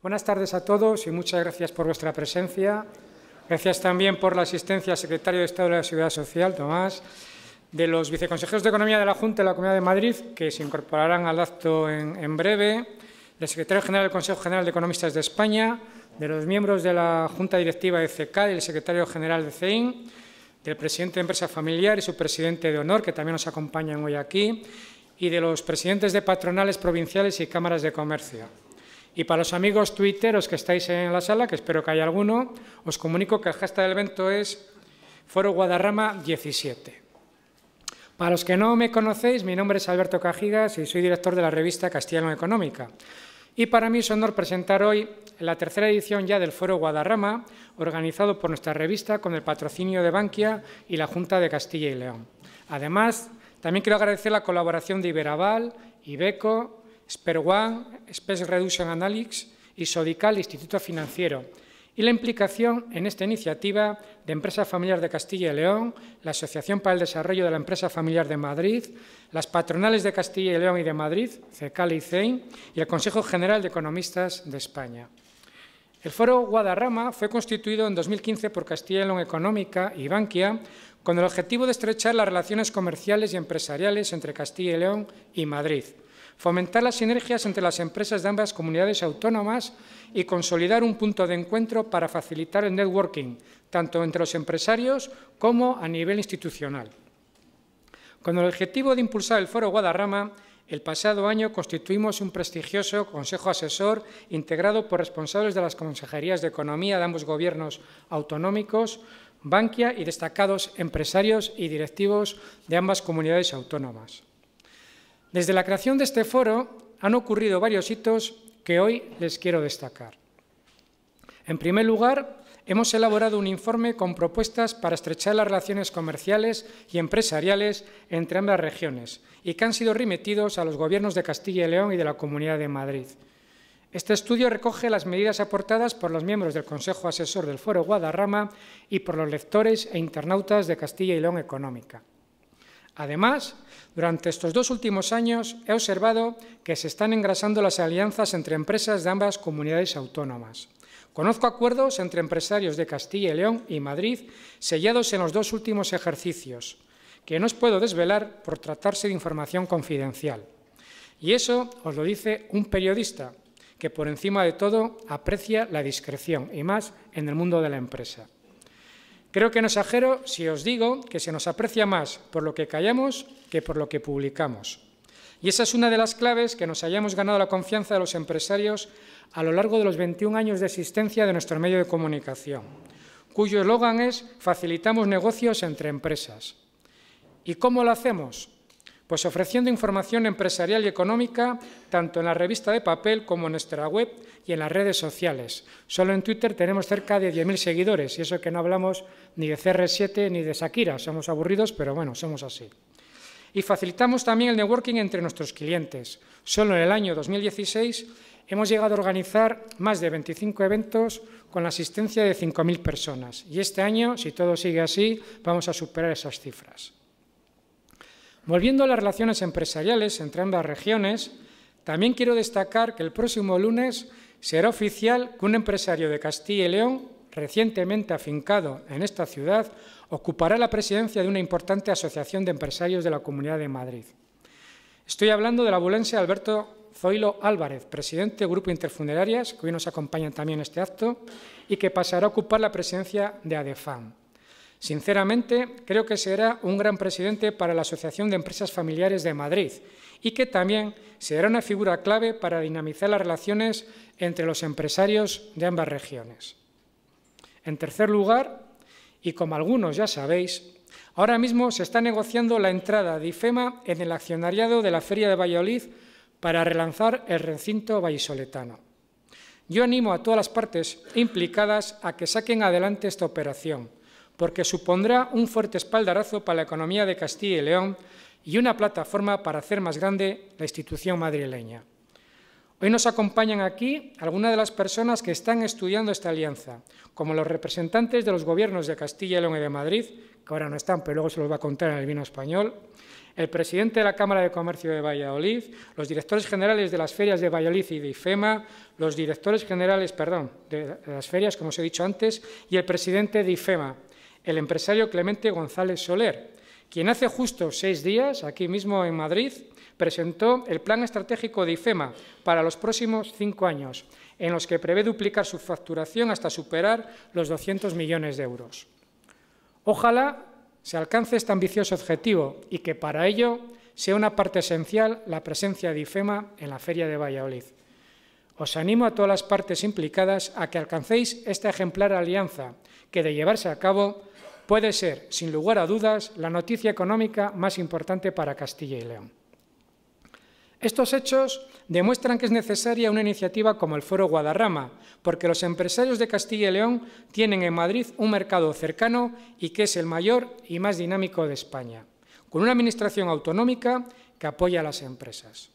Buenas tardes a todos y muchas gracias por vuestra presencia. Gracias también por la asistencia al secretario de Estado de la Seguridad Social, Tomás, de los viceconsejeros de Economía de la Junta de la Comunidad de Madrid, que se incorporarán al acto en, breve, del secretario general del Consejo General de Economistas de España, de los miembros de la Junta Directiva de CK y del secretario general de CEIN, del presidente de Empresa Familiar y su presidente de honor, que también nos acompañan hoy aquí, y de los presidentes de patronales provinciales y cámaras de comercio. Y para los amigos twitteros que estáis en la sala, que espero que haya alguno, os comunico que el hashtag del evento es Foro Guadarrama 17. Para los que no me conocéis, mi nombre es Alberto Cajigas y soy director de la revista Castellano Económica. Y para mí es honor presentar hoy la tercera edición ya del Foro Guadarrama, organizado por nuestra revista con el patrocinio de Bankia y la Junta de Castilla y León. Además, también quiero agradecer la colaboración de Iberaval, Ibeco, Sper Space Reduction Analytics y Sodical Instituto Financiero, y la implicación en esta iniciativa de Empresas Familiares de Castilla y León, la Asociación para el Desarrollo de la Empresa Familiar de Madrid, las patronales de Castilla y León y de Madrid, CECAL y CEIN, y el Consejo General de Economistas de España. El foro Guadarrama fue constituido en 2015 por Castilla y León Económica y Bankia con el objetivo de estrechar las relaciones comerciales y empresariales entre Castilla y León y Madrid fomentar las sinergias entre las empresas de ambas comunidades autónomas y consolidar un punto de encuentro para facilitar el networking, tanto entre los empresarios como a nivel institucional. Con el objetivo de impulsar el Foro Guadarrama, el pasado año constituimos un prestigioso Consejo Asesor integrado por responsables de las Consejerías de Economía de ambos gobiernos autonómicos, Bankia y destacados empresarios y directivos de ambas comunidades autónomas. Desde la creación de este foro han ocurrido varios hitos que hoy les quiero destacar. En primer lugar, hemos elaborado un informe con propuestas para estrechar las relaciones comerciales y empresariales entre ambas regiones y que han sido remitidos a los gobiernos de Castilla y León y de la Comunidad de Madrid. Este estudio recoge las medidas aportadas por los miembros del Consejo Asesor del Foro Guadarrama y por los lectores e internautas de Castilla y León Económica. Además, durante estos dos últimos años he observado que se están engrasando las alianzas entre empresas de ambas comunidades autónomas. Conozco acuerdos entre empresarios de Castilla y León y Madrid sellados en los dos últimos ejercicios, que no os puedo desvelar por tratarse de información confidencial. Y eso os lo dice un periodista que por encima de todo aprecia la discreción y más en el mundo de la empresa. Creo que no exagero si os digo que se nos aprecia más por lo que callamos que por lo que publicamos. Y esa es una de las claves que nos hayamos ganado la confianza de los empresarios a lo largo de los 21 años de existencia de nuestro medio de comunicación, cuyo eslogan es Facilitamos negocios entre empresas. ¿Y cómo lo hacemos? Pues ofreciendo información empresarial y económica tanto en la revista de papel como en nuestra web y en las redes sociales. Solo en Twitter tenemos cerca de 10.000 seguidores y eso que no hablamos ni de CR7 ni de Shakira. Somos aburridos, pero bueno, somos así. Y facilitamos también el networking entre nuestros clientes. Solo en el año 2016 hemos llegado a organizar más de 25 eventos con la asistencia de 5.000 personas. Y este año, si todo sigue así, vamos a superar esas cifras. Volviendo a las relaciones empresariales entre ambas regiones, también quiero destacar que el próximo lunes será oficial que un empresario de Castilla y León, recientemente afincado en esta ciudad, ocupará la presidencia de una importante asociación de empresarios de la Comunidad de Madrid. Estoy hablando de la abulense Alberto Zoilo Álvarez, presidente del Grupo Interfunerarias, que hoy nos acompaña también en este acto, y que pasará a ocupar la presidencia de ADEFAM. Sinceramente, creo que será un gran presidente para la Asociación de Empresas Familiares de Madrid y que también será una figura clave para dinamizar las relaciones entre los empresarios de ambas regiones. En tercer lugar, y como algunos ya sabéis, ahora mismo se está negociando la entrada de IFEMA en el accionariado de la Feria de Valladolid para relanzar el recinto vallisoletano. Yo animo a todas las partes implicadas a que saquen adelante esta operación porque supondrá un fuerte espaldarazo para la economía de Castilla y León y una plataforma para hacer más grande la institución madrileña. Hoy nos acompañan aquí algunas de las personas que están estudiando esta alianza, como los representantes de los gobiernos de Castilla y León y de Madrid, que ahora no están, pero luego se los va a contar en el vino español, el presidente de la Cámara de Comercio de Valladolid, los directores generales de las ferias de Valladolid y de IFEMA, los directores generales, perdón, de las ferias, como os he dicho antes, y el presidente de IFEMA, el empresario Clemente González Soler, quien hace justo seis días, aquí mismo en Madrid, presentó el plan estratégico de IFEMA para los próximos cinco años, en los que prevé duplicar su facturación hasta superar los 200 millones de euros. Ojalá se alcance este ambicioso objetivo y que para ello sea una parte esencial la presencia de IFEMA en la Feria de Valladolid. Os animo a todas las partes implicadas a que alcancéis esta ejemplar alianza, que de llevarse a cabo puede ser, sin lugar a dudas, la noticia económica más importante para Castilla y León. Estos hechos demuestran que es necesaria una iniciativa como el Foro Guadarrama, porque los empresarios de Castilla y León tienen en Madrid un mercado cercano y que es el mayor y más dinámico de España, con una administración autonómica que apoya a las empresas.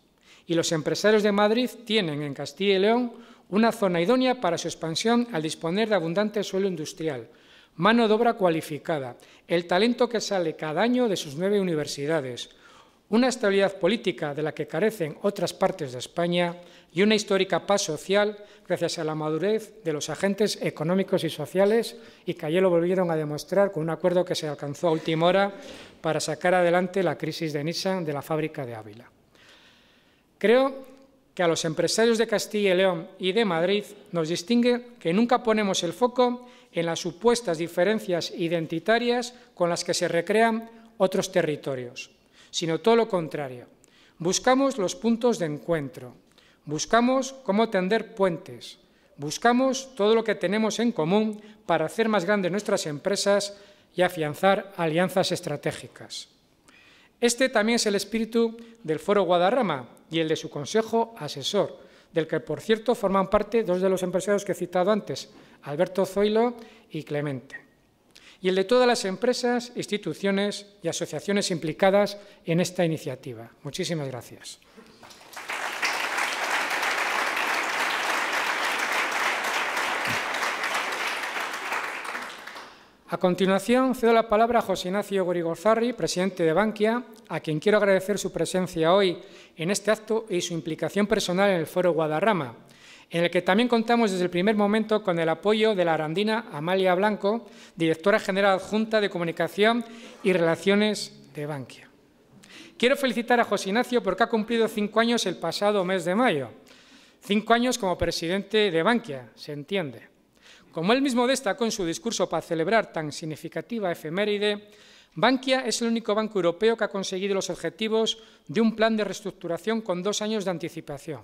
Y los empresarios de Madrid tienen en Castilla y León una zona idónea para su expansión al disponer de abundante suelo industrial, mano de obra cualificada, el talento que sale cada año de sus nueve universidades, una estabilidad política de la que carecen otras partes de España y una histórica paz social gracias a la madurez de los agentes económicos y sociales y que ayer lo volvieron a demostrar con un acuerdo que se alcanzó a última hora para sacar adelante la crisis de Nissan de la fábrica de Ávila. Creo que a los empresarios de Castilla y León y de Madrid nos distingue que nunca ponemos el foco en las supuestas diferencias identitarias con las que se recrean otros territorios, sino todo lo contrario. Buscamos los puntos de encuentro, buscamos cómo tender puentes, buscamos todo lo que tenemos en común para hacer más grandes nuestras empresas y afianzar alianzas estratégicas. Este también es el espíritu del Foro Guadarrama y el de su Consejo Asesor, del que, por cierto, forman parte dos de los empresarios que he citado antes, Alberto Zoilo y Clemente, y el de todas las empresas, instituciones y asociaciones implicadas en esta iniciativa. Muchísimas gracias. A continuación, cedo la palabra a José Ignacio Gorigozarri, presidente de Bankia, a quien quiero agradecer su presencia hoy en este acto y su implicación personal en el Foro Guadarrama, en el que también contamos desde el primer momento con el apoyo de la arandina Amalia Blanco, directora general adjunta de Comunicación y Relaciones de Bankia. Quiero felicitar a José Ignacio porque ha cumplido cinco años el pasado mes de mayo. Cinco años como presidente de Bankia, se entiende. Como él mismo destacó en su discurso para celebrar tan significativa efeméride, Bankia es el único banco europeo que ha conseguido los objetivos de un plan de reestructuración con dos años de anticipación.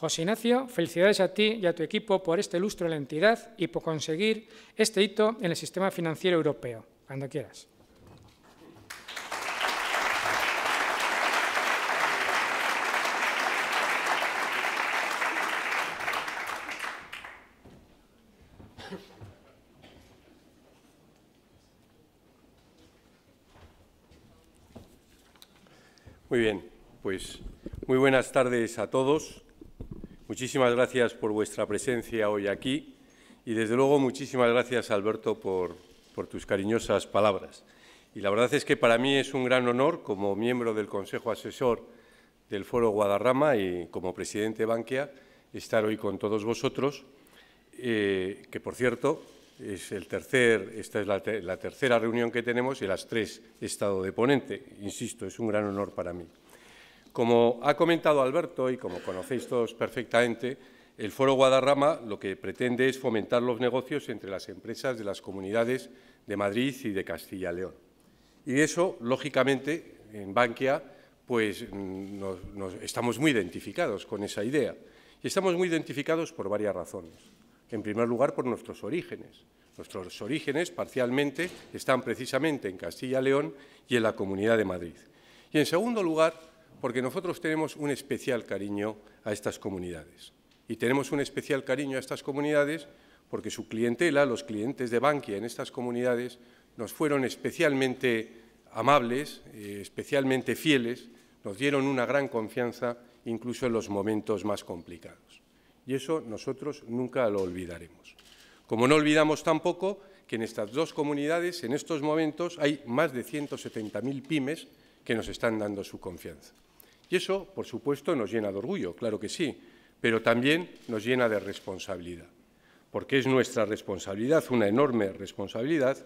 José Ignacio, felicidades a ti y a tu equipo por este lustro de la entidad y por conseguir este hito en el sistema financiero europeo. Cuando quieras. Muy bien, pues muy buenas tardes a todos. Muchísimas gracias por vuestra presencia hoy aquí y, desde luego, muchísimas gracias, Alberto, por, tus cariñosas palabras. Y la verdad es que para mí es un gran honor, como miembro del Consejo Asesor del Foro Guadarrama y como presidente de estar hoy con todos vosotros, eh, que, por cierto, es el tercer, esta es la, tercera reunión que tenemos y las tres he estado de ponente. Insisto, es un gran honor para mí. Como ha comentado Alberto y como conocéis todos perfectamente, el Foro Guadarrama lo que pretende es fomentar los negocios entre las empresas de las comunidades de Madrid y de Castilla y León. Y eso, lógicamente, en Bankia, pues mm, nos, estamos muy identificados con esa idea. Y estamos muy identificados por varias razones. En primer lugar, por nuestros orígenes. Nuestros orígenes, parcialmente, están precisamente en Castilla y León y en la Comunidad de Madrid. Y en segundo lugar, porque nosotros tenemos un especial cariño a estas comunidades. Y tenemos un especial cariño a estas comunidades porque su clientela, los clientes de Bankia en estas comunidades, nos fueron especialmente amables, eh, especialmente fieles, nos dieron una gran confianza incluso en los momentos más complicados. Y eso nosotros nunca lo olvidaremos. Como no olvidamos tampoco que en estas dos comunidades, en estos momentos, hay más de 170.000 pymes que nos están dando su confianza. Y eso, por supuesto, nos llena de orgullo, claro que sí, pero también nos llena de responsabilidad, porque es nuestra responsabilidad, una enorme responsabilidad,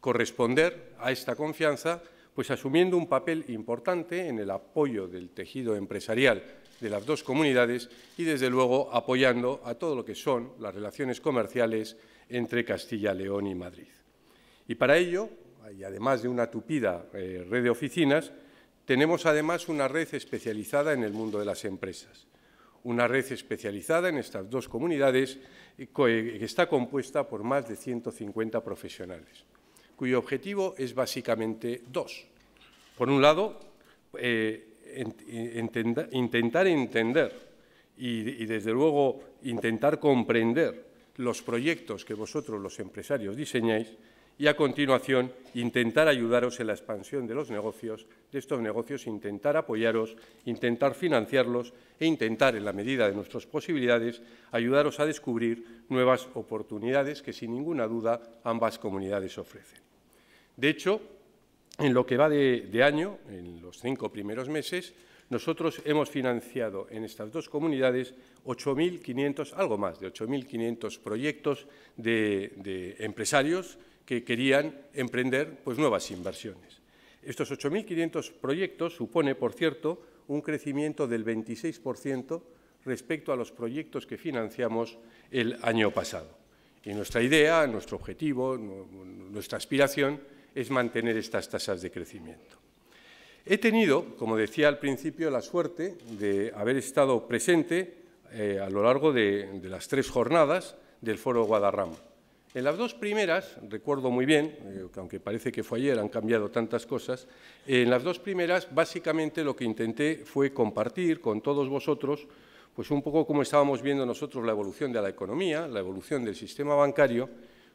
corresponder a esta confianza, pues asumiendo un papel importante en el apoyo del tejido empresarial de las dos comunidades y, desde luego, apoyando a todo lo que son las relaciones comerciales entre Castilla, León y Madrid. Y para ello, y además de una tupida eh, red de oficinas, tenemos además una red especializada en el mundo de las empresas, una red especializada en estas dos comunidades eh, eh, que está compuesta por más de 150 profesionales, cuyo objetivo es básicamente dos. Por un lado, eh, intentar entender y, desde luego intentar comprender los proyectos que vosotros los empresarios diseñáis y a continuación intentar ayudaros en la expansión de los negocios, de estos negocios, intentar apoyaros, intentar financiarlos e intentar, en la medida de nuestras posibilidades, ayudaros a descubrir nuevas oportunidades que, sin ninguna duda, ambas comunidades ofrecen. De hecho, en lo que va de, año, en los cinco primeros meses, nosotros hemos financiado en estas dos comunidades 8.500, algo más de 8.500 proyectos de empresarios, que querían emprender pues, nuevas inversiones. Estos 8.500 proyectos supone, por cierto, un crecimiento del 26% respecto a los proyectos que financiamos el año pasado. Y nuestra idea, nuestro objetivo, nuestra aspiración es mantener estas tasas de crecimiento. He tenido, como decía al principio, la suerte de haber estado presente eh, a lo largo de, de las tres jornadas del Foro Guadarrama en las dos primeras, recuerdo muy bien, eh, aunque parece que fue ayer, han cambiado tantas cosas, en las dos primeras básicamente lo que intenté fue compartir con todos vosotros pues un poco cómo estábamos viendo nosotros la evolución de la economía, la evolución del sistema bancario,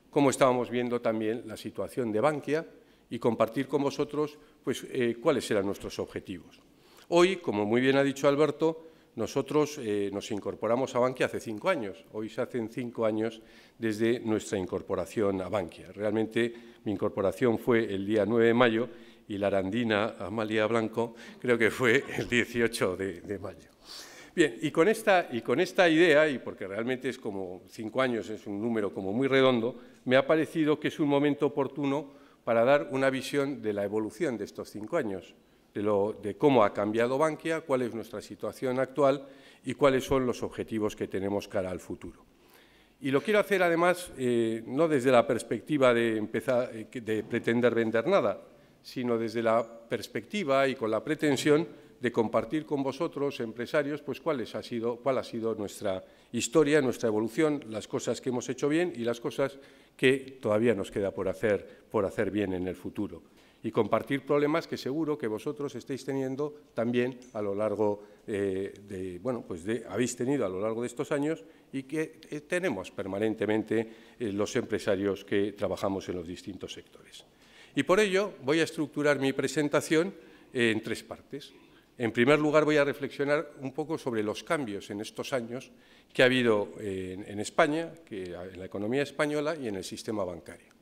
cómo estábamos viendo también la situación de Bankia y compartir con vosotros pues, eh, cuáles eran nuestros objetivos. Hoy, como muy bien ha dicho Alberto, nosotros eh, nos incorporamos a Bankia hace cinco años. Hoy se hacen cinco años desde nuestra incorporación a Bankia. Realmente mi incorporación fue el día 9 de mayo y la arandina Amalia Blanco creo que fue el 18 de, mayo. Bien, y con, esta, y con esta idea, y porque realmente es como cinco años, es un número como muy redondo, me ha parecido que es un momento oportuno para dar una visión de la evolución de estos cinco años de, cómo ha cambiado Bankia, cuál es nuestra situación actual y cuáles son los objetivos que tenemos cara al futuro. Y lo quiero hacer además eh, no desde la perspectiva de, eh, de pretender vender nada, sino desde la perspectiva y con la pretensión de compartir con vosotros, empresarios, pues, cuál, ha sido, nuestra historia, nuestra evolución, las cosas que hemos hecho bien y las cosas que todavía nos queda por hacer bien en el futuro y compartir problemas que seguro que vosotros estáis teniendo también a lo largo eh, de, bueno, pues habéis tenido a lo largo de estos años y que eh, tenemos permanentemente eh, los empresarios que trabajamos en los distintos sectores. Y por ello voy a estructurar mi presentación en tres partes. En primer lugar, voy a reflexionar un poco sobre los cambios en estos años que ha habido en, España, en la economía española y en el sistema bancario.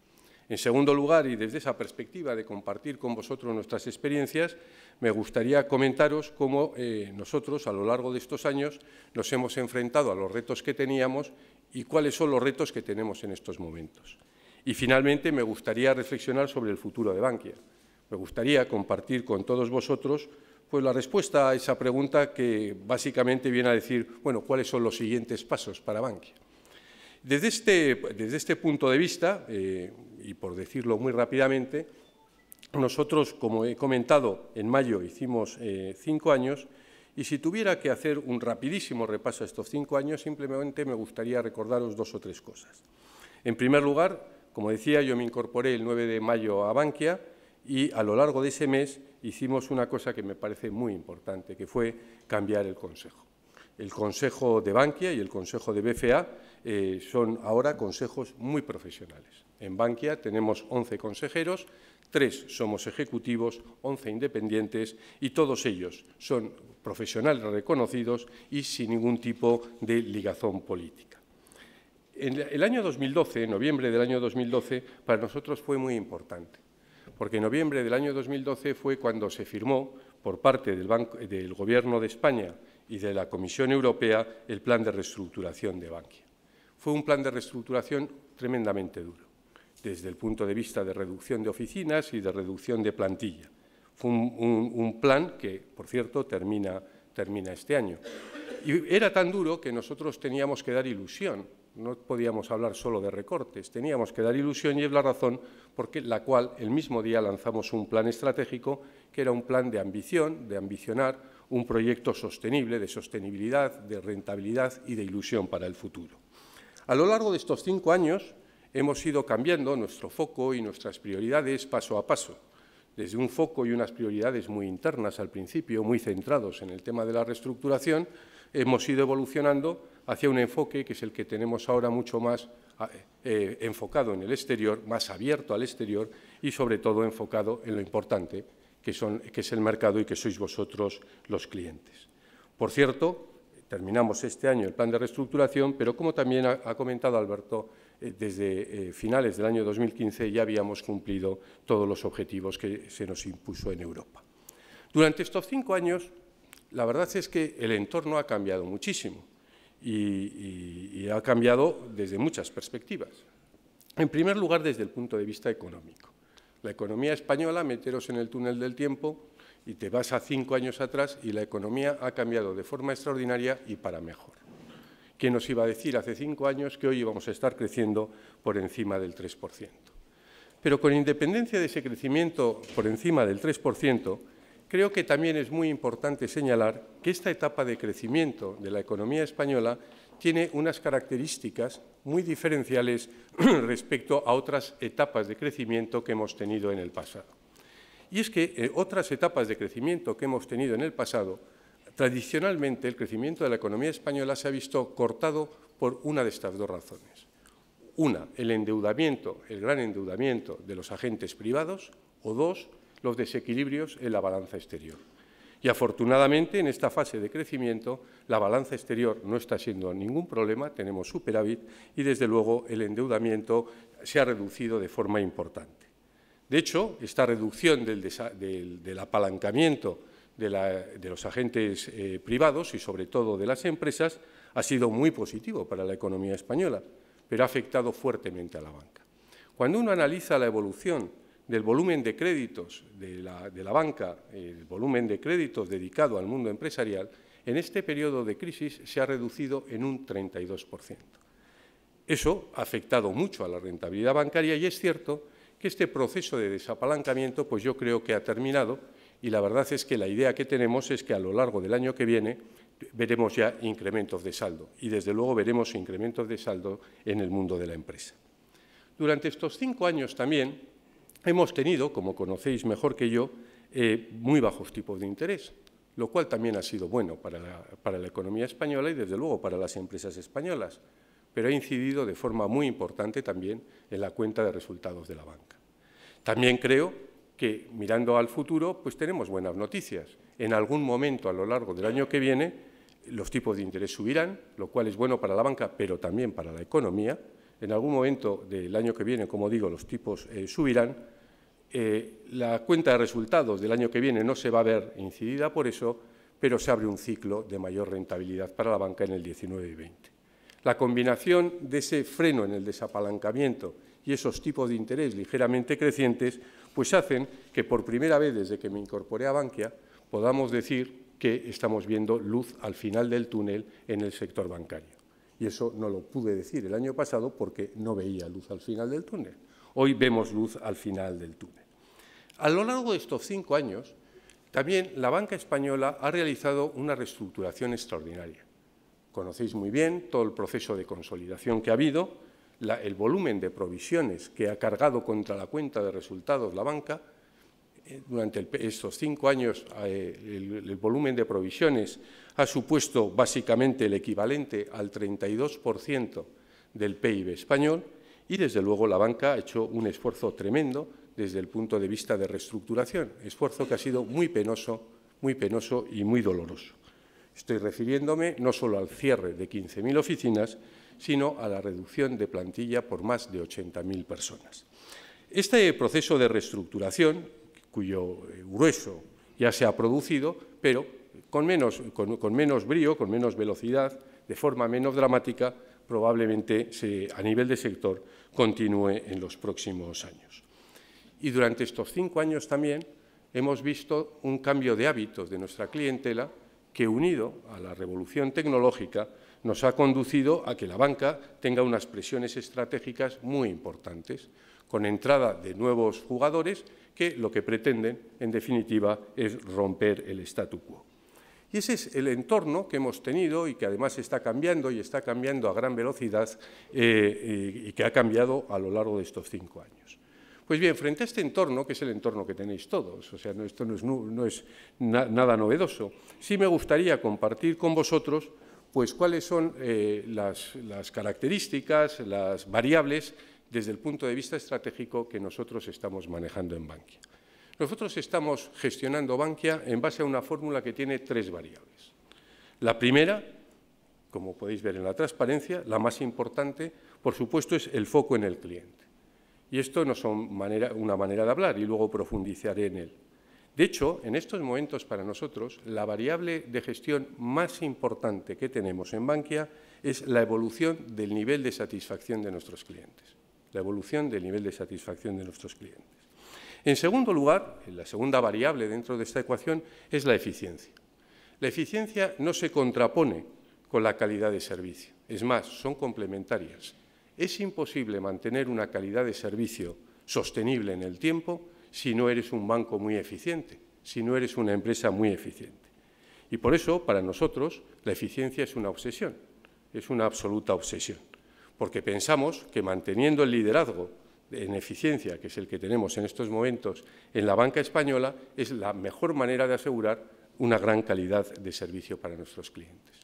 En segundo lugar, y desde esa perspectiva de compartir con vosotros nuestras experiencias, me gustaría comentaros cómo eh, nosotros a lo largo de estos años nos hemos enfrentado a los retos que teníamos y cuáles son los retos que tenemos en estos momentos. Y finalmente me gustaría reflexionar sobre el futuro de Bankia. Me gustaría compartir con todos vosotros pues, la respuesta a esa pregunta que básicamente viene a decir, bueno, ¿cuáles son los siguientes pasos para Bankia? Desde este, desde este punto de vista, eh, y por decirlo muy rápidamente, nosotros, como he comentado, en mayo hicimos eh, cinco años y si tuviera que hacer un rapidísimo repaso a estos cinco años, simplemente me gustaría recordaros dos o tres cosas. En primer lugar, como decía, yo me incorporé el 9 de mayo a Bankia y a lo largo de ese mes hicimos una cosa que me parece muy importante, que fue cambiar el Consejo. El Consejo de Bankia y el Consejo de BFA eh, son ahora consejos muy profesionales. En Bankia tenemos 11 consejeros, 3 somos ejecutivos, 11 independientes y todos ellos son profesionales reconocidos y sin ningún tipo de ligazón política. En el año 2012, noviembre del año 2012, para nosotros fue muy importante, porque en noviembre del año 2012 fue cuando se firmó por parte del, del Gobierno de España y de la Comisión Europea el plan de reestructuración de Bankia. Fue un plan de reestructuración tremendamente duro desde el punto de vista de reducción de oficinas y de reducción de plantilla. Fue un, plan que, por cierto, termina, termina este año. Y era tan duro que nosotros teníamos que dar ilusión, no podíamos hablar solo de recortes, teníamos que dar ilusión y es la razón por la cual el mismo día lanzamos un plan estratégico que era un plan de ambición, de ambicionar un proyecto sostenible, de sostenibilidad, de rentabilidad y de ilusión para el futuro. A lo largo de estos cinco años, hemos ido cambiando nuestro foco y nuestras prioridades paso a paso, desde un foco y unas prioridades muy internas al principio, muy centrados en el tema de la reestructuración, hemos ido evolucionando hacia un enfoque que es el que tenemos ahora mucho más ah, eh, enfocado en el exterior, más abierto al exterior y sobre todo enfocado en lo importante que, es el mercado y que sois vosotros los clientes. Por cierto, terminamos este año el plan de reestructuración, pero como también ha comentado Alberto, eh, desde eh, finales del año 2015 ya habíamos cumplido todos los objetivos que se nos impuso en Europa. Durante estos cinco años, la verdad es que el entorno ha cambiado muchísimo y, ha cambiado desde muchas perspectivas. En primer lugar, desde el punto de vista económico. La economía española, meteros en el túnel del tiempo y te vas a cinco años atrás y la economía ha cambiado de forma extraordinaria y para mejor. ...que nos iba a decir hace cinco años que hoy íbamos a estar creciendo por encima del 3%? Pero con independencia de ese crecimiento por encima del 3%, creo que también es muy importante señalar que esta etapa de crecimiento de la economía española tiene unas características muy diferenciales respecto a otras etapas de crecimiento que hemos tenido en el pasado. Y es que eh, otras etapas de crecimiento que hemos tenido en el pasado Tradicionalmente, el crecimiento de la economía española se ha visto cortado por una de estas dos razones. Una, el endeudamiento, el gran endeudamiento de los agentes privados, o dos, los desequilibrios en la balanza exterior. Y afortunadamente, en esta fase de crecimiento, la balanza exterior no está siendo ningún problema, tenemos superávit y, desde luego, el endeudamiento se ha reducido de forma importante. De hecho, esta reducción del, del apalancamiento de, los agentes eh, privados y sobre todo de las empresas ha sido muy positivo para la economía española, pero ha afectado fuertemente a la banca. Cuando uno analiza la evolución del volumen de créditos de la, de la banca, el volumen de créditos dedicado al mundo empresarial, en este periodo de crisis se ha reducido en un 32%. Eso ha afectado mucho a la rentabilidad bancaria y es cierto que este proceso de desapalancamiento pues yo creo que ha terminado y la verdad es que la idea que tenemos es que a lo largo del año que viene veremos ya incrementos de saldo y desde luego veremos incrementos de saldo en el mundo de la empresa. Durante estos cinco años también hemos tenido, como conocéis mejor que yo, eh, muy bajos tipos de interés, lo cual también ha sido bueno para la, para la economía española y desde luego para las empresas españolas, pero ha incidido de forma muy importante también en la cuenta de resultados de la banca. También creo que mirando al futuro, pues tenemos buenas noticias. En algún momento a lo largo del año que viene, los tipos de interés subirán, lo cual es bueno para la banca, pero también para la economía. En algún momento del año que viene, como digo, los tipos eh, subirán. Eh, la cuenta de resultados del año que viene no se va a ver incidida por eso, pero se abre un ciclo de mayor rentabilidad para la banca en el 19 y 20. La combinación de ese freno en el desapalancamiento y esos tipos de interés ligeramente crecientes pues hacen que por primera vez desde que me incorporé a Bankia podamos decir que estamos viendo luz al final del túnel en el sector bancario. Y eso no lo pude decir el año pasado porque no veía luz al final del túnel. Hoy vemos luz al final del túnel. A lo largo de estos cinco años, también la banca española ha realizado una reestructuración extraordinaria. Conocéis muy bien todo el proceso de consolidación que ha habido, el volumen de provisiones que ha cargado contra la cuenta de resultados la banca, eh, durante estos cinco años eh, el, volumen de provisiones ha supuesto básicamente el equivalente al 32% del PIB español y desde luego la banca ha hecho un esfuerzo tremendo desde el punto de vista de reestructuración, esfuerzo que ha sido muy penoso, muy penoso y muy doloroso. Estoy refiriéndome no solo al cierre de 15.000 oficinas, sino a la reducción de plantilla por más de 80.000 personas. Este proceso de reestructuración, cuyo eh, grueso ya se ha producido, pero con menos, menos brío, con menos velocidad, de forma menos dramática, probablemente a nivel de sector continúe en los próximos años. Y durante estos cinco años también hemos visto un cambio de hábitos de nuestra clientela que, unido a la revolución tecnológica, nos ha conducido a que la banca tenga unas presiones estratégicas muy importantes, con entrada de nuevos jugadores que lo que pretenden, en definitiva, es romper el statu quo. Y ese es el entorno que hemos tenido y que además está cambiando y está cambiando a gran velocidad eh, y que ha cambiado a lo largo de estos cinco años. Pues bien, frente a este entorno, que es el entorno que tenéis todos, o sea, esto no es, nada novedoso, sí me gustaría compartir con vosotros pues cuáles son eh, las, características, las variables desde el punto de vista estratégico que nosotros estamos manejando en Bankia. Nosotros estamos gestionando Bankia en base a una fórmula que tiene tres variables. La primera, como podéis ver en la transparencia, la más importante, por supuesto, es el foco en el cliente. Y esto no es una manera de hablar y luego profundizaré en él. De hecho, en estos momentos para nosotros, la variable de gestión más importante que tenemos en Bankia es la evolución del nivel de satisfacción de nuestros clientes. La evolución del nivel de satisfacción de nuestros clientes. En segundo lugar, la segunda variable dentro de esta ecuación es la eficiencia. La eficiencia no se contrapone con la calidad de servicio, es más, son complementarias. Es imposible mantener una calidad de servicio sostenible en el tiempo si no eres un banco muy eficiente, si no eres una empresa muy eficiente. Y por eso, para nosotros, la eficiencia es una obsesión, es una absoluta obsesión, porque pensamos que manteniendo el liderazgo en eficiencia, que es el que tenemos en estos momentos en la banca española, es la mejor manera de asegurar una gran calidad de servicio para nuestros clientes.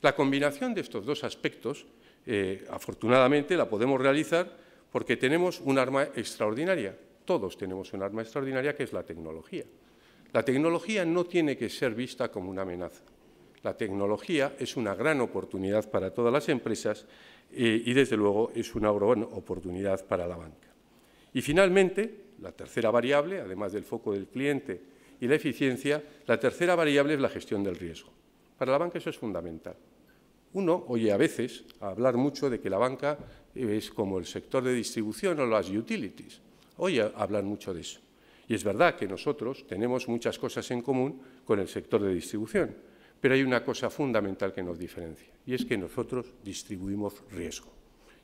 La combinación de estos dos aspectos, eh, afortunadamente, la podemos realizar porque tenemos un arma extraordinaria, todos tenemos un arma extraordinaria que es la tecnología. La tecnología no tiene que ser vista como una amenaza. La tecnología es una gran oportunidad para todas las empresas eh, y, desde luego, es una gran oportunidad para la banca. Y, finalmente, la tercera variable, además del foco del cliente y la eficiencia, la tercera variable es la gestión del riesgo. Para la banca eso es fundamental. Uno oye a veces hablar mucho de que la banca es como el sector de distribución o las utilities. Hoy hablan mucho de eso. Y es verdad que nosotros tenemos muchas cosas en común con el sector de distribución, pero hay una cosa fundamental que nos diferencia, y es que nosotros distribuimos riesgo.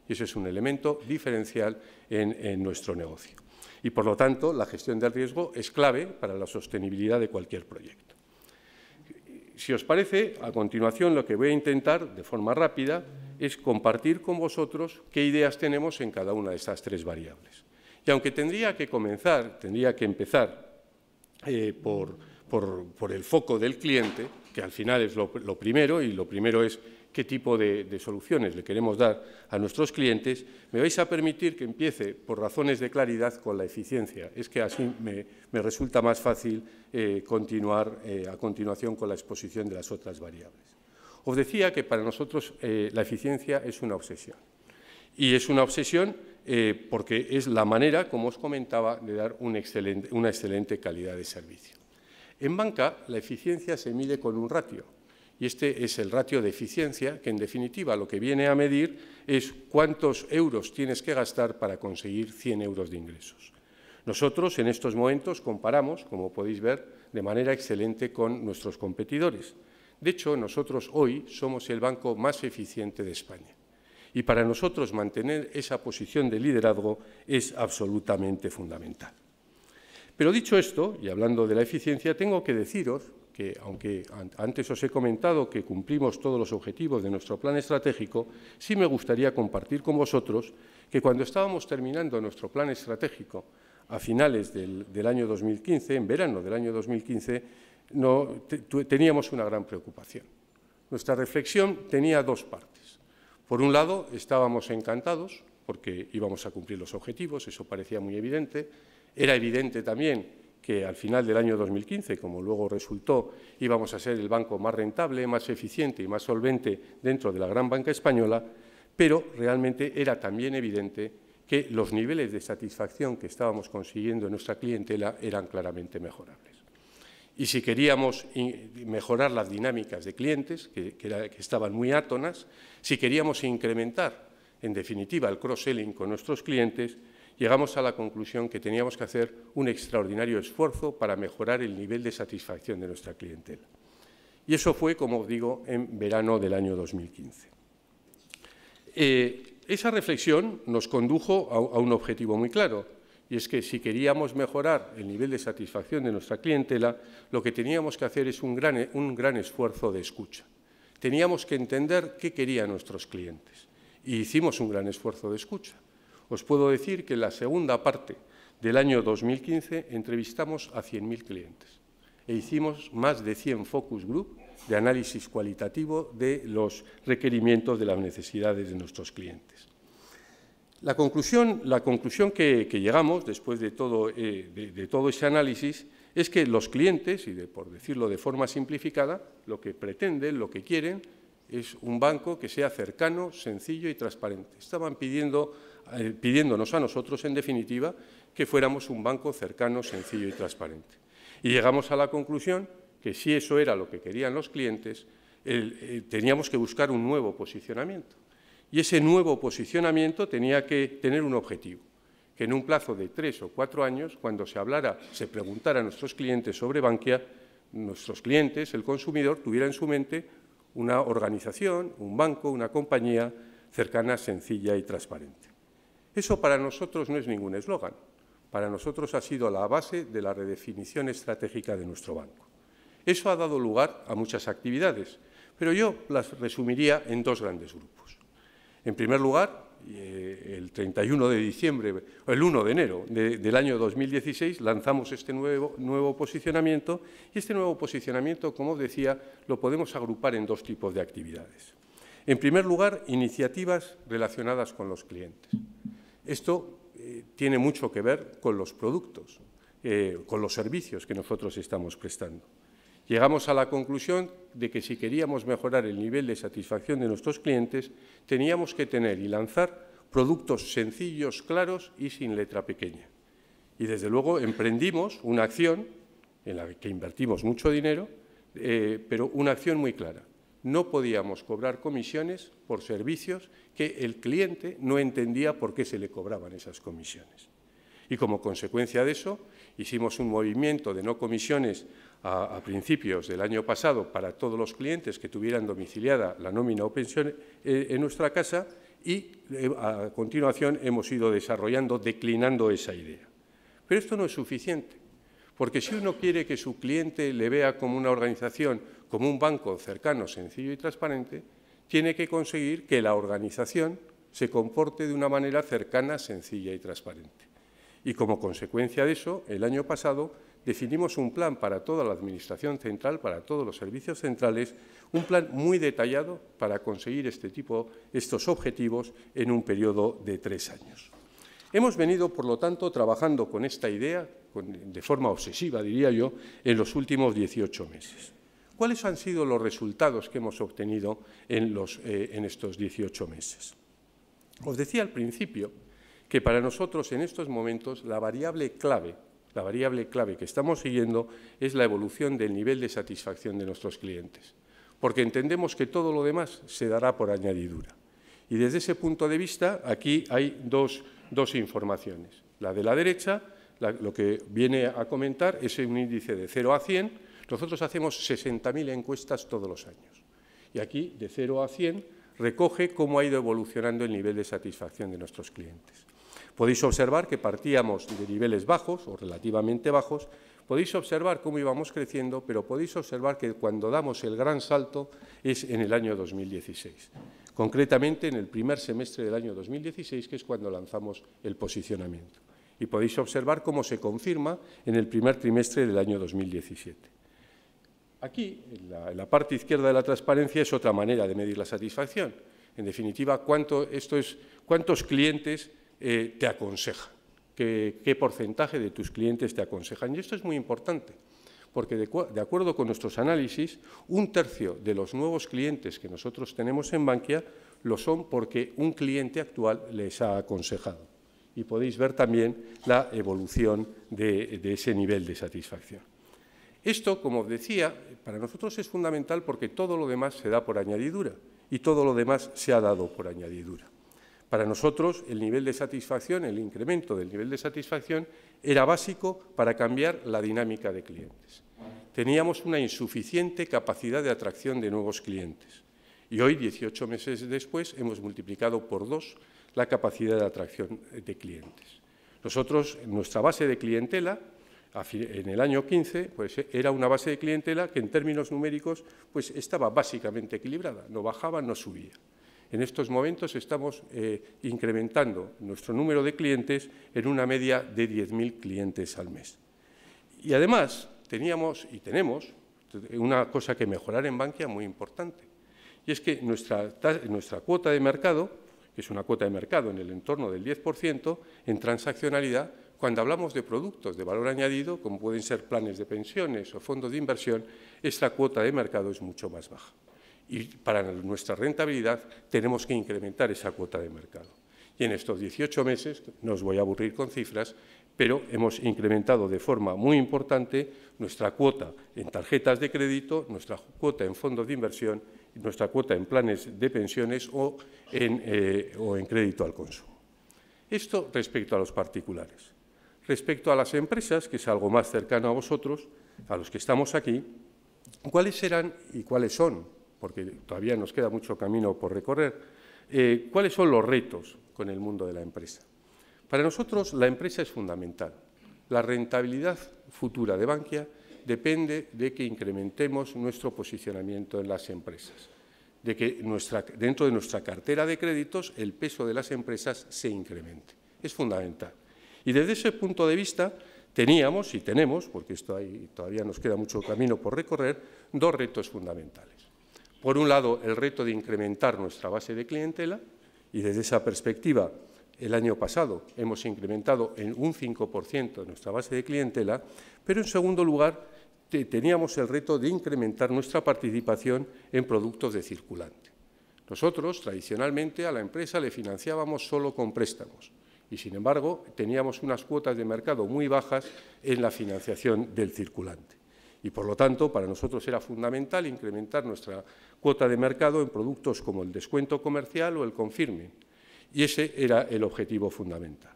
Y ese es un elemento diferencial en, en nuestro negocio. Y, por lo tanto, la gestión del riesgo es clave para la sostenibilidad de cualquier proyecto. Si os parece, a continuación lo que voy a intentar, de forma rápida, es compartir con vosotros qué ideas tenemos en cada una de estas tres variables. Y aunque tendría que comenzar, tendría que empezar eh, por, el foco del cliente, que al final es lo, primero, y lo primero es qué tipo de, soluciones le queremos dar a nuestros clientes, me vais a permitir que empiece, por razones de claridad, con la eficiencia. Es que así me, resulta más fácil eh, continuar eh, a continuación con la exposición de las otras variables. Os decía que para nosotros la eficiencia es una obsesión. Y es una obsesión eh, porque es la manera, como os comentaba, de dar una excelente calidad de servicio. En banca, la eficiencia se mide con un ratio, y este es el ratio de eficiencia, que en definitiva lo que viene a medir es cuántos euros tienes que gastar para conseguir 100 euros de ingresos. Nosotros en estos momentos comparamos, como podéis ver, de manera excelente con nuestros competidores. De hecho, nosotros hoy somos el banco más eficiente de España y para nosotros mantener esa posición de liderazgo es absolutamente fundamental. Pero dicho esto, y hablando de la eficiencia, tengo que deciros que, aunque antes os he comentado que cumplimos todos los objetivos de nuestro plan estratégico, sí me gustaría compartir con vosotros que cuando estábamos terminando nuestro plan estratégico a finales del, año 2015, en verano del año 2015, no, teníamos una gran preocupación. Nuestra reflexión tenía dos partes. Por un lado, estábamos encantados porque íbamos a cumplir los objetivos, eso parecía muy evidente. Era evidente también que al final del año 2015, como luego resultó, íbamos a ser el banco más rentable, más eficiente y más solvente dentro de la gran banca española, pero realmente era también evidente que los niveles de satisfacción que estábamos consiguiendo en nuestra clientela eran claramente mejorables. Y si queríamos mejorar las dinámicas de clientes, que, estaban muy átonas, si queríamos incrementar, en definitiva, el cross-selling con nuestros clientes, llegamos a la conclusión que teníamos que hacer un extraordinario esfuerzo para mejorar el nivel de satisfacción de nuestra clientela. Y eso fue, como digo, en verano del año 2015. Eh, esa reflexión nos condujo a un objetivo muy claro, y es que si queríamos mejorar el nivel de satisfacción de nuestra clientela, lo que teníamos que hacer es un gran, esfuerzo de escucha. Teníamos que entender qué querían nuestros clientes y hicimos un gran esfuerzo de escucha. Os puedo decir que en la segunda parte del año 2015 entrevistamos a 100.000 clientes e hicimos más de 100 focus group de análisis cualitativo de los requerimientos de las necesidades de nuestros clientes. La conclusión, que, llegamos después eh, de todo, ese análisis es que los clientes, y por decirlo de forma simplificada, lo que pretenden, lo que quieren, es un banco que sea cercano, sencillo y transparente. Estaban eh, pidiéndonos a nosotros, en definitiva, que fuéramos un banco cercano, sencillo y transparente. Y llegamos a la conclusión que si eso era lo que querían los clientes, eh, teníamos que buscar un nuevo posicionamiento y ese nuevo posicionamiento tenía que tener un objetivo, que en un plazo de tres o cuatro años, cuando se hablara, se preguntara a nuestros clientes sobre Bankia, nuestros clientes, el consumidor, tuviera en su mente una organización, un banco, una compañía cercana, sencilla y transparente. Eso para nosotros no es ningún eslogan, para nosotros ha sido la base de la redefinición estratégica de nuestro banco. Eso ha dado lugar a muchas actividades, pero yo las resumiría en dos grandes grupos. En primer lugar, eh, el 31 de diciembre, el 1 de enero del año 2016, lanzamos este nuevo, posicionamiento y este nuevo posicionamiento, como decía, lo podemos agrupar en dos tipos de actividades. En primer lugar, iniciativas relacionadas con los clientes. Esto eh, tiene mucho que ver con los productos, eh, con los servicios que nosotros estamos prestando. Llegamos a la conclusión de que si queríamos mejorar el nivel de satisfacción de nuestros clientes, teníamos que tener y lanzar productos sencillos, claros y sin letra pequeña. Y desde luego emprendimos una acción en la que invertimos mucho dinero, eh, pero una acción muy clara. No podíamos cobrar comisiones por servicios que el cliente no entendía por qué se le cobraban esas comisiones. Y como consecuencia de eso, hicimos un movimiento de no comisiones a, principios del año pasado para todos los clientes que tuvieran domiciliada la nómina o pensión eh, en nuestra casa y eh, a continuación hemos ido desarrollando, declinando esa idea. Pero esto no es suficiente, porque si uno quiere que su cliente le vea como una organización, como un banco cercano, sencillo y transparente, tiene que conseguir que la organización se comporte de una manera cercana, sencilla y transparente. Y como consecuencia de eso, el año pasado definimos un plan para toda la Administración central, para todos los servicios centrales, un plan muy detallado para conseguir este tipo, estos objetivos en un periodo de tres años. Hemos venido, por lo tanto, trabajando con esta idea, de forma obsesiva, diría yo, en los últimos 18 meses. ¿Cuáles han sido los resultados que hemos obtenido en, eh, en estos 18 meses? Os decía al principio que para nosotros en estos momentos la variable clave la variable clave que estamos siguiendo es la evolución del nivel de satisfacción de nuestros clientes, porque entendemos que todo lo demás se dará por añadidura. Y desde ese punto de vista, aquí hay dos, informaciones. La de la derecha, lo que viene a comentar es un índice de 0 a 100. Nosotros hacemos 60.000 encuestas todos los años. Y aquí, de 0 a 100, recoge cómo ha ido evolucionando el nivel de satisfacción de nuestros clientes. Podéis observar que partíamos de niveles bajos o relativamente bajos, podéis observar cómo íbamos creciendo, pero podéis observar que cuando damos el gran salto es en el año 2016, concretamente en el primer semestre del año 2016, que es cuando lanzamos el posicionamiento. Y podéis observar cómo se confirma en el primer trimestre del año 2017. Aquí, en la, parte izquierda de la transparencia, es otra manera de medir la satisfacción. En definitiva, cuántos clientes eh, te aconseja qué, porcentaje de tus clientes te aconsejan. Y esto es muy importante, porque de, acuerdo con nuestros análisis, un tercio de los nuevos clientes que nosotros tenemos en Bankia lo son porque un cliente actual les ha aconsejado. Y podéis ver también la evolución de, de ese nivel de satisfacción. Esto, como os decía, para nosotros es fundamental porque todo lo demás se da por añadidura y todo lo demás se ha dado por añadidura. Para nosotros el nivel de satisfacción, el incremento del nivel de satisfacción era básico para cambiar la dinámica de clientes. Teníamos una insuficiente capacidad de atracción de nuevos clientes y hoy, 18 meses después, hemos multiplicado por dos la capacidad de atracción de clientes. Nosotros, nuestra base de clientela, en el año 15, pues era una base de clientela que en términos numéricos pues estaba básicamente equilibrada, no bajaba, no subía. En estos momentos estamos eh, incrementando nuestro número de clientes en una media de 10.000 clientes al mes. Y además teníamos y tenemos una cosa que mejorar en Bankia muy importante, y es que nuestra, nuestra cuota de mercado, que es una cuota de mercado en el entorno del 10%, en transaccionalidad, cuando hablamos de productos de valor añadido, como pueden ser planes de pensiones o fondos de inversión, esta cuota de mercado es mucho más baja. Y para nuestra rentabilidad tenemos que incrementar esa cuota de mercado. Y en estos 18 meses, no os voy a aburrir con cifras, pero hemos incrementado de forma muy importante nuestra cuota en tarjetas de crédito, nuestra cuota en fondos de inversión, nuestra cuota en planes de pensiones o en, eh, crédito al consumo. Esto respecto a los particulares. Respecto a las empresas, que es algo más cercano a vosotros, a los que estamos aquí, ¿cuáles serán y cuáles son porque todavía nos queda mucho camino por recorrer, eh, cuáles son los retos con el mundo de la empresa. Para nosotros la empresa es fundamental. La rentabilidad futura de Bankia depende de que incrementemos nuestro posicionamiento en las empresas, de que dentro de nuestra cartera de créditos el peso de las empresas se incremente. Es fundamental. Y desde ese punto de vista teníamos y tenemos, porque esto todavía nos queda mucho camino por recorrer, dos retos fundamentales por un lado, el reto de incrementar nuestra base de clientela y desde esa perspectiva, el año pasado hemos incrementado en un 5% nuestra base de clientela, pero en segundo lugar, teníamos el reto de incrementar nuestra participación en productos de circulante. Nosotros, tradicionalmente, a la empresa le financiábamos solo con préstamos y, sin embargo, teníamos unas cuotas de mercado muy bajas en la financiación del circulante. Y, por lo tanto, para nosotros era fundamental incrementar nuestra cuota de mercado en productos como el descuento comercial o el confirme. Y ese era el objetivo fundamental.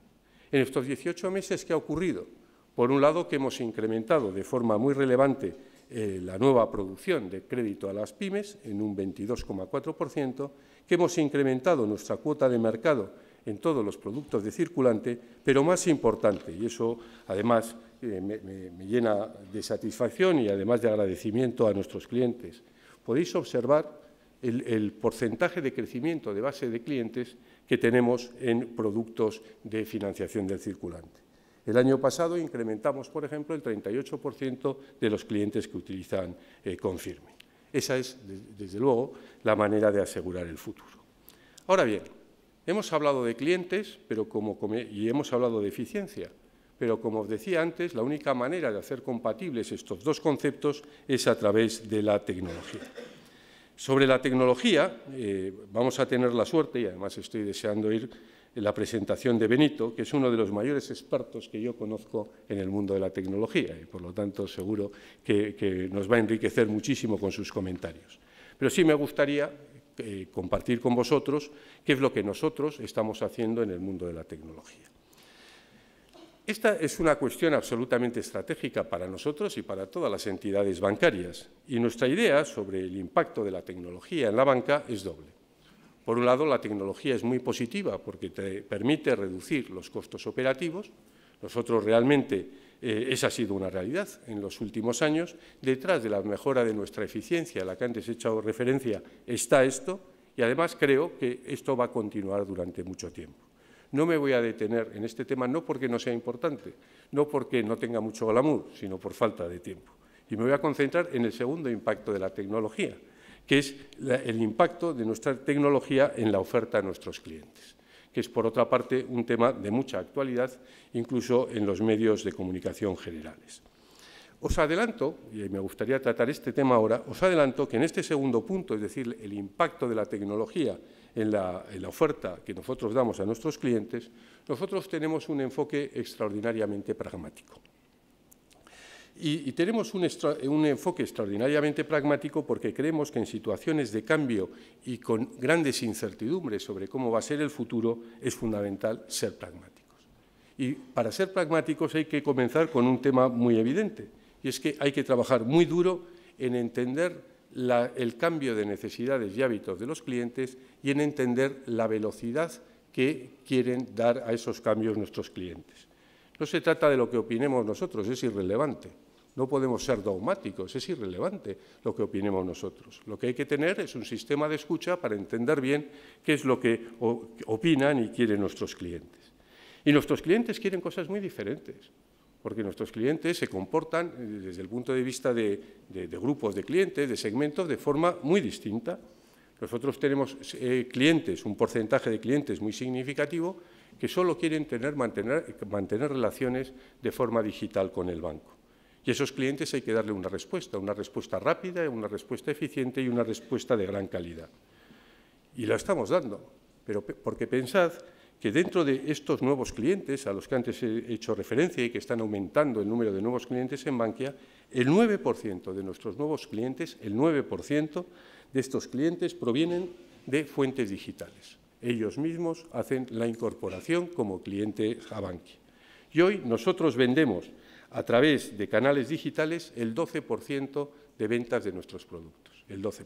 En estos 18 meses, ¿qué ha ocurrido? Por un lado, que hemos incrementado de forma muy relevante eh, la nueva producción de crédito a las pymes en un 22,4%, que hemos incrementado nuestra cuota de mercado en todos los productos de circulante, pero más importante, y eso además eh, me, llena de satisfacción y además de agradecimiento a nuestros clientes, podéis observar el, porcentaje de crecimiento de base de clientes que tenemos en productos de financiación del circulante. El año pasado incrementamos, por ejemplo, el 38% de los clientes que utilizan eh, Confirme. Esa es, desde luego, la manera de asegurar el futuro. Ahora bien, hemos hablado de clientes pero y hemos hablado de eficiencia, pero como os decía antes, la única manera de hacer compatibles estos dos conceptos es a través de la tecnología. Sobre la tecnología, eh, vamos a tener la suerte, y además estoy deseando ir en la presentación de Benito, que es uno de los mayores expertos que yo conozco en el mundo de la tecnología, y por lo tanto seguro que, nos va a enriquecer muchísimo con sus comentarios. Pero sí me gustaría eh, compartir con vosotros qué es lo que nosotros estamos haciendo en el mundo de la tecnología. Esta es una cuestión absolutamente estratégica para nosotros y para todas las entidades bancarias, y nuestra idea sobre el impacto de la tecnología en la banca es doble. Por un lado, la tecnología es muy positiva porque te permite reducir los costos operativos. Nosotros realmente, eh, esa ha sido una realidad en los últimos años. Detrás de la mejora de nuestra eficiencia, a la que antes he hecho referencia, está esto, y además creo que esto va a continuar durante mucho tiempo. No me voy a detener en este tema, no porque no sea importante, no porque no tenga mucho glamour, sino por falta de tiempo. Y me voy a concentrar en el segundo impacto de la tecnología, que es el impacto de nuestra tecnología en la oferta a nuestros clientes, que es, por otra parte, un tema de mucha actualidad, incluso en los medios de comunicación generales. Os adelanto, y me gustaría tratar este tema ahora, os adelanto que en este segundo punto, es decir, el impacto de la tecnología en la, oferta que nosotros damos a nuestros clientes, nosotros tenemos un enfoque extraordinariamente pragmático. Y, tenemos un, un, enfoque extraordinariamente pragmático porque creemos que en situaciones de cambio y con grandes incertidumbres sobre cómo va a ser el futuro, es fundamental ser pragmáticos. Y para ser pragmáticos hay que comenzar con un tema muy evidente, y es que hay que trabajar muy duro en entender el cambio de necesidades y hábitos de los clientes y en entender la velocidad que quieren dar a esos cambios nuestros clientes. No se trata de lo que opinemos nosotros, es irrelevante. No podemos ser dogmáticos, es irrelevante lo que opinemos nosotros. Lo que hay que tener es un sistema de escucha para entender bien qué es lo que opinan y quieren nuestros clientes. Y nuestros clientes quieren cosas muy diferentes porque nuestros clientes se comportan eh, desde el punto de vista de, grupos de clientes, de segmentos, de forma muy distinta. Nosotros tenemos eh, clientes, un porcentaje de clientes muy significativo, que solo quieren tener, mantener, relaciones de forma digital con el banco. Y a esos clientes hay que darle una respuesta, una respuesta rápida, una respuesta eficiente y una respuesta de gran calidad. Y la estamos dando, pero porque pensad que dentro de estos nuevos clientes, a los que antes he hecho referencia y que están aumentando el número de nuevos clientes en Bankia, el 9% de nuestros nuevos clientes, el 9% de estos clientes provienen de fuentes digitales. Ellos mismos hacen la incorporación como cliente a Bankia. Y hoy nosotros vendemos a través de canales digitales el 12% de ventas de nuestros productos, el 12%.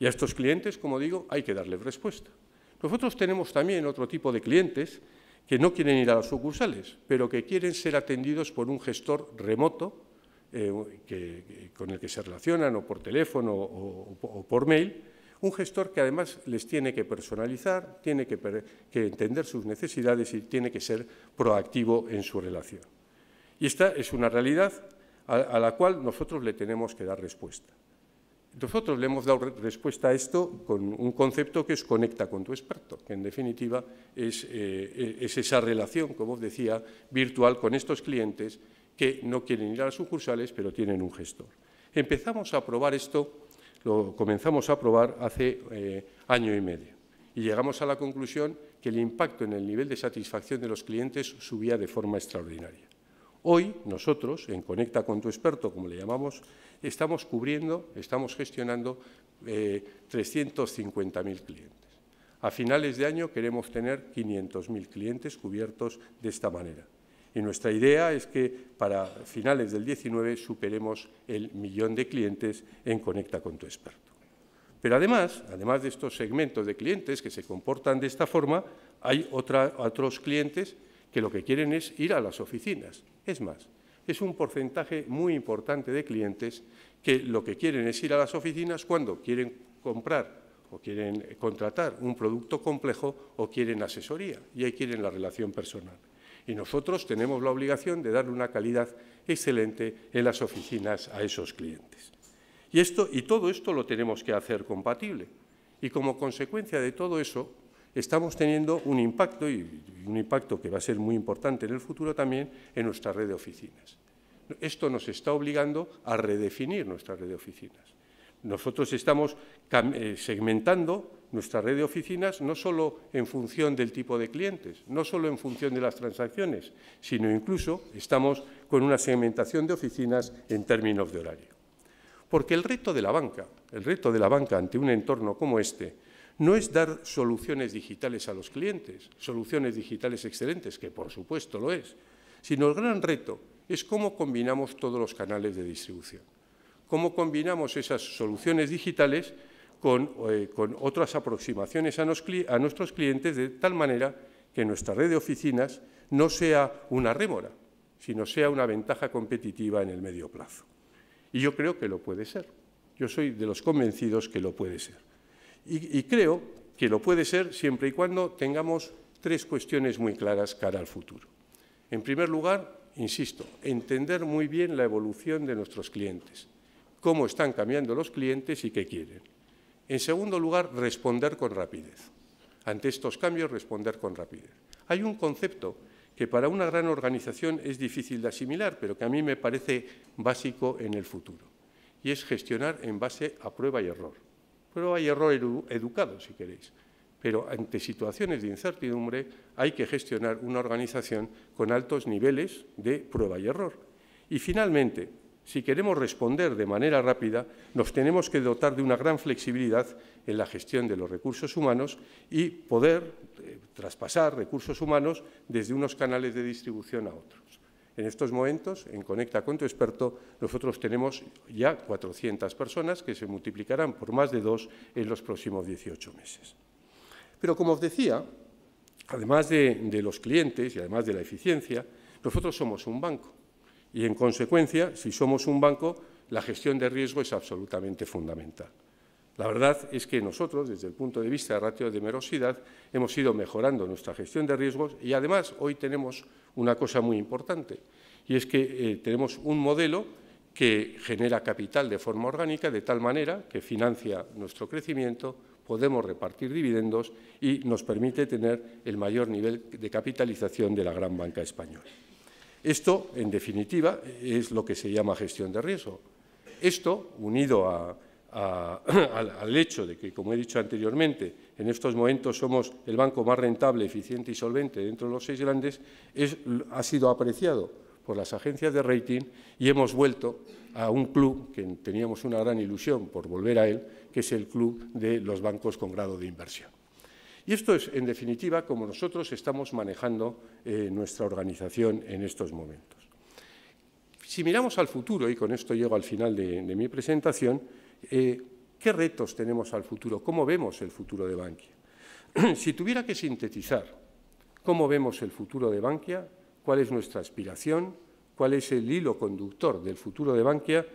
Y a estos clientes, como digo, hay que darles respuesta. Nosotros tenemos también otro tipo de clientes que no quieren ir a las sucursales, pero que quieren ser atendidos por un gestor remoto eh, con el que se relacionan o por teléfono o, por mail, un gestor que además les tiene que personalizar, tiene que, entender sus necesidades y tiene que ser proactivo en su relación. Y esta es una realidad a la cual nosotros le tenemos que dar respuesta. Nosotros le hemos dado respuesta a esto con un concepto que es conecta con tu experto, que en definitiva eh, e-, es, esa relación, como os decía, virtual con estos clientes que no quieren ir a las sucursales, pero tienen un gestor. Empezamos a probar esto, lo comenzamos a probar hace eh, año y medio y llegamos a la conclusión que el impacto en el nivel de satisfacción de los clientes subía de forma extraordinaria. Hoy nosotros, en Conecta con tu experto, como le llamamos, estamos cubriendo, estamos gestionando 350.000 eh, clientes. A finales de año queremos tener 500.000 clientes cubiertos de esta manera. Y nuestra idea es que para finales del 19 superemos el millón de clientes en Conecta con tu experto. Pero además, además de estos segmentos de clientes que se comportan de esta forma, hay otros clientes que lo que quieren es ir a las oficinas. Es más, es un porcentaje muy importante de clientes que lo que quieren es ir a las oficinas cuando quieren comprar o quieren eh, contratar un producto complejo o quieren asesoría y ahí quieren la relación personal. Y nosotros tenemos la obligación de darle una calidad excelente en las oficinas a esos clientes. Y, esto, y todo esto lo tenemos que hacer compatible. Y como consecuencia de todo eso, estamos teniendo un impacto, y un impacto que va a ser muy importante en el futuro también, en nuestra red de oficinas. Esto nos está obligando a redefinir nuestra red de oficinas. Nosotros estamos eh, segmentando nuestra red de oficinas no solo en función del tipo de clientes, no solo en función de las transacciones, sino incluso estamos con una segmentación de oficinas en términos de horario. Porque el reto de la banca, el reto de la banca ante un entorno como este, no es dar soluciones digitales a los clientes, soluciones digitales excelentes, que por supuesto lo es, sino el gran reto es cómo combinamos todos los canales de distribución, cómo combinamos esas soluciones digitales con, eh, otras aproximaciones a, a nuestros clientes de tal manera que nuestra red de oficinas no sea una rémora, sino sea una ventaja competitiva en el medio plazo. Y yo creo que lo puede ser. Yo soy de los convencidos que lo puede ser. Y, creo que lo puede ser siempre y cuando tengamos tres cuestiones muy claras cara al futuro. En primer lugar, insisto, entender muy bien la evolución de nuestros clientes, cómo están cambiando los clientes y qué quieren. En segundo lugar, responder con rapidez. Ante estos cambios, responder con rapidez. Hay un concepto que para una gran organización es difícil de asimilar, pero que a mí me parece básico en el futuro, y es gestionar en base a prueba y error. Prueba y error educado, si queréis. Pero ante situaciones de incertidumbre hay que gestionar una organización con altos niveles de prueba y error. Y finalmente, si queremos responder de manera rápida, nos tenemos que dotar de una gran flexibilidad en la gestión de los recursos humanos y poder eh, traspasar recursos humanos desde unos canales de distribución a otros. En estos momentos, en Conecta con tu experto, nosotros tenemos ya 400 personas que se multiplicarán por más de dos en los próximos 18 meses. Pero como os decía, además de, los clientes y además de la eficiencia, nosotros somos un banco. Y en consecuencia, si somos un banco, la gestión de riesgo es absolutamente fundamental. La verdad es que nosotros, desde el punto de vista de ratio de merosidad, hemos ido mejorando nuestra gestión de riesgos y además hoy tenemos una cosa muy importante, y es que eh, tenemos un modelo que genera capital de forma orgánica, de tal manera que financia nuestro crecimiento, podemos repartir dividendos y nos permite tener el mayor nivel de capitalización de la gran banca española. Esto, en definitiva, es lo que se llama gestión de riesgo. Esto, unido al hecho de que, como he dicho anteriormente, en estos momentos somos el banco más rentable, eficiente y solvente dentro de los seis grandes, ha sido apreciado por las agencias de rating y hemos vuelto a un club que teníamos una gran ilusión por volver a él, que es el club de los bancos con grado de inversión. Y esto es, en definitiva, como nosotros estamos manejando eh, nuestra organización en estos momentos. Si miramos al futuro, y con esto llego al final de, mi presentación, eh, ¿Qué retos tenemos al futuro? ¿Cómo vemos el futuro de Bankia? si tuviera que sintetizar cómo vemos el futuro de Bankia, cuál es nuestra aspiración, cuál es el hilo conductor del futuro de Bankia,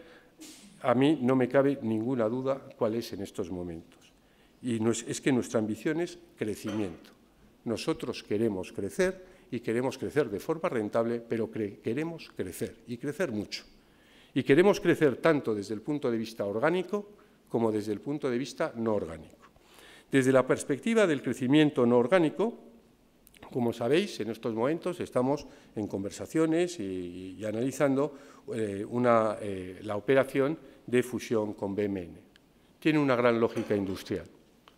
a mí no me cabe ninguna duda cuál es en estos momentos. Y es que nuestra ambición es crecimiento. Nosotros queremos crecer y queremos crecer de forma rentable, pero queremos crecer y crecer mucho. Y queremos crecer tanto desde el punto de vista orgánico como desde el punto de vista no orgánico. Desde la perspectiva del crecimiento no orgánico, como sabéis, en estos momentos estamos en conversaciones y, analizando eh, eh, la operación de fusión con BMN. Tiene una gran lógica industrial.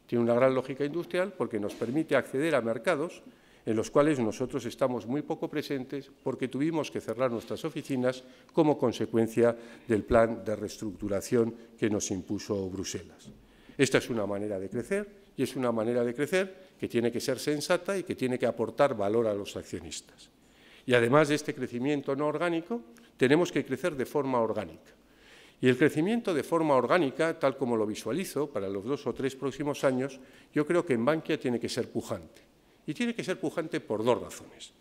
Tiene una gran lógica industrial porque nos permite acceder a mercados en los cuales nosotros estamos muy poco presentes porque tuvimos que cerrar nuestras oficinas como consecuencia del plan de reestructuración que nos impuso Bruselas. Esta es una manera de crecer y es una manera de crecer que tiene que ser sensata y que tiene que aportar valor a los accionistas. Y además de este crecimiento no orgánico, tenemos que crecer de forma orgánica. Y el crecimiento de forma orgánica, tal como lo visualizo para los dos o tres próximos años, yo creo que en Bankia tiene que ser pujante. Y tiene que ser pujante por dos razones.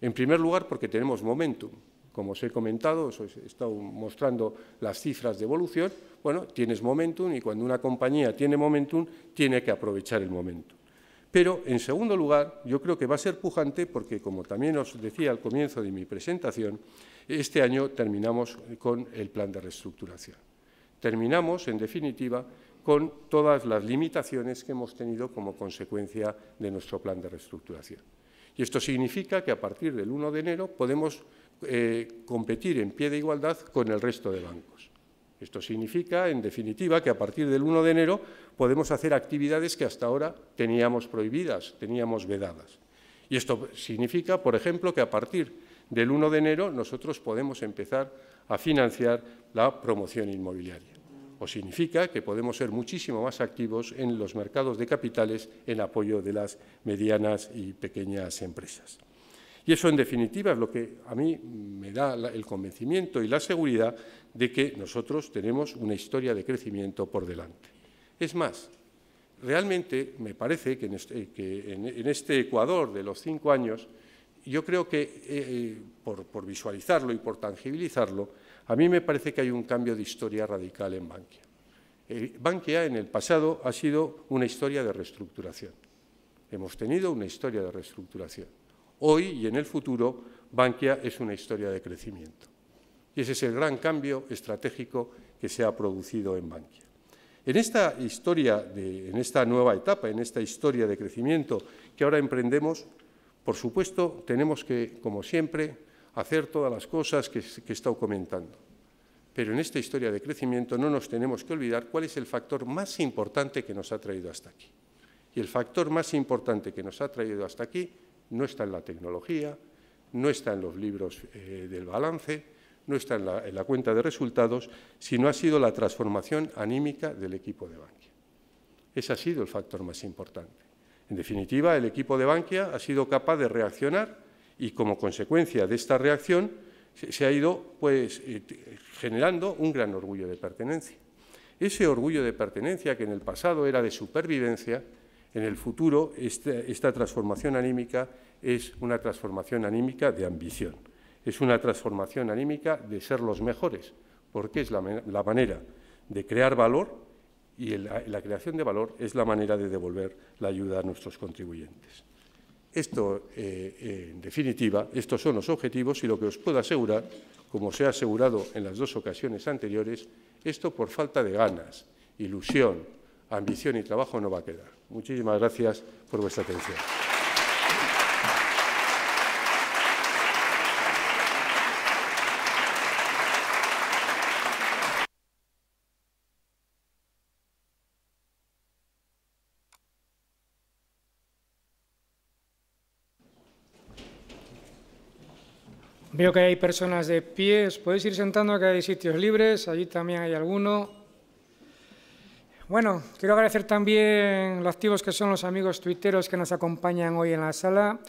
En primer lugar, porque tenemos momentum. Como os he comentado, os he estado mostrando las cifras de evolución. Bueno, tienes momentum y cuando una compañía tiene momentum, tiene que aprovechar el momento. Pero, en segundo lugar, yo creo que va a ser pujante porque, como también os decía al comienzo de mi presentación, este año terminamos con el plan de reestructuración. Terminamos, en definitiva, con todas las limitaciones que hemos tenido como consecuencia de nuestro plan de reestructuración. Y esto significa que a partir del 1 de enero podemos eh, competir en pie de igualdad con el resto de bancos. Esto significa, en definitiva, que a partir del 1 de enero podemos hacer actividades que hasta ahora teníamos prohibidas, teníamos vedadas. Y esto significa, por ejemplo, que a partir del 1 de enero nosotros podemos empezar a financiar la promoción inmobiliaria o significa que podemos ser muchísimo más activos en los mercados de capitales en apoyo de las medianas y pequeñas empresas. Y eso, en definitiva, es lo que a mí me da el convencimiento y la seguridad de que nosotros tenemos una historia de crecimiento por delante. Es más, realmente me parece que en este, este Ecuador de los cinco años, yo creo que, eh, eh, por visualizarlo y por tangibilizarlo, a mí me parece que hay un cambio de historia radical en Bankia. Eh, Bankia en el pasado ha sido una historia de reestructuración. Hemos tenido una historia de reestructuración. Hoy y en el futuro, Bankia es una historia de crecimiento. Y ese es el gran cambio estratégico que se ha producido en Bankia. En esta historia, en esta nueva etapa, en esta historia de crecimiento que ahora emprendemos, por supuesto, tenemos que, como siempre, hacer todas las cosas que, he estado comentando. Pero en esta historia de crecimiento no nos tenemos que olvidar cuál es el factor más importante que nos ha traído hasta aquí. Y el factor más importante que nos ha traído hasta aquí no está en la tecnología, no está en los libros eh, del balance, no está en la, en la, cuenta de resultados, sino ha sido la transformación anímica del equipo de Bankia. Ese ha sido el factor más importante. En definitiva, el equipo de Bankia ha sido capaz de reaccionar y como consecuencia de esta reacción se ha ido pues, eh, generando un gran orgullo de pertenencia. Ese orgullo de pertenencia que en el pasado era de supervivencia, en el futuro este, esta, transformación anímica es una transformación anímica de ambición, es una transformación anímica de ser los mejores, porque es la, manera de crear valor y la creación de valor es la manera de devolver la ayuda a nuestros contribuyentes. Esto, eh, eh, en definitiva, estos son los objetivos y lo que os puedo asegurar, como se ha asegurado en las dos ocasiones anteriores, esto por falta de ganas, ilusión, ambición y trabajo no va a quedar. Muchísimas gracias por vuestra atención. Veo que hay personas de pie. Os podéis ir sentando, que hay sitios libres. Allí también hay alguno. Bueno, quiero agradecer también los activos que son los amigos tuiteros que nos acompañan hoy en la sala.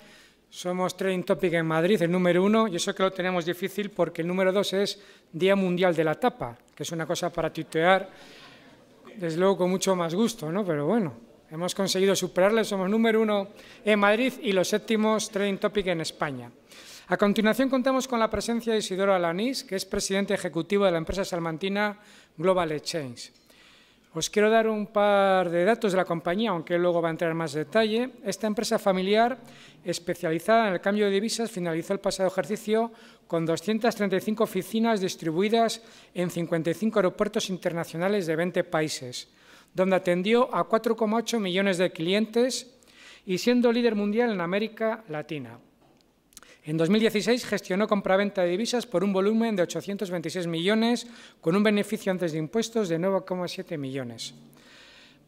Somos Trading Topic en Madrid, el número uno, y eso que lo tenemos difícil porque el número dos es Día Mundial de la Tapa, que es una cosa para tuitear, desde luego con mucho más gusto, ¿no? Pero bueno, hemos conseguido superarle, somos número uno en Madrid y los séptimos Trading Topic en España. A continuación contamos con la presencia de Isidoro Alanís, que es presidente ejecutivo de la empresa salmantina Global Exchange. Os quiero dar un par de datos de la compañía, aunque luego va a entrar más detalle. Esta empresa familiar, especializada en el cambio de divisas, finalizó el pasado ejercicio con 235 oficinas distribuidas en 55 aeropuertos internacionales de 20 países, donde atendió a 4,8 millones de clientes y siendo líder mundial en América Latina. En 2016 gestionó compraventa de divisas por un volumen de 826 millones, con un beneficio antes de impuestos de 9,7 millones.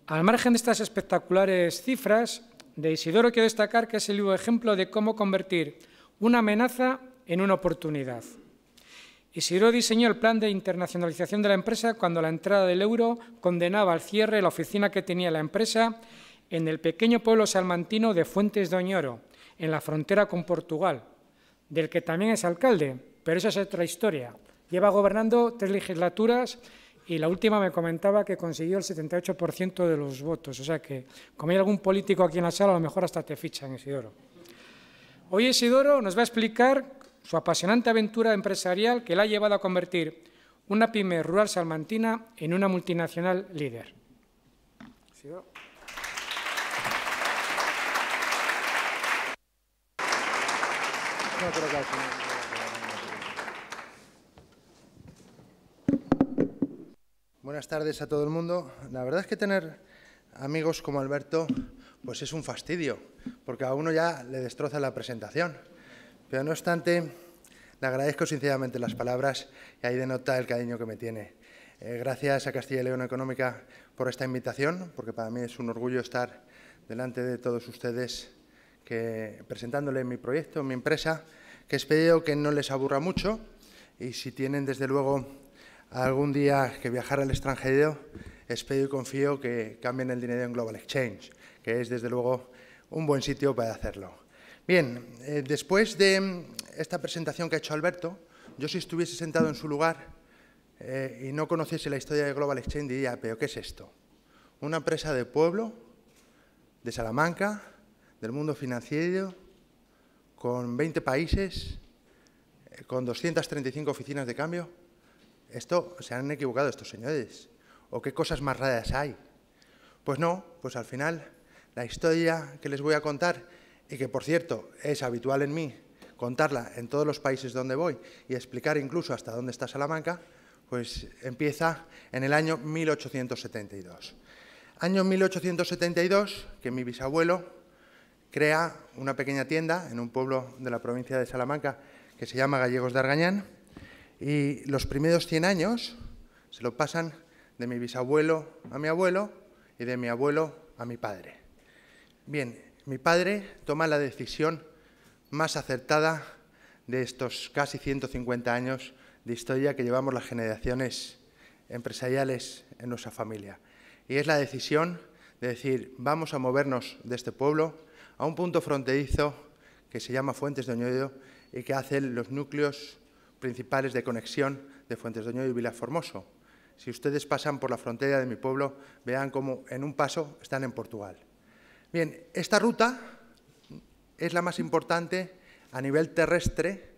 Al margen de estas espectaculares cifras, de Isidoro quiero destacar que es el ejemplo de cómo convertir una amenaza en una oportunidad. Isidoro diseñó el plan de internacionalización de la empresa cuando la entrada del euro condenaba al cierre la oficina que tenía la empresa en el pequeño pueblo salmantino de Fuentes de Oñoro, en la frontera con Portugal, del que también es alcalde, pero esa es otra historia. Lleva gobernando tres legislaturas y la última me comentaba que consiguió el 78% de los votos. O sea que, como hay algún político aquí en la sala, a lo mejor hasta te fichan, Isidoro. Hoy Isidoro nos va a explicar su apasionante aventura empresarial que la ha llevado a convertir una pyme rural salmantina en una multinacional líder. Buenas tardes a todo el mundo. La verdad es que tener amigos como Alberto pues es un fastidio, porque a uno ya le destroza la presentación. Pero no obstante, le agradezco sinceramente las palabras y ahí denota el cariño que me tiene. Eh, gracias a Castilla y León Económica por esta invitación, porque para mí es un orgullo estar delante de todos ustedes presentándole mi proyecto, mi empresa, que espero que no les aburra mucho y si tienen, desde luego, algún día que viajar al extranjero, espero y confío que cambien el dinero en Global Exchange, que es, desde luego, un buen sitio para hacerlo. Bien, eh, después de esta presentación que ha hecho Alberto, yo si estuviese sentado en su lugar eh, y no conociese la historia de Global Exchange, diría, pero ¿qué es esto? Una empresa de pueblo, de Salamanca, del mundo financiero con 20 países, eh, con 235 oficinas de cambio. Esto se han equivocado estos señores. ¿O qué cosas más raras hay? Pues no, pues al final la historia que les voy a contar, y que por cierto es habitual en mí contarla en todos los países donde voy y explicar incluso hasta dónde está Salamanca, pues empieza en el año 1872. Año 1872, que mi bisabuelo, crea una pequeña tienda en un pueblo de la provincia de Salamanca que se llama Gallegos de Argañán y los primeros 100 años se lo pasan de mi bisabuelo a mi abuelo y de mi abuelo a mi padre. Bien, mi padre toma la decisión más acertada de estos casi 150 años de historia que llevamos las generaciones empresariales en nuestra familia. Y es la decisión de decir, vamos a movernos de este pueblo, a un punto fronterizo que se llama Fuentes de Oñedo y que hacen los núcleos principales de conexión de Fuentes de Oñedo y Formoso. Si ustedes pasan por la frontera de mi pueblo, vean cómo en un paso están en Portugal. Bien, esta ruta es la más importante a nivel terrestre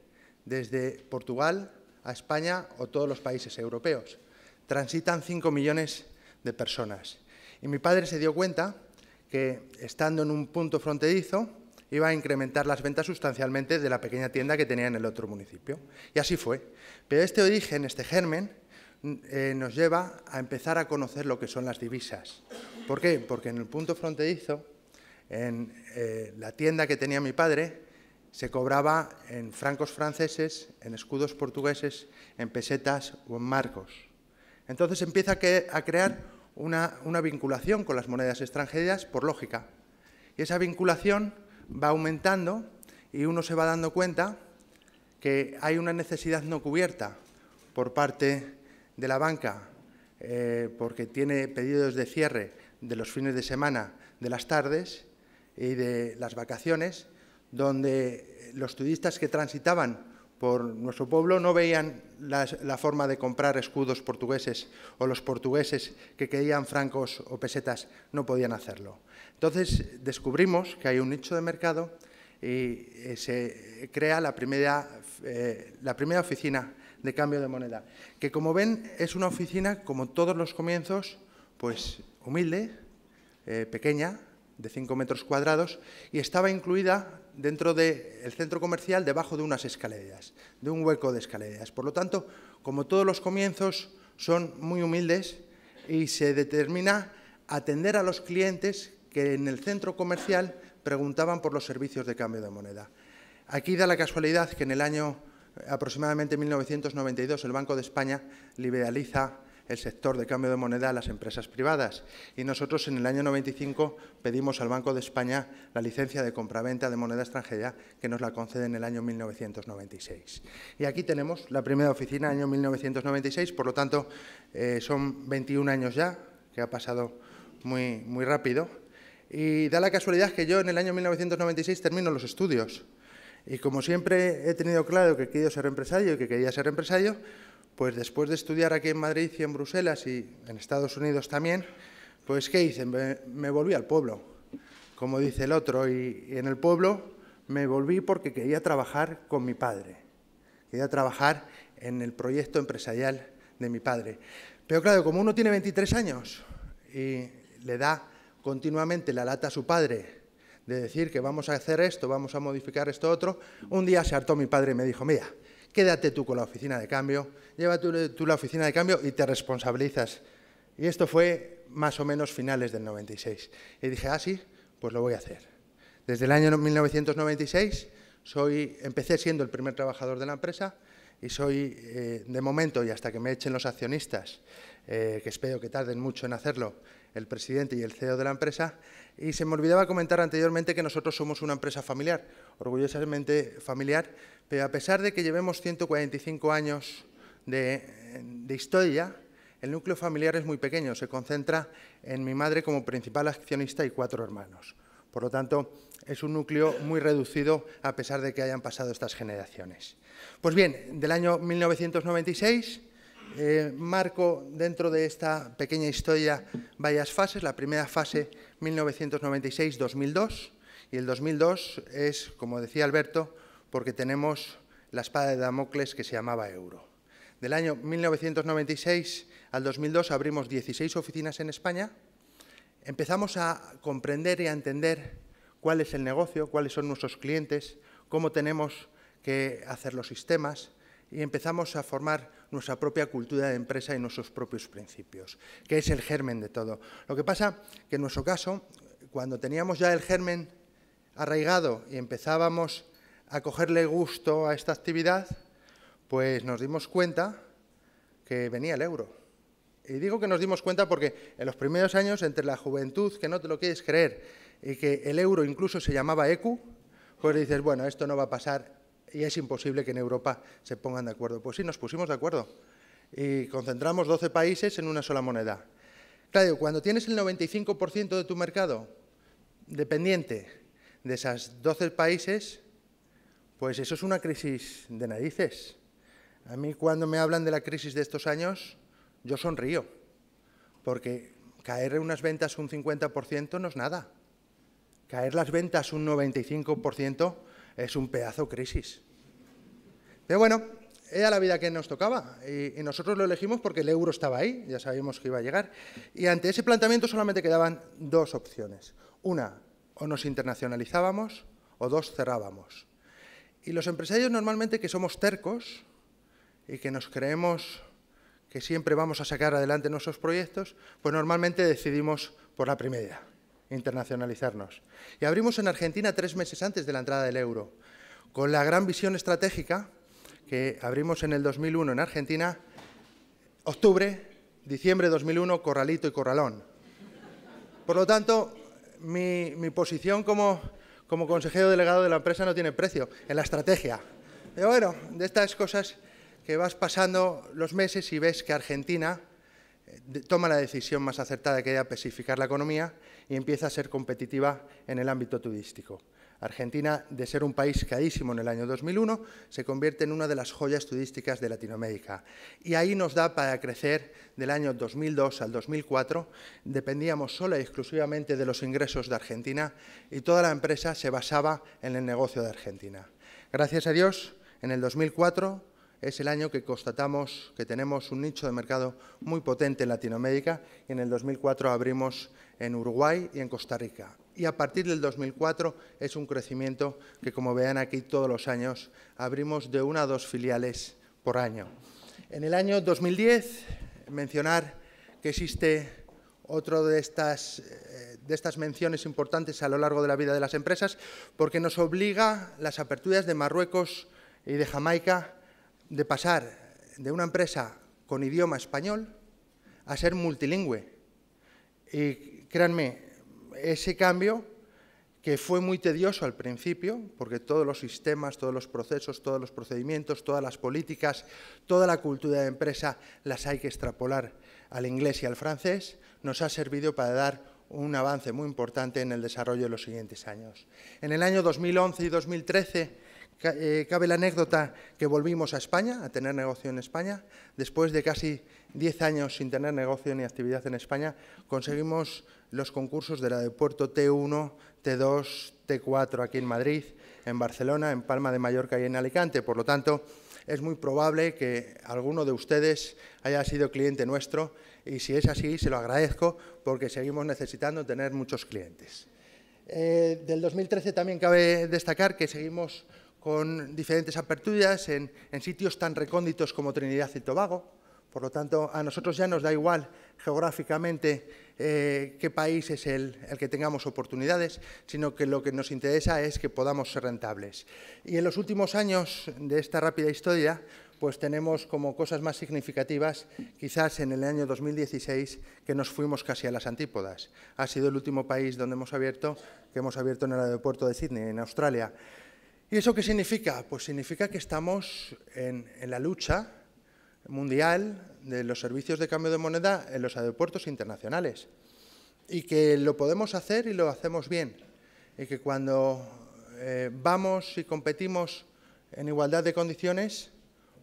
desde Portugal a España o todos los países europeos. Transitan 5 millones de personas. Y mi padre se dio cuenta que, estando en un punto fronterizo, iba a incrementar las ventas sustancialmente de la pequeña tienda que tenía en el otro municipio. Y así fue. Pero este origen, este germen, mm, eh, nos lleva a empezar a conocer lo que son las divisas. ¿Por qué? Porque en el punto fronterizo, en eh, la tienda que tenía mi padre, se cobraba en francos franceses, en escudos portugueses, en pesetas o en marcos. Entonces empieza a crear una, vinculación con las monedas extranjeras por lógica. Y esa vinculación va aumentando y uno se va dando cuenta que hay una necesidad no cubierta por parte de la banca, eh, porque tiene pedidos de cierre de los fines de semana, de las tardes y de las vacaciones, donde los turistas que transitaban por nuestro pueblo no veían la forma de comprar escudos portugueses o los portugueses que querían francos o pesetas no podían hacerlo. Entonces descubrimos que hay un nicho de mercado y eh, se crea la primera, eh, la primera oficina de cambio de moneda, que como ven es una oficina como todos los comienzos, pues humilde, eh, pequeña, de 5 metros cuadrados, y estaba incluida dentro del centro comercial debajo de unas escaleras, de un hueco de escaleras. Por lo tanto, como todos los comienzos son muy humildes y se determina atender a los clientes que en el centro comercial preguntaban por los servicios de cambio de moneda. Aquí da la casualidad que en el año aproximadamente 1992 el Banco de España liberaliza el sector de cambio de moneda a las empresas privadas. Y nosotros en el año 95 pedimos al Banco de España la licencia de compraventa de moneda extranjera que nos la concede en el año 1996. Y aquí tenemos la primera oficina, año 1996, por lo tanto eh, son 21 años ya, que ha pasado muy, muy rápido. Y da la casualidad que yo en el año 1996 termino los estudios. Y como siempre he tenido claro que quería ser empresario y que quería ser empresario, pues después de estudiar aquí en Madrid y en Bruselas y en Estados Unidos también, pues ¿qué hice? Me, volví al pueblo, como dice el otro, y, y en el pueblo me volví porque quería trabajar con mi padre, quería trabajar en el proyecto empresarial de mi padre. Pero claro, como uno tiene 23 años y le da continuamente la lata a su padre de decir que vamos a hacer esto, vamos a modificar esto otro, un día se hartó mi padre y me dijo, mira, Quédate tú con la oficina de cambio, lleva tú la oficina de cambio y te responsabilizas. Y esto fue más o menos finales del 96. Y dije, ah, sí, pues lo voy a hacer. Desde el año 1996 soy, empecé siendo el primer trabajador de la empresa y soy, eh, de momento, y hasta que me echen los accionistas, eh, que espero que tarden mucho en hacerlo, el presidente y el CEO de la empresa, y se me olvidaba comentar anteriormente que nosotros somos una empresa familiar, orgullosamente familiar, pero a pesar de que llevemos 145 años de, historia, el núcleo familiar es muy pequeño, se concentra en mi madre como principal accionista y cuatro hermanos. Por lo tanto, es un núcleo muy reducido a pesar de que hayan pasado estas generaciones. Pues bien, del año 1996 eh, marco dentro de esta pequeña historia varias fases. La primera fase, 1996-2002, y el 2002 es, como decía Alberto, porque tenemos la espada de Damocles que se llamaba euro. Del año 1996 al 2002 abrimos 16 oficinas en España, empezamos a comprender y a entender cuál es el negocio, cuáles son nuestros clientes, cómo tenemos que hacer los sistemas, y empezamos a formar nuestra propia cultura de empresa y nuestros propios principios, que es el germen de todo. Lo que pasa que en nuestro caso, cuando teníamos ya el germen arraigado y empezábamos a cogerle gusto a esta actividad, pues nos dimos cuenta que venía el euro. Y digo que nos dimos cuenta porque en los primeros años, entre la juventud, que no te lo quieres creer, y que el euro incluso se llamaba ECU, pues dices, bueno, esto no va a pasar y es imposible que en Europa se pongan de acuerdo. Pues sí, nos pusimos de acuerdo y concentramos 12 países en una sola moneda. Claro, cuando tienes el 95% de tu mercado dependiente de esos 12 países, pues eso es una crisis de narices. A mí cuando me hablan de la crisis de estos años, yo sonrío, porque caer en unas ventas un 50% no es nada. Caer las ventas un 95% es un pedazo crisis. Pero bueno, era la vida que nos tocaba y, nosotros lo elegimos porque el euro estaba ahí, ya sabíamos que iba a llegar. Y ante ese planteamiento solamente quedaban dos opciones. Una, o nos internacionalizábamos o dos, cerrábamos. Y los empresarios normalmente que somos tercos y que nos creemos que siempre vamos a sacar adelante nuestros proyectos, pues normalmente decidimos por la primera internacionalizarnos. Y abrimos en Argentina tres meses antes de la entrada del euro, con la gran visión estratégica que abrimos en el 2001 en Argentina, octubre, diciembre de 2001, corralito y corralón. Por lo tanto, mi, posición como, como consejero delegado de la empresa no tiene precio en la estrategia. Pero bueno, de estas cosas que vas pasando los meses y ves que Argentina toma la decisión más acertada que de pesificar la economía y empieza a ser competitiva en el ámbito turístico. Argentina, de ser un país caísimo en el año 2001, se convierte en una de las joyas turísticas de Latinoamérica. Y ahí nos da para crecer del año 2002 al 2004. Dependíamos sola y exclusivamente de los ingresos de Argentina y toda la empresa se basaba en el negocio de Argentina. Gracias a Dios, en el 2004 es el año que constatamos que tenemos un nicho de mercado muy potente en Latinoamérica y en el 2004 abrimos en Uruguay y en Costa Rica. Y a partir del 2004 es un crecimiento que, como vean aquí todos los años, abrimos de una a dos filiales por año. En el año 2010, mencionar que existe otro de estas, eh, de estas menciones importantes a lo largo de la vida de las empresas, porque nos obliga las aperturas de Marruecos y de Jamaica de pasar de una empresa con idioma español a ser multilingüe. Y créanme, ese cambio que fue muy tedioso al principio, porque todos los sistemas, todos los procesos, todos los procedimientos, todas las políticas, toda la cultura de empresa las hay que extrapolar al inglés y al francés, nos ha servido para dar un avance muy importante en el desarrollo de los siguientes años. En el año 2011 y 2013 eh, cabe la anécdota que volvimos a España, a tener negocio en España. Después de casi 10 años sin tener negocio ni actividad en España, conseguimos los concursos del Puerto T1, T2, T4 aquí en Madrid, en Barcelona, en Palma de Mallorca y en Alicante. Por lo tanto, es muy probable que alguno de ustedes haya sido cliente nuestro y si es así, se lo agradezco porque seguimos necesitando tener muchos clientes. Eh, del 2013 también cabe destacar que seguimos con diferentes aperturas en, sitios tan recónditos como Trinidad y Tobago. Por lo tanto, a nosotros ya nos da igual geográficamente eh, qué país es el, el, que tengamos oportunidades, sino que lo que nos interesa es que podamos ser rentables. Y en los últimos años de esta rápida historia, pues tenemos como cosas más significativas, quizás en el año 2016, que nos fuimos casi a las antípodas. Ha sido el último país donde hemos abierto, que hemos abierto en el aeropuerto de Sydney, en Australia. ¿Y eso qué significa? Pues significa que estamos en, la lucha mundial de los servicios de cambio de moneda en los aeropuertos internacionales y que lo podemos hacer y lo hacemos bien y que cuando eh, vamos y competimos en igualdad de condiciones,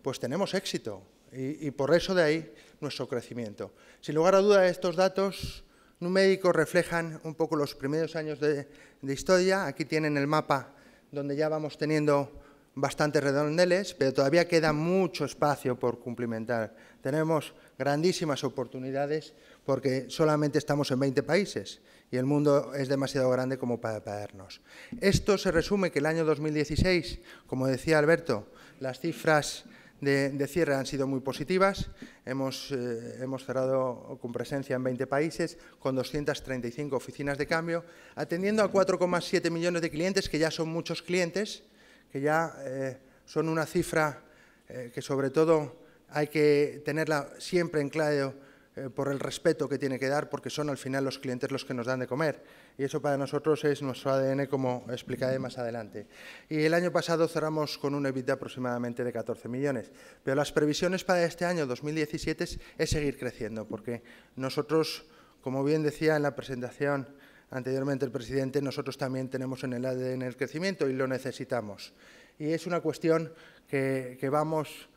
pues tenemos éxito y, por eso de ahí nuestro crecimiento. Sin lugar a duda, estos datos numéricos reflejan un poco los primeros años de, de historia. Aquí tienen el mapa donde ya vamos teniendo bastantes redondeles, pero todavía queda mucho espacio por cumplimentar. Tenemos grandísimas oportunidades porque solamente estamos en 20 países y el mundo es demasiado grande como para darnos. Esto se resume que el año 2016, como decía Alberto, las cifras de, cierre han sido muy positivas. Hemos, eh, cerrado con presencia en 20 países, con 235 oficinas de cambio, atendiendo a 4,7 millones de clientes, que ya son muchos clientes, que ya eh, son una cifra eh, que sobre todo hay que tenerla siempre en claro eh, por el respeto que tiene que dar, porque son al final los clientes los que nos dan de comer. Y eso para nosotros es nuestro ADN, como explicaré más adelante. Y el año pasado cerramos con un EBITDA aproximadamente de 14 millones. Pero las previsiones para este año 2017 es, seguir creciendo, porque nosotros, como bien decía en la presentación anteriormente el presidente, nosotros también tenemos en el ADN el crecimiento y lo necesitamos. Y es una cuestión que vamos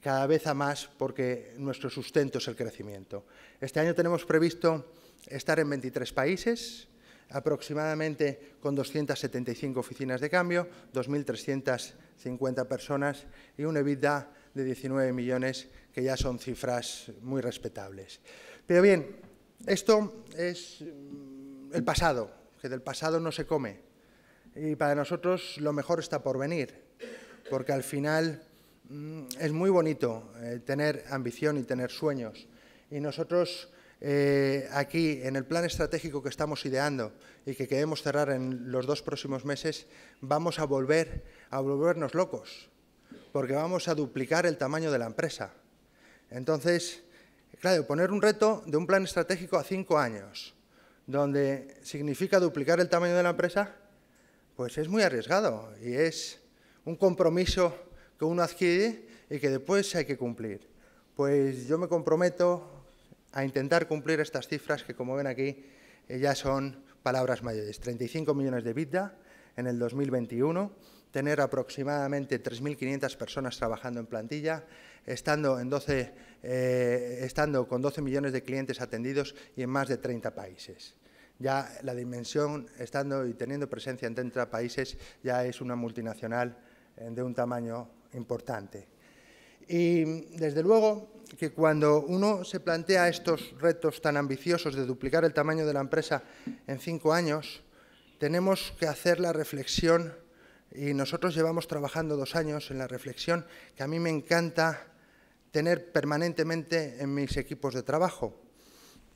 cada vez a más porque nuestro sustento es el crecimiento. Este año tenemos previsto estar en 23 países, aproximadamente con 275 oficinas de cambio, 2.350 personas y un EBITDA de 19 millones, que ya son cifras muy respetables. Pero bien, esto es mm, el pasado, que del pasado no se come. Y para nosotros lo mejor está por venir, porque al final Mm, es muy bonito eh, tener ambición y tener sueños. Y nosotros eh, aquí, en el plan estratégico que estamos ideando y que queremos cerrar en los dos próximos meses, vamos a volver a volvernos locos, porque vamos a duplicar el tamaño de la empresa. Entonces, claro, poner un reto de un plan estratégico a cinco años, donde significa duplicar el tamaño de la empresa, pues es muy arriesgado y es un compromiso que uno adquiere y que después hay que cumplir. Pues yo me comprometo a intentar cumplir estas cifras que, como ven aquí, eh, ya son palabras mayores. 35 millones de vida en el 2021, tener aproximadamente 3.500 personas trabajando en plantilla, estando, en 12, eh, estando con 12 millones de clientes atendidos y en más de 30 países ya la dimensión, estando y teniendo presencia en 30 países, ya es una multinacional eh, de un tamaño importante. Y desde luego que cuando uno se plantea estos retos tan ambiciosos de duplicar el tamaño de la empresa en cinco años, tenemos que hacer la reflexión, y nosotros llevamos trabajando dos años en la reflexión, que a mí me encanta tener permanentemente en mis equipos de trabajo.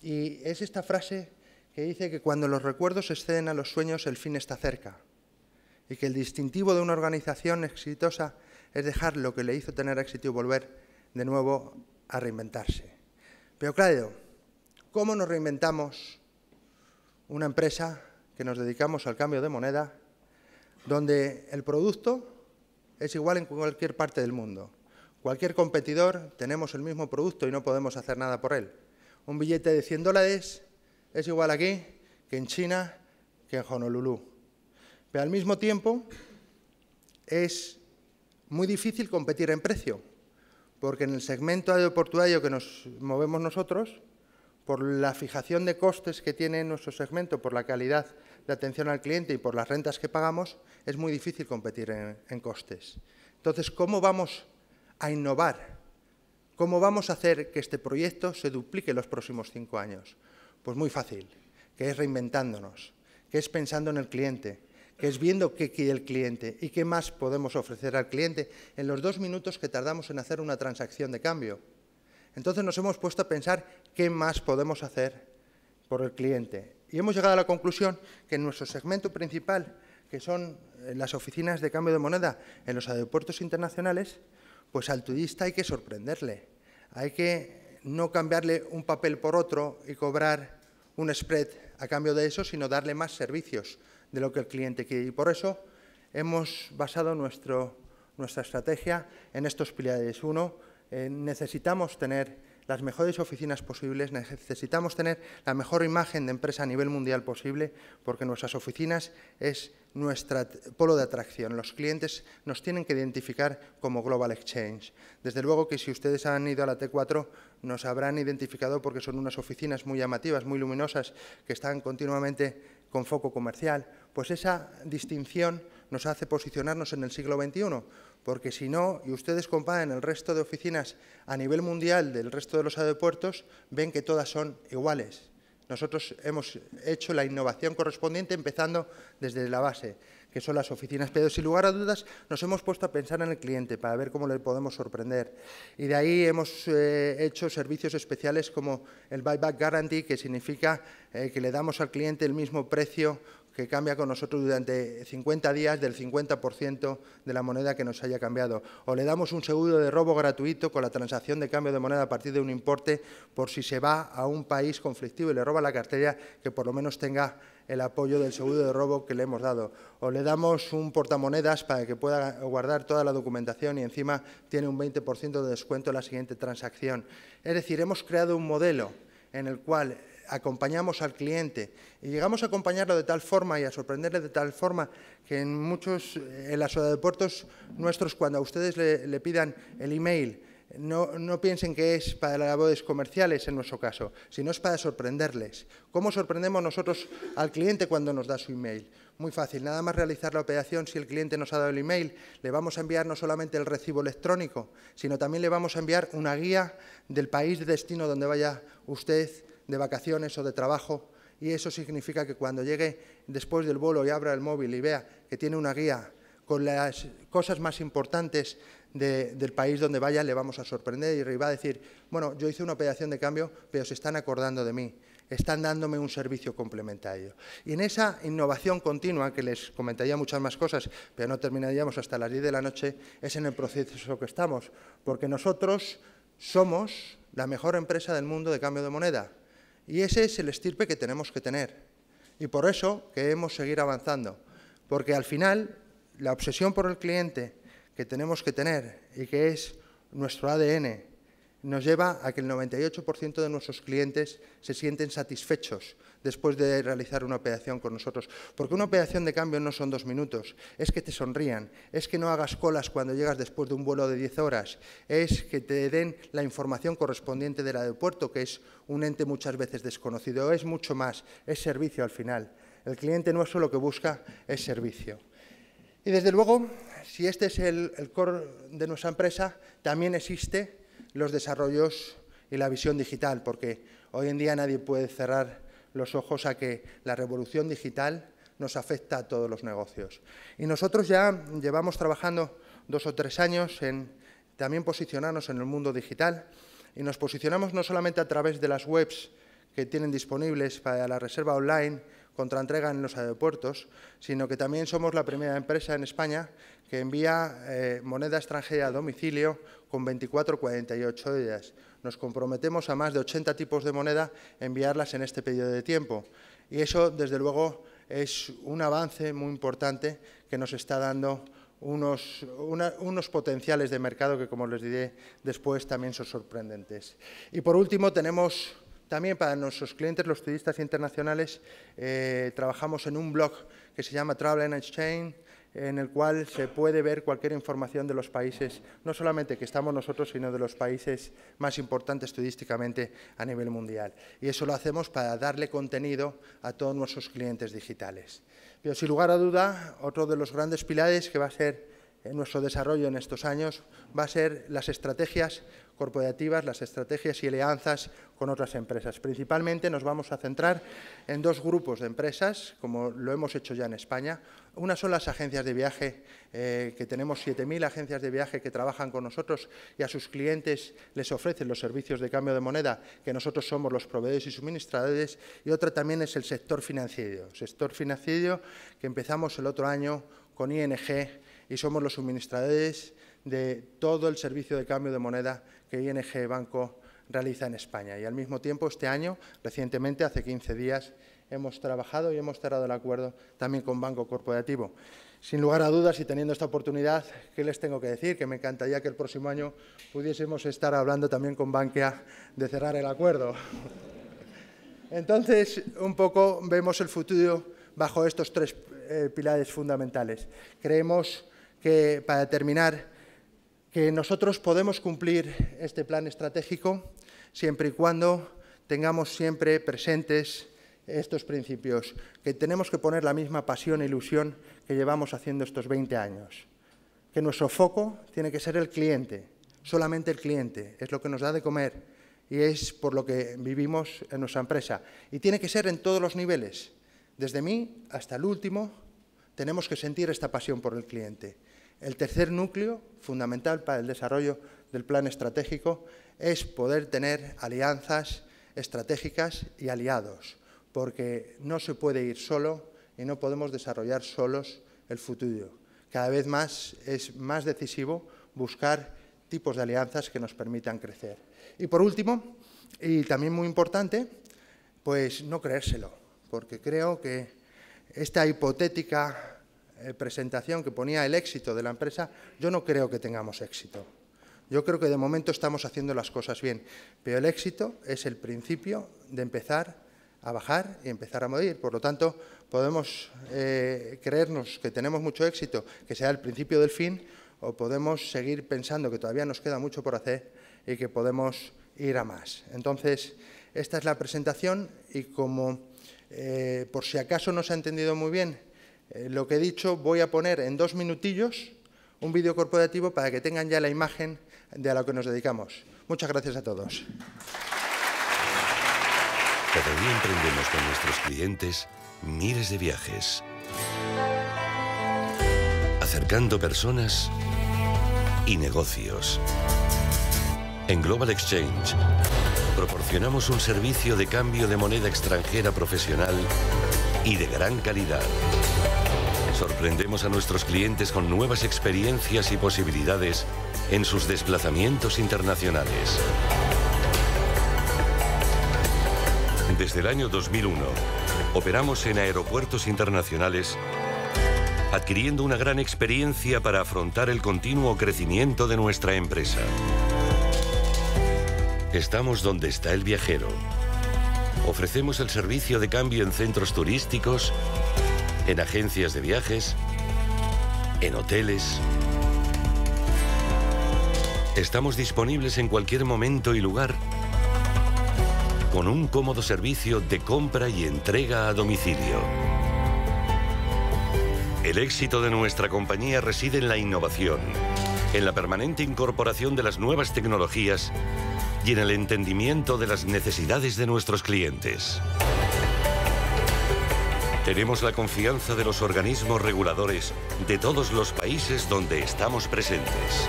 Y es esta frase que dice que cuando los recuerdos exceden a los sueños, el fin está cerca. Y que el distintivo de una organización exitosa es dejar lo que le hizo tener éxito y volver de nuevo a reinventarse. Pero claro, ¿cómo nos reinventamos una empresa que nos dedicamos al cambio de moneda, donde el producto es igual en cualquier parte del mundo? Cualquier competidor tenemos el mismo producto y no podemos hacer nada por él. Un billete de 100 dólares es igual aquí que en China, que en Honolulu. Pero al mismo tiempo es muy difícil competir en precio, porque en el segmento aeroportuario que nos movemos nosotros, por la fijación de costes que tiene nuestro segmento, por la calidad de atención al cliente y por las rentas que pagamos, es muy difícil competir en, costes. Entonces, ¿cómo vamos a innovar? ¿Cómo vamos a hacer que este proyecto se duplique los próximos cinco años? Pues muy fácil, que es reinventándonos, que es pensando en el cliente, que es viendo qué quiere el cliente y qué más podemos ofrecer al cliente en los dos minutos que tardamos en hacer una transacción de cambio. Entonces nos hemos puesto a pensar qué más podemos hacer por el cliente. Y hemos llegado a la conclusión que en nuestro segmento principal, que son eh, las oficinas de cambio de moneda en los aeropuertos internacionales, pues al turista hay que sorprenderle. Hay que no cambiarle un papel por otro y cobrar un spread a cambio de eso, sino darle más servicios, de lo que el cliente quiere. Y por eso hemos basado nuestra estrategia en estos pilares. Uno, eh, necesitamos tener las mejores oficinas posibles, necesitamos tener la mejor imagen de empresa a nivel mundial posible, porque nuestras oficinas es nuestro polo de atracción. Los clientes nos tienen que identificar como Global Exchange. Desde luego que si ustedes han ido a la T4 nos habrán identificado porque son unas oficinas muy llamativas, muy luminosas, que están continuamente con foco comercial, pues esa distinción nos hace posicionarnos en el siglo XXI, porque si no, y ustedes comparen el resto de oficinas a nivel mundial del resto de los aeropuertos, ven que todas son iguales. Nosotros hemos hecho la innovación correspondiente empezando desde la base que son las oficinas, pero sin lugar a dudas nos hemos puesto a pensar en el cliente para ver cómo le podemos sorprender. Y de ahí hemos eh, hecho servicios especiales como el Buyback Guarantee, que significa eh, que le damos al cliente el mismo precio que cambia con nosotros durante 50 días del 50% de la moneda que nos haya cambiado. O le damos un seguro de robo gratuito con la transacción de cambio de moneda a partir de un importe por si se va a un país conflictivo y le roba la cartera, que por lo menos tenga el apoyo del seguro de robo que le hemos dado. O le damos un portamonedas para que pueda guardar toda la documentación y encima tiene un 20% de descuento en la siguiente transacción. Es decir, hemos creado un modelo en el cual acompañamos al cliente y llegamos a acompañarlo de tal forma y a sorprenderle de tal forma que en muchos, en de puertos nuestros, cuando a ustedes le, le pidan el email, no, piensen que es para labores comerciales en nuestro caso, sino es para sorprenderles. ¿Cómo sorprendemos nosotros al cliente cuando nos da su email? Muy fácil, nada más realizar la operación, si el cliente nos ha dado el email, le vamos a enviar no solamente el recibo electrónico, sino también le vamos a enviar una guía del país de destino donde vaya usted de vacaciones o de trabajo. Y eso significa que cuando llegue después del vuelo y abra el móvil y vea que tiene una guía con las cosas más importantes del país donde vaya le vamos a sorprender y va a decir, bueno, yo hice una operación de cambio, pero se están acordando de mí, están dándome un servicio complementario. Y en esa innovación continua, que les comentaría muchas más cosas, pero no terminaríamos hasta las 10 de la noche, es en el proceso que estamos, porque nosotros somos la mejor empresa del mundo de cambio de moneda. Y ese es el estirpe que tenemos que tener. Y por eso queremos seguir avanzando, porque al final la obsesión por el cliente, que tenemos que tener y que es nuestro ADN, nos lleva a que el 98% de nuestros clientes se sienten satisfechos después de realizar una operación con nosotros. Porque una operación de cambio no son dos minutos, es que te sonrían, es que no hagas colas cuando llegas después de un vuelo de 10 horas, es que te den la información correspondiente del aeropuerto, que es un ente muchas veces desconocido, es mucho más, es servicio al final. El cliente no es lo que busca es servicio. Y desde luego si este es el, core de nuestra empresa, también existe los desarrollos y la visión digital, porque hoy en día nadie puede cerrar los ojos a que la revolución digital nos afecta a todos los negocios. Y nosotros ya llevamos trabajando dos o tres años en también posicionarnos en el mundo digital y nos posicionamos no solamente a través de las webs que tienen disponibles para la reserva online contraentrega en los aeropuertos, sino que también somos la primera empresa en España que envía eh, moneda extranjera a domicilio con 24 48 días. Nos comprometemos a más de 80 tipos de moneda enviarlas en este periodo de tiempo. Y eso, desde luego, es un avance muy importante que nos está dando unos, unos, potenciales de mercado que, como les diré después, también son sorprendentes. Y por último, tenemos también para nuestros clientes, los turistas internacionales, eh, trabajamos en un blog que se llama Travel and Exchange, en el cual se puede ver cualquier información de los países, no solamente que estamos nosotros, sino de los países más importantes turísticamente a nivel mundial. Y eso lo hacemos para darle contenido a todos nuestros clientes digitales. Pero sin lugar a duda, otro de los grandes pilares que va a ser en nuestro desarrollo en estos años va a ser las estrategias corporativas, las estrategias y alianzas con otras empresas. Principalmente nos vamos a centrar en dos grupos de empresas, como lo hemos hecho ya en España. Una son las agencias de viaje, eh, que tenemos 7.000 agencias de viaje que trabajan con nosotros y a sus clientes les ofrecen los servicios de cambio de moneda, que nosotros somos los proveedores y suministradores. Y otra también es el sector financiero, sector financiero que empezamos el otro año con ING y somos los suministradores de todo el servicio de cambio de moneda que ING Banco realiza en España. Y al mismo tiempo, este año, recientemente, hace 15 días, hemos trabajado y hemos cerrado el acuerdo también con Banco Corporativo. Sin lugar a dudas y teniendo esta oportunidad, ¿qué les tengo que decir? Que me encantaría que el próximo año pudiésemos estar hablando también con Banquea de cerrar el acuerdo. Entonces, un poco vemos el futuro bajo estos tres eh, pilares fundamentales. Creemos que, para terminar, que nosotros podemos cumplir este plan estratégico siempre y cuando tengamos siempre presentes estos principios, que tenemos que poner la misma pasión e ilusión que llevamos haciendo estos 20 años, que nuestro foco tiene que ser el cliente, solamente el cliente, es lo que nos da de comer y es por lo que vivimos en nuestra empresa. Y tiene que ser en todos los niveles, desde mí hasta el último, tenemos que sentir esta pasión por el cliente. El tercer núcleo, fundamental para el desarrollo del plan estratégico, es poder tener alianzas estratégicas y aliados, porque no se puede ir solo y no podemos desarrollar solos el futuro. Cada vez más es más decisivo buscar tipos de alianzas que nos permitan crecer. Y por último, y también muy importante, pues no creérselo, porque creo que esta hipotética eh, presentación que ponía el éxito de la empresa, yo no creo que tengamos éxito. Yo creo que de momento estamos haciendo las cosas bien, pero el éxito es el principio de empezar a bajar y empezar a morir... Por lo tanto, podemos eh, creernos que tenemos mucho éxito, que sea el principio del fin, o podemos seguir pensando que todavía nos queda mucho por hacer y que podemos ir a más. Entonces, esta es la presentación y como eh, por si acaso no se ha entendido muy bien, eh, lo que he dicho, voy a poner en dos minutillos un vídeo corporativo para que tengan ya la imagen de a lo que nos dedicamos. Muchas gracias a todos. Cada día emprendemos con nuestros clientes miles de viajes, acercando personas y negocios. En Global Exchange proporcionamos un servicio de cambio de moneda extranjera profesional y de gran calidad. Sorprendemos a nuestros clientes con nuevas experiencias y posibilidades en sus desplazamientos internacionales. Desde el año 2001, operamos en aeropuertos internacionales, adquiriendo una gran experiencia para afrontar el continuo crecimiento de nuestra empresa. Estamos donde está el viajero. Ofrecemos el servicio de cambio en centros turísticos, en agencias de viajes, en hoteles. Estamos disponibles en cualquier momento y lugar con un cómodo servicio de compra y entrega a domicilio. El éxito de nuestra compañía reside en la innovación, en la permanente incorporación de las nuevas tecnologías y en el entendimiento de las necesidades de nuestros clientes. Tenemos la confianza de los organismos reguladores de todos los países donde estamos presentes.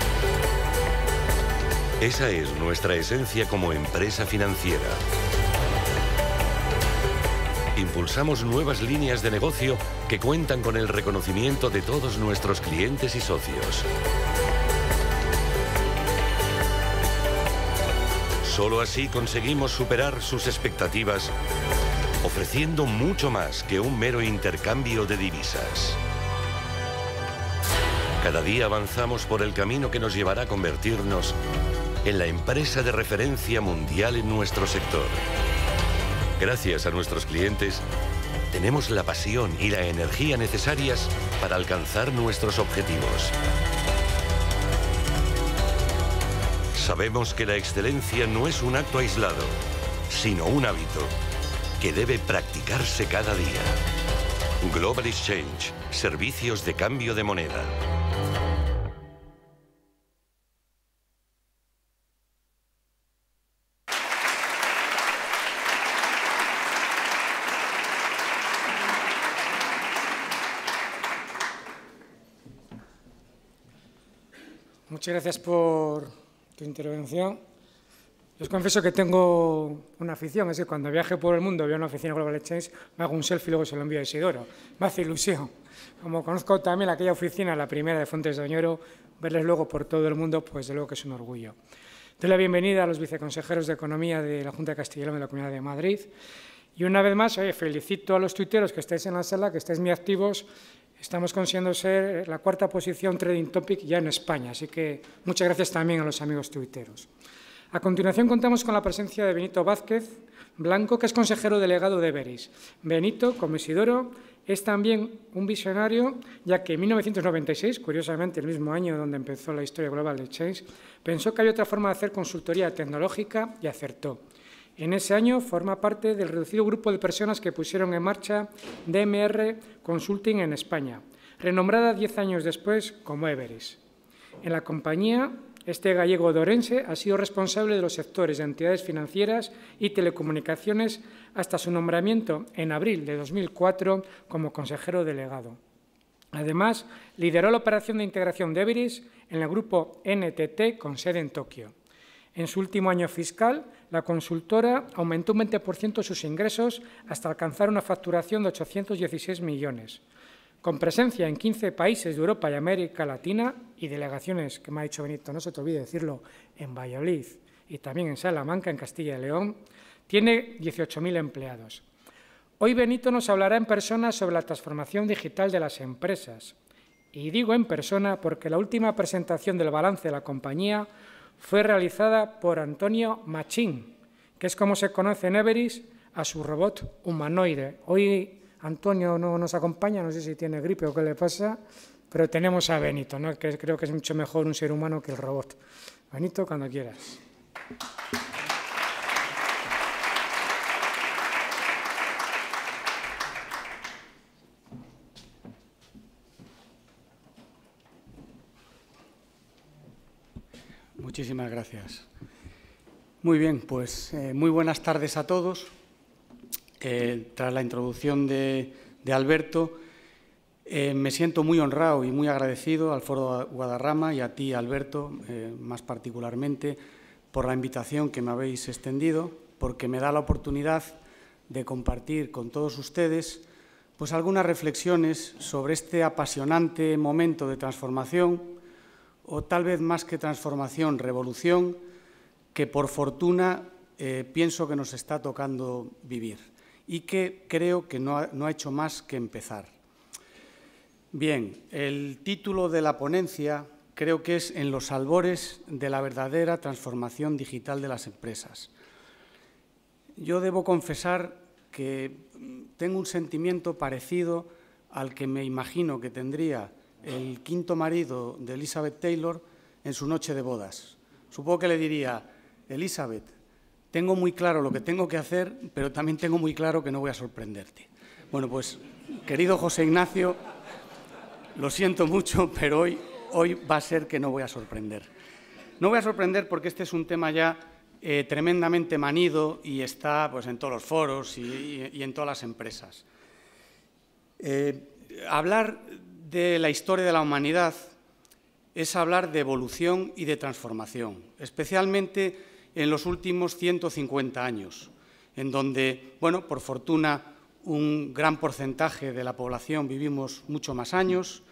Esa es nuestra esencia como empresa financiera. Impulsamos nuevas líneas de negocio que cuentan con el reconocimiento de todos nuestros clientes y socios. Solo así conseguimos superar sus expectativas ofreciendo mucho más que un mero intercambio de divisas. Cada día avanzamos por el camino que nos llevará a convertirnos en la empresa de referencia mundial en nuestro sector. Gracias a nuestros clientes, tenemos la pasión y la energía necesarias para alcanzar nuestros objetivos. Sabemos que la excelencia no es un acto aislado, sino un hábito que debe practicarse cada día. Global Exchange, servicios de cambio de moneda. Muchas gracias por tu intervención. Yo os confieso que tengo una afición, es que cuando viaje por el mundo, veo una oficina Global Exchange, me hago un selfie y luego se lo envío a Isidoro. Me hace ilusión. Como conozco también aquella oficina, la primera de Fuentes de Oñoro, verles luego por todo el mundo, pues de luego que es un orgullo. Doy la bienvenida a los viceconsejeros de Economía de la Junta de Castellón de la Comunidad de Madrid. Y una vez más, felicito a los tuiteros que estáis en la sala, que estáis muy activos. Estamos consiguiendo ser la cuarta posición Trading Topic ya en España, así que muchas gracias también a los amigos tuiteros. A continuación contamos con la presencia de Benito Vázquez Blanco, que es consejero delegado de Everis. Benito, como Isidoro, es también un visionario, ya que en 1996, curiosamente el mismo año donde empezó la historia global de Chase, pensó que hay otra forma de hacer consultoría tecnológica y acertó. En ese año forma parte del reducido grupo de personas que pusieron en marcha DMR Consulting en España, renombrada diez años después como Everis. En la compañía este gallego dorense ha sido responsable de los sectores de entidades financieras y telecomunicaciones hasta su nombramiento en abril de 2004 como consejero delegado. Además, lideró la operación de integración de Everis en el grupo NTT con sede en Tokio. En su último año fiscal, la consultora aumentó un 20% sus ingresos hasta alcanzar una facturación de 816 millones con presencia en 15 países de Europa y América Latina y delegaciones, que me ha dicho Benito, no se te olvide decirlo, en Valladolid y también en Salamanca, en Castilla y León, tiene 18.000 empleados. Hoy Benito nos hablará en persona sobre la transformación digital de las empresas. Y digo en persona porque la última presentación del balance de la compañía fue realizada por Antonio Machín, que es como se conoce en Everis a su robot humanoide, hoy Antonio no nos acompaña, no sé si tiene gripe o qué le pasa, pero tenemos a Benito, ¿no? que creo que es mucho mejor un ser humano que el robot. Benito, cuando quieras. Muchísimas gracias. Muy bien, pues eh, muy buenas tardes a todos. Eh, tras la introducción de, Alberto, eh, me siento muy honrado y muy agradecido al Foro Guadarrama y a ti, Alberto, eh, más particularmente, por la invitación que me habéis extendido, porque me da la oportunidad de compartir con todos ustedes pues, algunas reflexiones sobre este apasionante momento de transformación, o tal vez más que transformación, revolución, que por fortuna pienso que nos está tocando vivir y que creo que no ha, hecho más que empezar. Bien, el título de la ponencia creo que es En los albores de la verdadera transformación digital de las empresas. Yo debo confesar que tengo un sentimiento parecido al que me imagino que tendría el quinto marido de Elizabeth Taylor en su noche de bodas. Supongo que le diría, Elizabeth, tengo muy claro lo que tengo que hacer, pero también tengo muy claro que no voy a sorprenderte. Bueno, pues, querido José Ignacio, lo siento mucho, pero hoy, hoy va a ser que no voy a sorprender. No voy a sorprender porque este es un tema ya eh, tremendamente manido y está pues, en todos los foros y, en todas las empresas. Eh, hablar de la historia de la humanidad es hablar de evolución y de transformación, especialmente en los últimos 150 años, en donde, bueno, por fortuna, un gran porcentaje de la población vivimos mucho más años,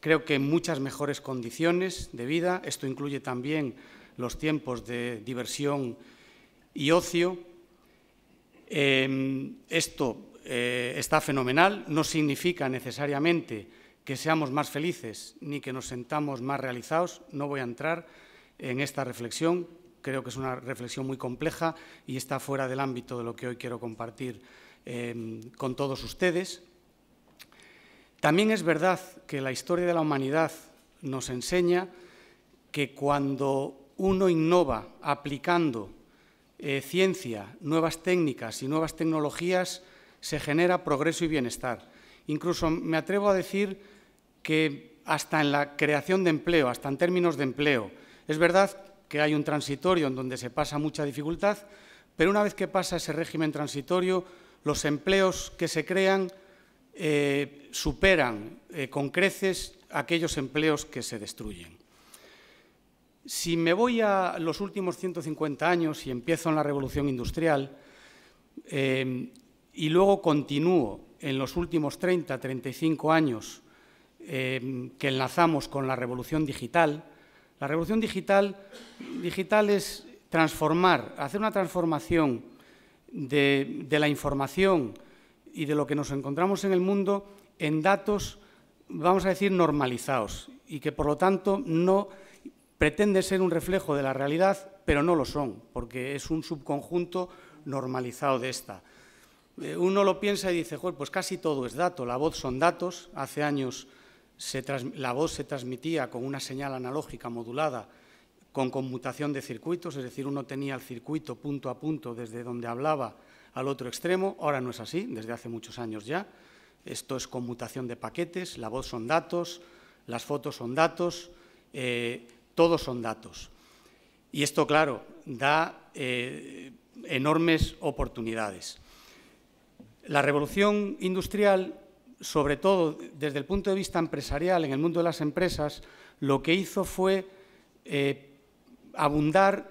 creo que en muchas mejores condiciones de vida, esto incluye también los tiempos de diversión y ocio. Em, esto eh, está fenomenal, no significa necesariamente que seamos más felices ni que nos sentamos más realizados, no voy a entrar en esta reflexión, creo que es una reflexión muy compleja y está fuera del ámbito de lo que hoy quiero compartir em, con todos ustedes. También es verdad que la historia de la humanidad nos enseña que cuando uno innova aplicando eh, ciencia, nuevas técnicas y nuevas tecnologías, se genera progreso y bienestar. Incluso me atrevo a decir que hasta en la creación de empleo, hasta en términos de empleo, es verdad que hay un transitorio en donde se pasa mucha dificultad, pero una vez que pasa ese régimen transitorio, los empleos que se crean eh, superan eh, con creces aquellos empleos que se destruyen. Si me voy a los últimos 150 años y empiezo en la revolución industrial eh, y luego continúo en los últimos 30, 35 años que enlazamos con la revolución digital, la revolución digital, es transformar, hacer una transformación de, de la información y de lo que nos encontramos en el mundo en datos, vamos a decir, normalizados y que por lo tanto no pretende ser un reflejo de la realidad, pero no lo son, porque es un subconjunto normalizado de esta. Eh, uno lo piensa y dice, pues casi todo es dato, la voz son datos, hace años la voz se transmitía con una señal analógica modulada con conmutación de circuitos, es decir, uno tenía el circuito punto a punto desde donde hablaba al otro extremo, ahora no es así, desde hace muchos años ya. Esto es conmutación de paquetes, la voz son datos, las fotos son datos, eh, todos son datos. Y esto, claro, da eh, enormes oportunidades. La revolución industrial sobre todo desde el punto de vista empresarial, en el mundo de las empresas, lo que hizo fue eh, abundar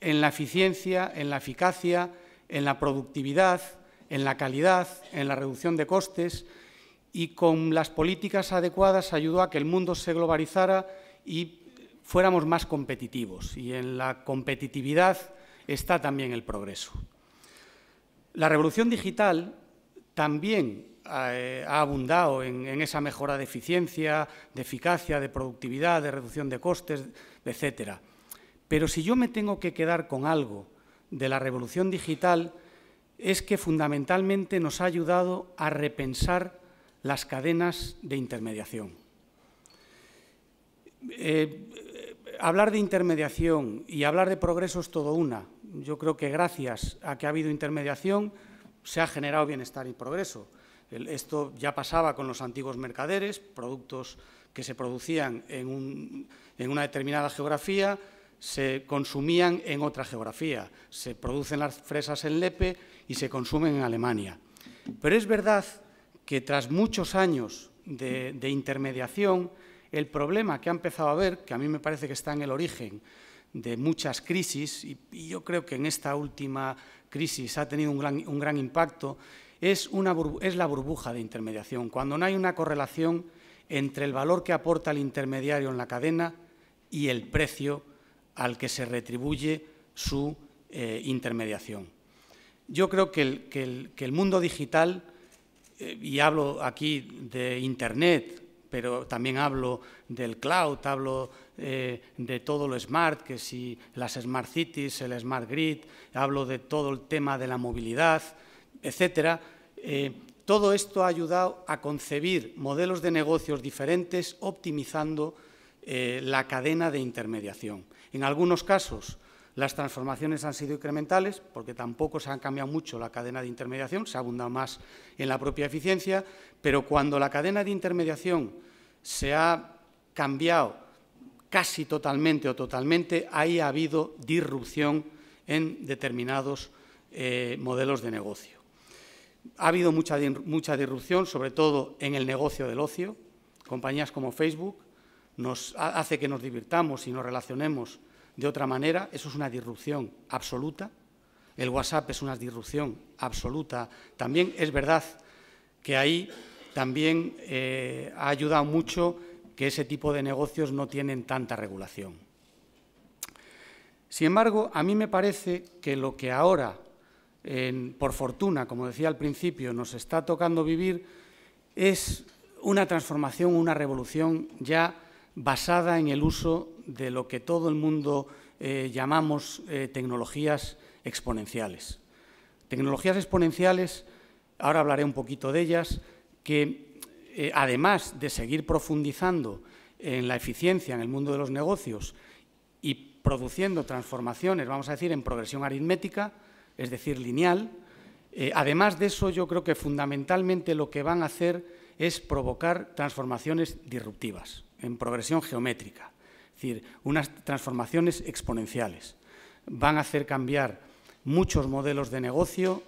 en la eficiencia, en la eficacia, en la productividad, en la calidad, en la reducción de costes y con las políticas adecuadas ayudó a que el mundo se globalizara y fuéramos más competitivos. Y en la competitividad está también el progreso. La revolución digital también eh, ha abundado en, esa mejora de eficiencia, de eficacia, de productividad, de reducción de costes, etcétera. Pero si yo me tengo que quedar con algo de la revolución digital, es que fundamentalmente nos ha ayudado a repensar las cadenas de intermediación. Eh, hablar de intermediación y hablar de progreso es todo una. Yo creo que gracias a que ha habido intermediación se ha generado bienestar y progreso. Esto ya pasaba con los antiguos mercaderes, productos que se producían en, una determinada geografía, se consumían en otra geografía. Se producen las fresas en Lepe y se consumen en Alemania. Pero es verdad que tras muchos años de, intermediación, el problema que ha empezado a haber... que a mí me parece que está en el origen de muchas crisis, y, yo creo que en esta última crisis ha tenido un gran impacto, es, la burbuja de intermediación, cuando no hay una correlación entre el valor que aporta el intermediario en la cadena y el precio al que se retribuye su eh, intermediación. Yo creo que el, mundo digital, eh, y hablo aquí de Internet, pero también hablo del cloud, hablo eh, de todo lo smart, que si las smart cities, el smart grid, hablo de todo el tema de la movilidad, etcétera, eh, todo esto ha ayudado a concebir modelos de negocios diferentes optimizando eh, la cadena de intermediación. En algunos casos las transformaciones han sido incrementales porque tampoco se ha cambiado mucho la cadena de intermediación, se abundado más en la propia eficiencia, pero cuando la cadena de intermediación se ha cambiado casi totalmente o totalmente, ahí ha habido disrupción en determinados eh, modelos de negocio. Ha habido mucha, disrupción, sobre todo en el negocio del ocio. Compañías como Facebook nos hace que nos divirtamos y nos relacionemos de otra manera. Eso es una disrupción absoluta. El WhatsApp es una disrupción absoluta. También es verdad que ahí también eh, ha ayudado mucho que ese tipo de negocios no tienen tanta regulación. Sin embargo, a mí me parece que lo que ahora por fortuna, como decía al principio, nos está tocando vivir, es una transformación, una revolución ya basada en el uso de lo que todo el mundo eh, llamamos eh, tecnologías exponenciales. Tecnologías exponenciales, ahora hablaré un poquito de ellas, que eh, además de seguir profundizando en la eficiencia en el mundo de los negocios y produciendo transformaciones, vamos a decir, en progresión aritmética, es decir, lineal. Eh, además de eso, yo creo que fundamentalmente lo que van a hacer es provocar transformaciones disruptivas, en progresión geométrica, es decir, unas transformaciones exponenciales. Van a hacer cambiar muchos modelos de negocio,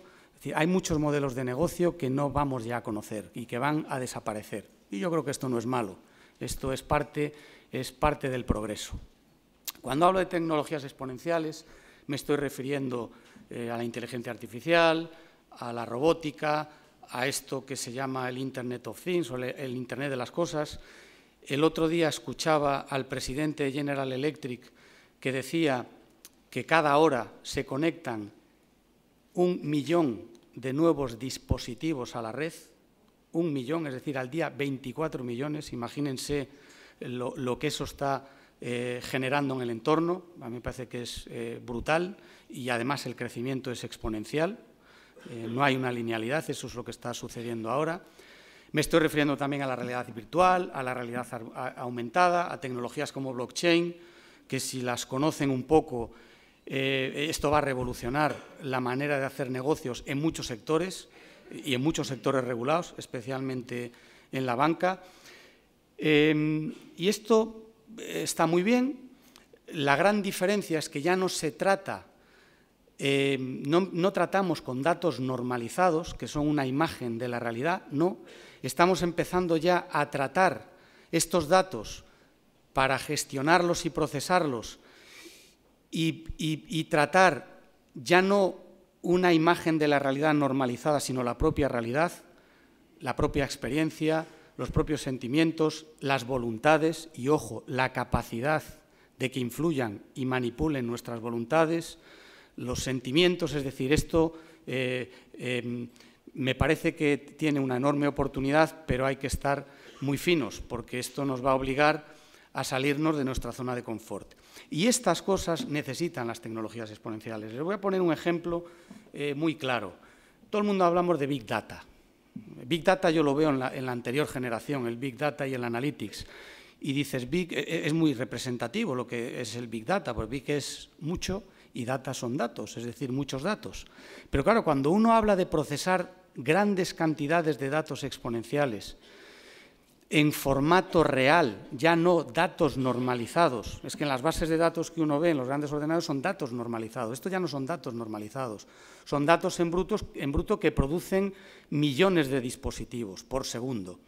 hay muchos modelos de negocio que no vamos ya a conocer y que van a desaparecer. Y yo creo que esto no es malo, esto es parte, es parte del progreso. Cuando hablo de tecnologías exponenciales, me estoy refiriendo eh, a la inteligencia artificial, a la robótica, a esto que se llama el Internet of Things o el Internet de las Cosas. El otro día escuchaba al presidente de General Electric que decía que cada hora se conectan un millón de nuevos dispositivos a la red, un millón, es decir, al día 24 millones, imagínense lo, lo que eso está eh, generando en el entorno. A mí me parece que es eh, brutal y además el crecimiento es exponencial. Eh, no hay una linealidad, eso es lo que está sucediendo ahora. Me estoy refiriendo también a la realidad virtual, a la realidad aumentada, a tecnologías como blockchain, que si las conocen un poco, esto va a revolucionar la manera de hacer negocios en muchos sectores y en muchos sectores regulados, especialmente en la banca. Em, y esto está muy bien. La gran diferencia es que ya no se trata, eh, no, tratamos con datos normalizados, que son una imagen de la realidad, no. Estamos empezando ya a tratar estos datos para gestionarlos y procesarlos y, tratar ya no una imagen de la realidad normalizada, sino la propia realidad, la propia experiencia, los propios sentimientos, las voluntades y, ojo, la capacidad de que influyan y manipulen nuestras voluntades, los sentimientos, es decir, esto eh, em, me parece que tiene una enorme oportunidad, pero hay que estar muy finos, porque esto nos va a obligar a salirnos de nuestra zona de confort. Y estas cosas necesitan las tecnologías exponenciales. Les voy a poner un ejemplo eh, muy claro. Todo el mundo hablamos de Big Data, Big Data yo lo veo en la, anterior generación, el Big Data y el Analytics. Y dices, Big e, e, es muy representativo lo que es el Big Data, porque Big es mucho y data son datos, es decir, muchos datos. Pero claro, cuando uno habla de procesar grandes cantidades de datos exponenciales, en formato real, ya no datos normalizados. Es que en las bases de datos que uno ve en los grandes ordenadores son datos normalizados. Esto ya no son datos normalizados, son datos en, bruto que producen millones de dispositivos por segundo.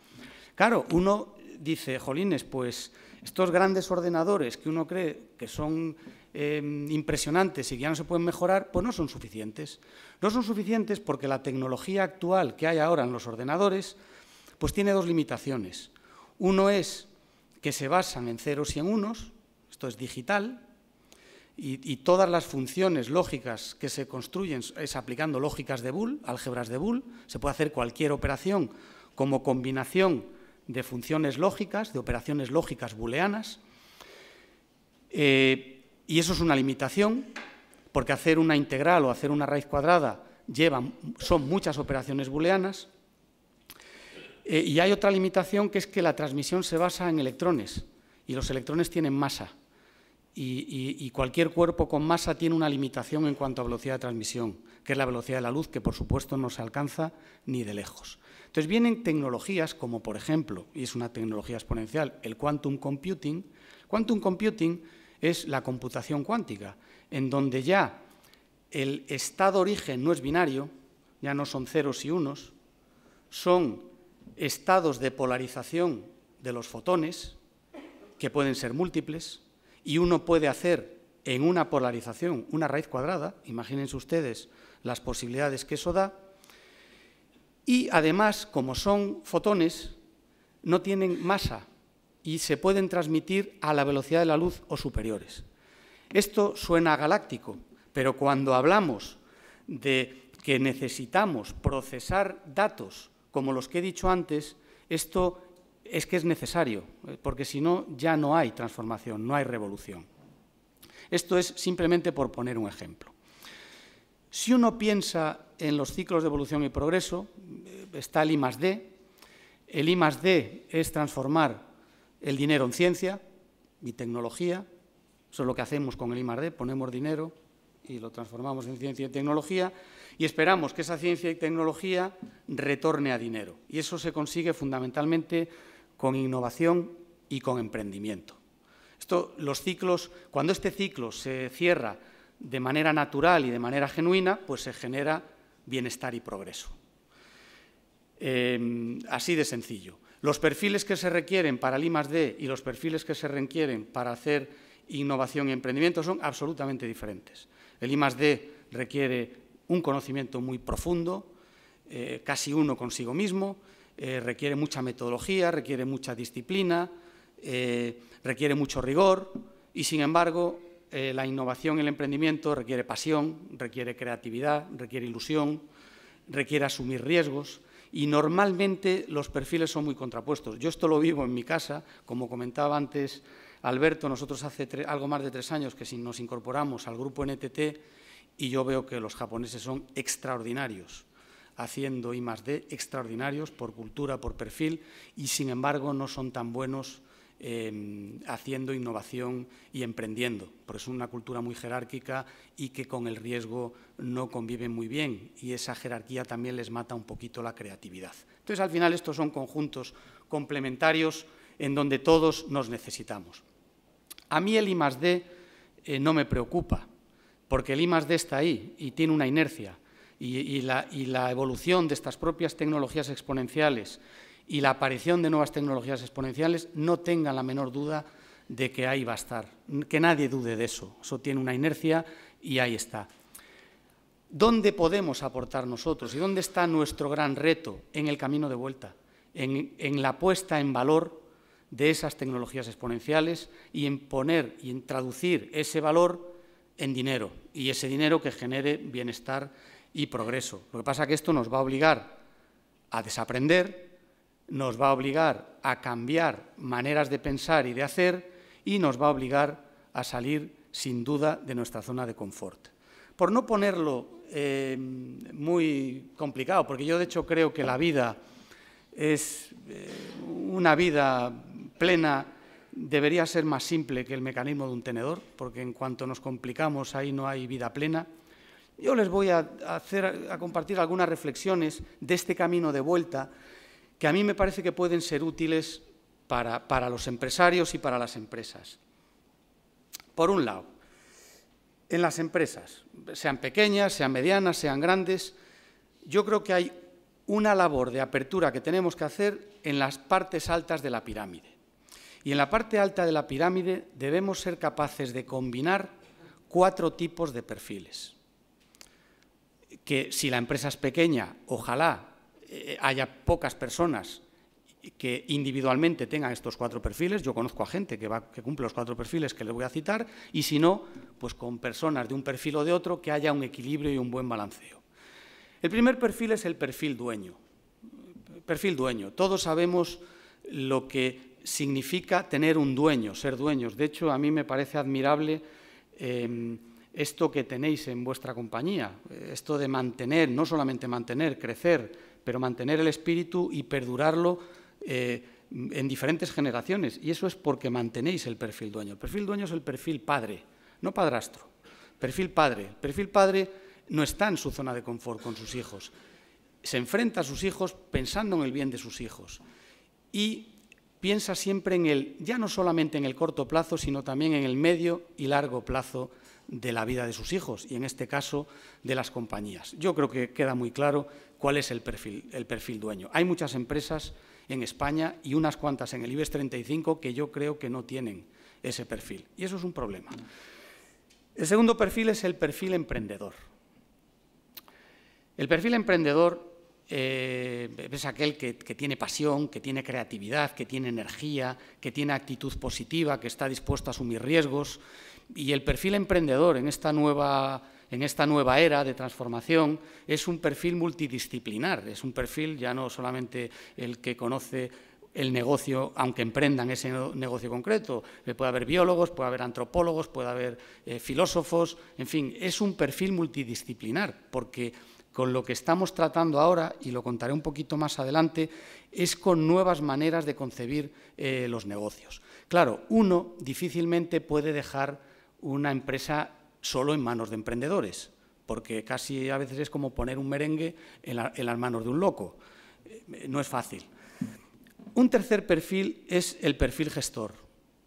Claro, uno dice, jolines, pues estos grandes ordenadores que uno cree que son em, impresionantes y que ya no se pueden mejorar, pues no son suficientes. No son suficientes porque la tecnología actual que hay ahora en los ordenadores pues tiene dos limitaciones. Uno es que se basan en ceros y en unos, esto es digital, y, todas las funciones lógicas que se construyen es aplicando lógicas de Boole, álgebras de Boole, se puede hacer cualquier operación como combinación de funciones lógicas, de operaciones lógicas booleanas, eh, y eso es una limitación, porque hacer una integral o hacer una raíz cuadrada llevan son muchas operaciones booleanas, eh, y hay otra limitación que es que la transmisión se basa en electrones y los electrones tienen masa. Y, y, cualquier cuerpo con masa tiene una limitación en cuanto a velocidad de transmisión, que es la velocidad de la luz, que por supuesto no se alcanza ni de lejos. Entonces vienen tecnologías como, por ejemplo, y es una tecnología exponencial, el quantum computing. Quantum computing es la computación cuántica, en donde ya el estado origen no es binario, ya no son ceros y unos, son estados de polarización de los fotones, que pueden ser múltiples, y uno puede hacer en una polarización una raíz cuadrada, imagínense ustedes las posibilidades que eso da, y además, como son fotones, no tienen masa y se pueden transmitir a la velocidad de la luz o superiores. Esto suena galáctico, pero cuando hablamos de que necesitamos procesar datos como los que he dicho antes, esto es que es necesario, eh, porque si no, ya no hay transformación, no hay revolución. Esto es simplemente por poner un ejemplo. Si uno piensa en los ciclos de evolución y progreso, eh, está el I D. El I D es transformar el dinero en ciencia y tecnología. Eso es lo que hacemos con el I D, ponemos dinero y lo transformamos en ciencia y tecnología. Y esperamos que esa ciencia y tecnología retorne a dinero. Y eso se consigue fundamentalmente con innovación y con emprendimiento. Esto, los ciclos, cuando este ciclo se cierra de manera natural y de manera genuina, pues se genera bienestar y progreso. Em, así de sencillo. Los perfiles que se requieren para el I+.D. y los perfiles que se requieren para hacer innovación y emprendimiento son absolutamente diferentes. El I+.D. requiere un conocimiento muy profundo, eh, casi uno consigo mismo, eh, requiere mucha metodología, requiere mucha disciplina, eh, requiere mucho rigor y, sin embargo, la innovación y el emprendimiento requiere pasión, requiere creatividad, requiere ilusión, requiere asumir riesgos y normalmente los perfiles son muy contrapuestos. Yo esto lo vivo en mi casa, como comentaba antes Alberto, nosotros hace algo más de tres años que si nos incorporamos al grupo NTT, y yo veo que los japoneses son extraordinarios, haciendo I D extraordinarios por cultura, por perfil, y sin embargo no son tan buenos em, haciendo innovación y emprendiendo, porque es una cultura muy jerárquica y que con el riesgo no conviven muy bien, y esa jerarquía también les mata un poquito la creatividad. Entonces, al final, estos son conjuntos complementarios en donde todos nos necesitamos. A mí el I D eh, no me preocupa, porque el I está ahí y tiene una inercia, y, la, evolución de estas propias tecnologías exponenciales y la aparición de nuevas tecnologías exponenciales, no tengan la menor duda de que ahí va a estar, que nadie dude de eso, eso tiene una inercia y ahí está. ¿Dónde podemos aportar nosotros y dónde está nuestro gran reto en el camino de vuelta? En, en, la puesta en valor de esas tecnologías exponenciales y en poner y en traducir ese valor en dinero y ese dinero que genere bienestar y progreso. Lo que pasa es que esto nos va a obligar a desaprender, nos va a obligar a cambiar maneras de pensar y de hacer y nos va a obligar a salir sin duda de nuestra zona de confort. Por no ponerlo eh, muy complicado, porque yo de hecho creo que la vida es eh, una vida plena debería ser más simple que el mecanismo de un tenedor, porque en cuanto nos complicamos ahí no hay vida plena. Yo les voy a, hacer, compartir algunas reflexiones de este camino de vuelta que a mí me parece que pueden ser útiles para, para los empresarios y para las empresas. Por un lado, en las empresas, sean pequeñas, sean medianas, sean grandes, yo creo que hay una labor de apertura que tenemos que hacer en las partes altas de la pirámide. Y en la parte alta de la pirámide debemos ser capaces de combinar cuatro tipos de perfiles. Que si la empresa es pequeña, ojalá eh, haya pocas personas que individualmente tengan estos cuatro perfiles. Yo conozco a gente que, cumple los cuatro perfiles que les voy a citar, y si no, pues con personas de un perfil o de otro que haya un equilibrio y un buen balanceo. El primer perfil es el perfil dueño. Perfil dueño. Todos sabemos lo que significa tener un dueño, ser dueños. De hecho, a mí me parece admirable em, esto que tenéis en vuestra compañía, eh, esto de mantener, no solamente mantener, crecer, pero mantener el espíritu y perdurarlo eh, en diferentes generaciones. Y eso es porque mantenéis el perfil dueño. El perfil dueño es el perfil padre, no padrastro. Perfil padre. El perfil padre no está en su zona de confort con sus hijos. Se enfrenta a sus hijos pensando en el bien de sus hijos. Y piensa siempre en el, ya no solamente en el corto plazo, sino también en el medio y largo plazo de la vida de sus hijos y en este caso de las compañías. Yo creo que queda muy claro cuál es el perfil, el perfil dueño. Hay muchas empresas en España y unas cuantas en el IBEX 35 que yo creo que no tienen ese perfil y eso es un problema. El segundo perfil es el perfil emprendedor. El perfil emprendedor eh, es aquel que, tiene pasión, que tiene creatividad, que tiene energía, que tiene actitud positiva, que está dispuesto a asumir riesgos. Y el perfil emprendedor en esta nueva, en esta nueva era de transformación es un perfil multidisciplinar, es un perfil ya no solamente el que conoce el negocio, aunque emprendan ese negocio concreto. Eh, puede haber biólogos, puede haber antropólogos, puede haber eh, filósofos, en fin, es un perfil multidisciplinar, porque con lo que estamos tratando ahora, y lo contaré un poquito más adelante, es con nuevas maneras de concebir eh, los negocios. Claro, uno difícilmente puede dejar una empresa solo en manos de emprendedores, porque casi a veces es como poner un merengue en, las manos de un loco. Eh, no es fácil. Un tercer perfil es el perfil gestor.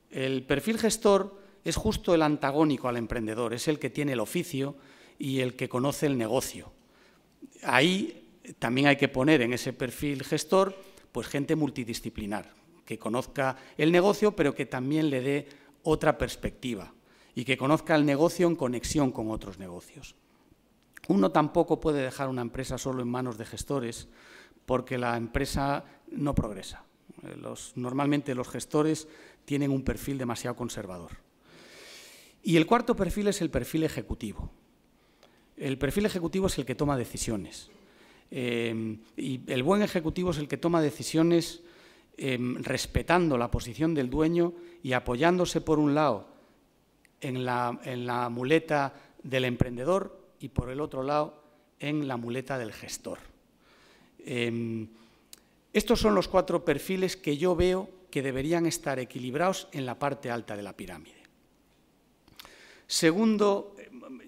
El perfil gestor es justo el antagónico al emprendedor, es el que tiene el oficio y el que conoce el negocio ahí también hay que poner en ese perfil gestor pues gente multidisciplinar, que conozca el negocio, pero que también le dé otra perspectiva y que conozca el negocio en conexión con otros negocios. Uno tampoco puede dejar una empresa solo en manos de gestores porque la empresa no progresa. normalmente los gestores tienen un perfil demasiado conservador. Y el cuarto perfil es el perfil ejecutivo. El perfil ejecutivo es el que toma decisiones. Eh, y el buen ejecutivo es el que toma decisiones eh, respetando la posición del dueño y apoyándose, por un lado, en la, muleta del emprendedor y, por el otro lado, en la muleta del gestor. Em, estos son los cuatro perfiles que yo veo que deberían estar equilibrados en la parte alta de la pirámide. Segundo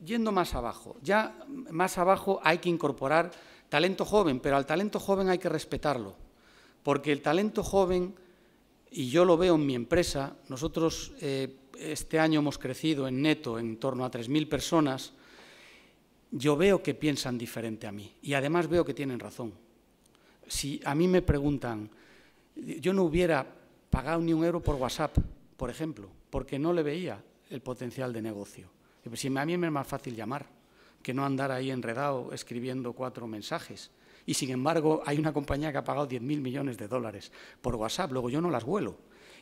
yendo más abajo, ya más abajo hay que incorporar talento joven, pero al talento joven hay que respetarlo, porque el talento joven, y yo lo veo en mi empresa, nosotros eh, este año hemos crecido en neto en torno a 3.000 personas, yo veo que piensan diferente a mí y además veo que tienen razón. Si a mí me preguntan, yo no hubiera pagado ni un euro por WhatsApp, por ejemplo, porque no le veía el potencial de negocio. Pues a mí me es más fácil llamar que no andar ahí enredado escribiendo cuatro mensajes. Y sin embargo, hay una compañía que ha pagado 10.000 millones de dólares por WhatsApp, luego yo no las huelo.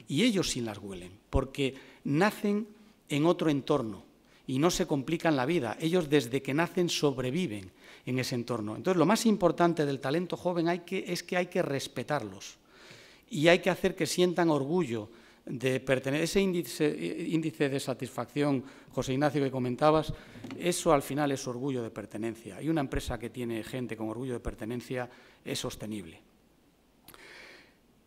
Y ellos sí las huelen, porque nacen en otro entorno y no se complican la vida. Ellos desde que nacen sobreviven en ese entorno. Entonces, lo más importante del talento joven es que hay que respetarlos y hay que hacer que sientan orgullo ese índice, de satisfacción, José Ignacio, que comentabas, eso al final es orgullo de pertenencia. Y una empresa que tiene gente con orgullo de pertenencia es sostenible.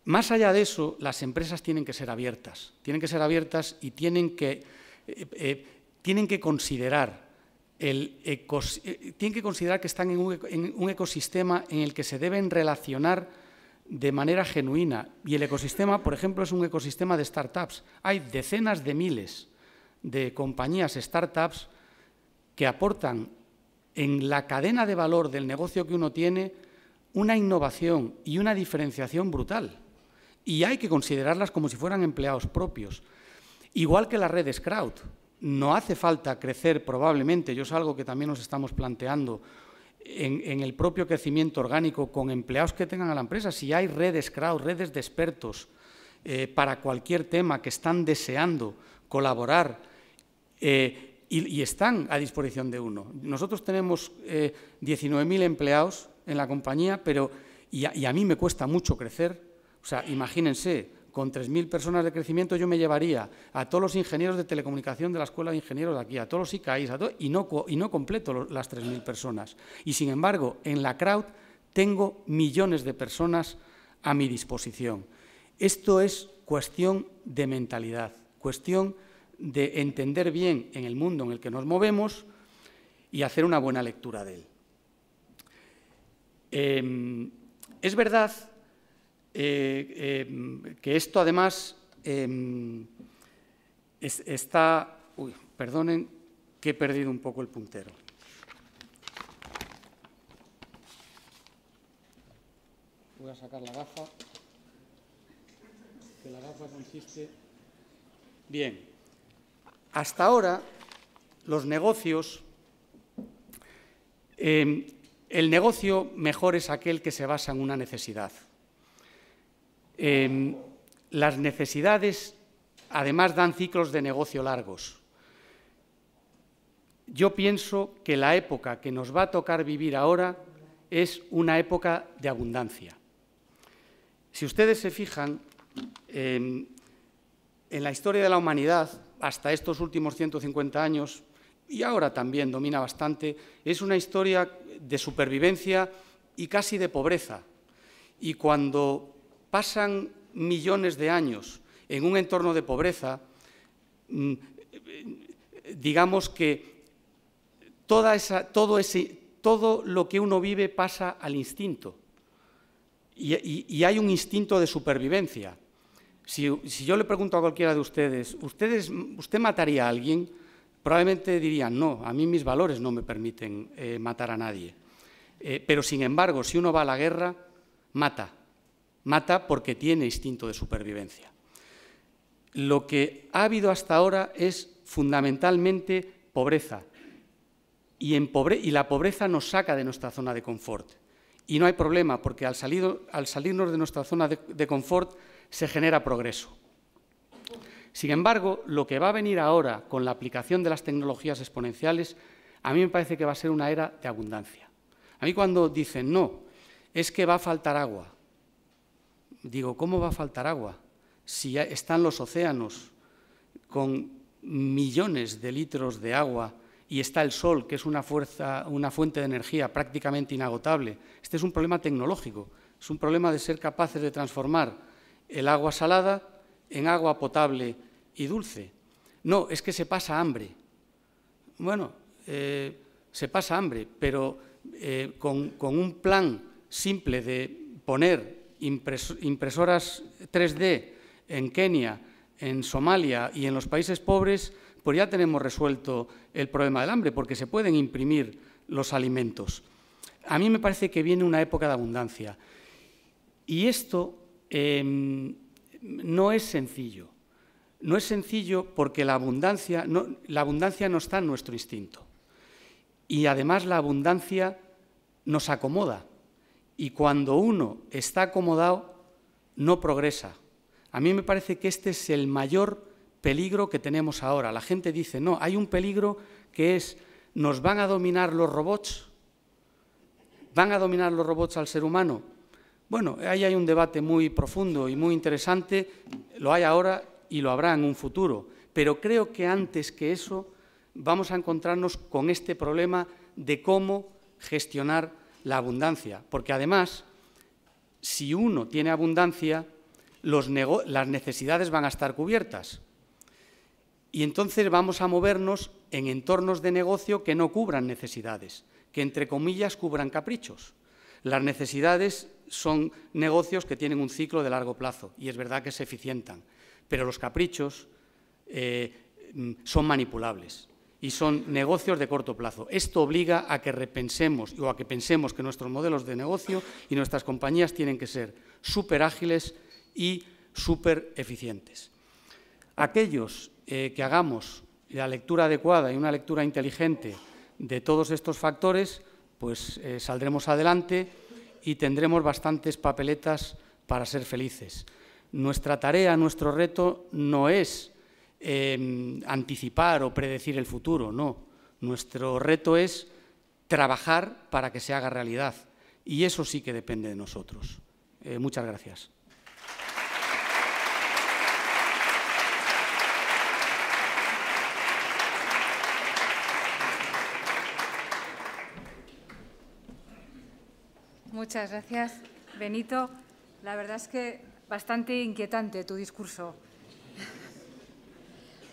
Más allá de eso, las empresas tienen que ser abiertas, tienen que ser abiertas y tienen que, eh, eh, considerar el eh, tienen que considerar que están en un ecosistema en el que se deben relacionar de manera genuina. Y el ecosistema, por ejemplo, es un ecosistema de startups. Hay decenas de miles de compañías startups que aportan en la cadena de valor del negocio que uno tiene una innovación y una diferenciación brutal. Y hay que considerarlas como si fueran empleados propios. Igual que las redes crowd. No hace falta crecer probablemente, yo es algo que también nos estamos planteando en, el propio crecimiento orgánico con empleados que tengan a la empresa. Si hay redes, crowd, redes de expertos eh, para cualquier tema que están deseando colaborar eh, y, están a disposición de uno. Nosotros tenemos 19.000 eh, empleados en la compañía, pero y a, y a mí me cuesta mucho crecer. O sea, imagínense, con 3.000 personas de crecimiento, yo me llevaría a todos los ingenieros de telecomunicación de la Escuela de Ingenieros de aquí, a todos los ICAIs, a y, no, y no completo las 3.000 personas. Y sin embargo, en la crowd tengo millones de personas a mi disposición. Esto es cuestión de mentalidad, cuestión de entender bien en el mundo en el que nos movemos y hacer una buena lectura de él. Em, es verdad eh, eh, que esto además eh, está... Uy, perdonen que he perdido un poco el puntero. Voy a sacar la gafa, que la gafa consiste... Bien, hasta ahora los negocios, el negocio mejor es aquel que se basa en una necesidad. Em, las necesidades además dan ciclos de negocio largos. Yo pienso que la época que nos va a tocar vivir ahora es una época de abundancia. Si ustedes se fijan, em, en la historia de la humanidad, hasta estos últimos 150 años, y ahora también domina bastante, es una historia de supervivencia y casi de pobreza. Y cuando pasan millones de años en un entorno de pobreza, mm, digamos que todo, todo lo que uno vive pasa al instinto. Y, hay un instinto de supervivencia. Si, yo le pregunto a cualquiera de ustedes, ¿ustedes, ¿usted mataría a alguien? Probablemente dirían, no, a mí mis valores no me permiten eh, matar a nadie. Eh, pero sin embargo, si uno va a la guerra, mata Mata porque tiene instinto de supervivencia. Lo que ha habido hasta ahora es fundamentalmente pobreza. Y, la pobreza nos saca de nuestra zona de confort. Y no hay problema, porque al, salirnos de nuestra zona de confort se genera progreso. Sin embargo, lo que va a venir ahora con la aplicación de las tecnologías exponenciales, a mí me parece que va a ser una era de abundancia. A mí cuando dicen, no, es que va a faltar agua, digo, ¿cómo va a faltar agua? Si están los océanos con millones de litros de agua y está el sol, que es una, fuerza, una fuente de energía prácticamente inagotable. Este es un problema tecnológico, es un problema de ser capaces de transformar el agua salada en agua potable y dulce. No, es que se pasa hambre. Bueno, eh, se pasa hambre, pero eh, con un plan simple de poner impresoras 3D en Kenia, en Somalia y en los países pobres, pues ya tenemos resuelto el problema del hambre, porque se pueden imprimir los alimentos. A mí me parece que viene una época de abundancia. Y esto em, no es sencillo. No es sencillo porque la abundancia la abundancia no está en nuestro instinto. Y además la abundancia nos acomoda y cuando uno está acomodado, no progresa. A mí me parece que este es el mayor peligro que tenemos ahora. La gente dice, no, hay un peligro que es, nos van a dominar los robots, van a dominar los robots al ser humano. Bueno, ahí hay un debate muy profundo y muy interesante, lo hay ahora y lo habrá en un futuro, pero creo que antes que eso vamos a encontrarnos con este problema de cómo gestionar la abundancia, porque además, si uno tiene abundancia, las necesidades van a estar cubiertas. Y entonces vamos a movernos en entornos de negocio que no cubran necesidades, que entre comillas cubran caprichos. Las necesidades son negocios que tienen un ciclo de largo plazo y es verdad que se eficientan, pero los caprichos eh, mm, son manipulables y son negocios de corto plazo. Esto obliga a que repensemos o a que pensemos que nuestros modelos de negocio y nuestras compañías tienen que ser súper ágiles y súper eficientes. Aquellos eh, que hagamos la lectura adecuada y una lectura inteligente de todos estos factores, pues eh, saldremos adelante y tendremos bastantes papeletas para ser felices. Nuestra tarea, nuestro reto no es Em, anticipar o predecir el futuro, no. Nuestro reto es trabajar para que se haga realidad y eso sí que depende de nosotros. Eh, muchas gracias. Muchas gracias, Benito. La verdad es que bastante inquietante tu discurso.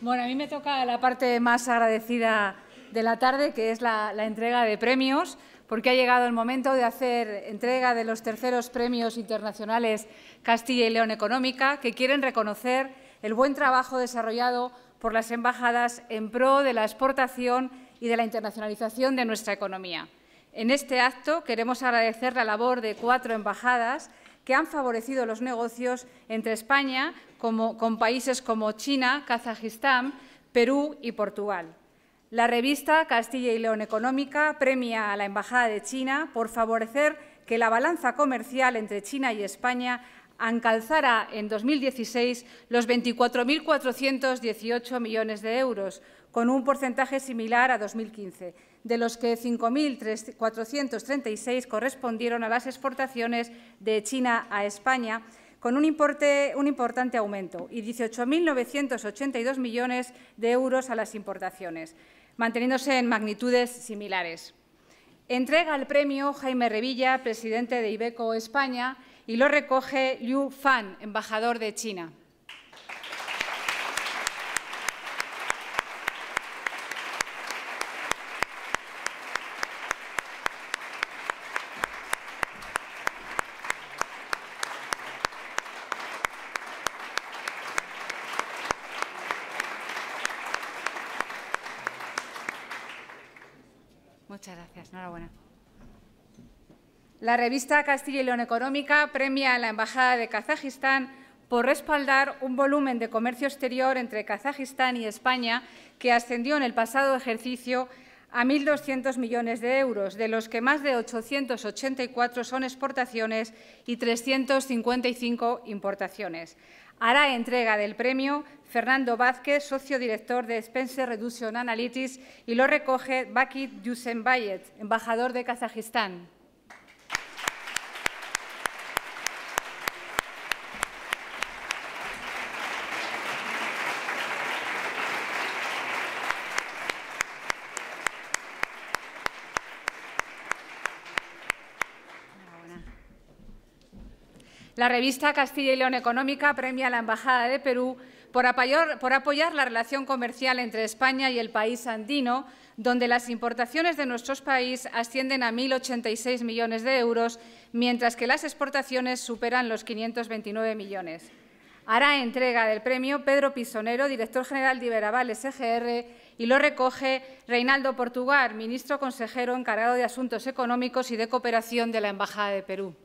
Bueno, a mí me toca la parte más agradecida de la tarde, que es la, la, entrega de premios, porque ha llegado el momento de hacer entrega de los terceros premios internacionales Castilla y León Económica, que quieren reconocer el buen trabajo desarrollado por las embajadas en pro de la exportación y de la internacionalización de nuestra economía. En este acto queremos agradecer la labor de cuatro embajadas que han favorecido los negocios entre España como, con países como China, Kazajistán, Perú y Portugal. La revista Castilla y León Económica premia a la Embajada de China por favorecer que la balanza comercial entre China y España alcanzara en 2016 los 24.418 millones de euros, con un porcentaje similar a 2015 de los que 5.436 correspondieron a las exportaciones de China a España, con un, importante aumento, y 18.982 millones de euros a las importaciones, manteniéndose en magnitudes similares. Entrega el premio Jaime Revilla, presidente de Ibeco España, y lo recoge Liu Fan, embajador de China. La revista Castilla y León Económica premia a la Embajada de Kazajistán por respaldar un volumen de comercio exterior entre Kazajistán y España que ascendió en el pasado ejercicio a 1.200 millones de euros, de los que más de 884 son exportaciones y 355 importaciones. Hará entrega del premio Fernando Vázquez, socio director de Spencer Reduction Analytics, y lo recoge Bakit Bayet, embajador de Kazajistán. La revista Castilla y León Económica premia a la Embajada de Perú por apoyar, la relación comercial entre España y el país andino, donde las importaciones de nuestros país ascienden a 1.086 millones de euros, mientras que las exportaciones superan los 529 millones. Hará entrega del premio Pedro Pisonero, director general de Iberaval SGR, e y lo recoge Reinaldo Portugal, ministro consejero encargado de Asuntos Económicos y de Cooperación de la Embajada de Perú.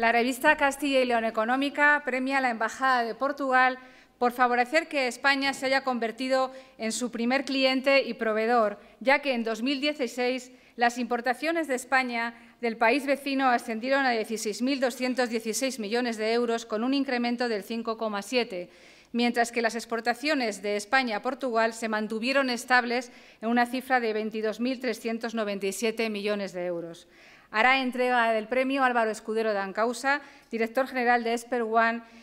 La revista Castilla y León Económica premia a la Embajada de Portugal por favorecer que España se haya convertido en su primer cliente y proveedor, ya que en 2016 las importaciones de España del país vecino ascendieron a 16.216 millones de euros, con un incremento del 5,7 mientras que las exportaciones de España a Portugal se mantuvieron estables en una cifra de 22.397 millones de euros hará entrega del premio Álvaro Escudero de Ancausa, director general de Esper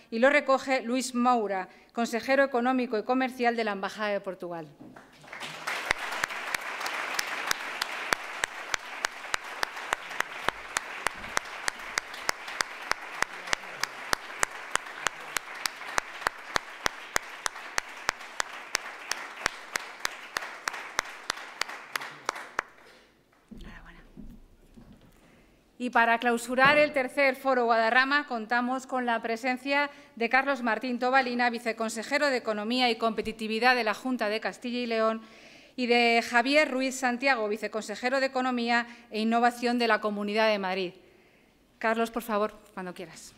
y lo recoge Luis Moura, consejero económico y comercial de la Embajada de Portugal. Y para clausurar el tercer foro Guadarrama contamos con la presencia de Carlos Martín Tobalina, viceconsejero de Economía y Competitividad de la Junta de Castilla y León, y de Javier Ruiz Santiago, viceconsejero de Economía e Innovación de la Comunidad de Madrid. Carlos, por favor, cuando quieras.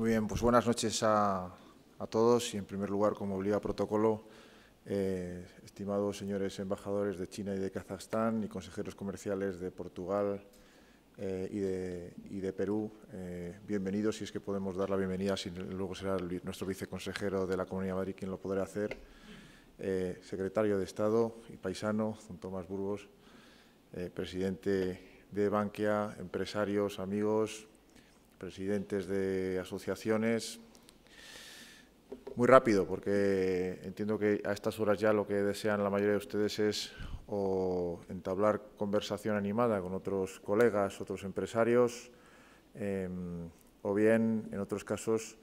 Muy bien, pues buenas noches a, todos y en primer lugar, como obliga protocolo, eh, estimados señores embajadores de China y de Kazajstán y consejeros comerciales de Portugal eh, y, de, y, de, Perú, eh, bienvenidos, si es que podemos dar la bienvenida, si luego será nuestro viceconsejero de la Comunidad de Madrid quien lo podrá hacer, secretario de Estado y paisano, don Tomás Burgos, presidente de Bankia, empresarios, amigos, presidentes de asociaciones. Muy rápido, porque entiendo que a estas horas ya lo que desean la mayoría de ustedes es o entablar conversación animada con otros colegas, otros empresarios, em, o bien, en otros casos,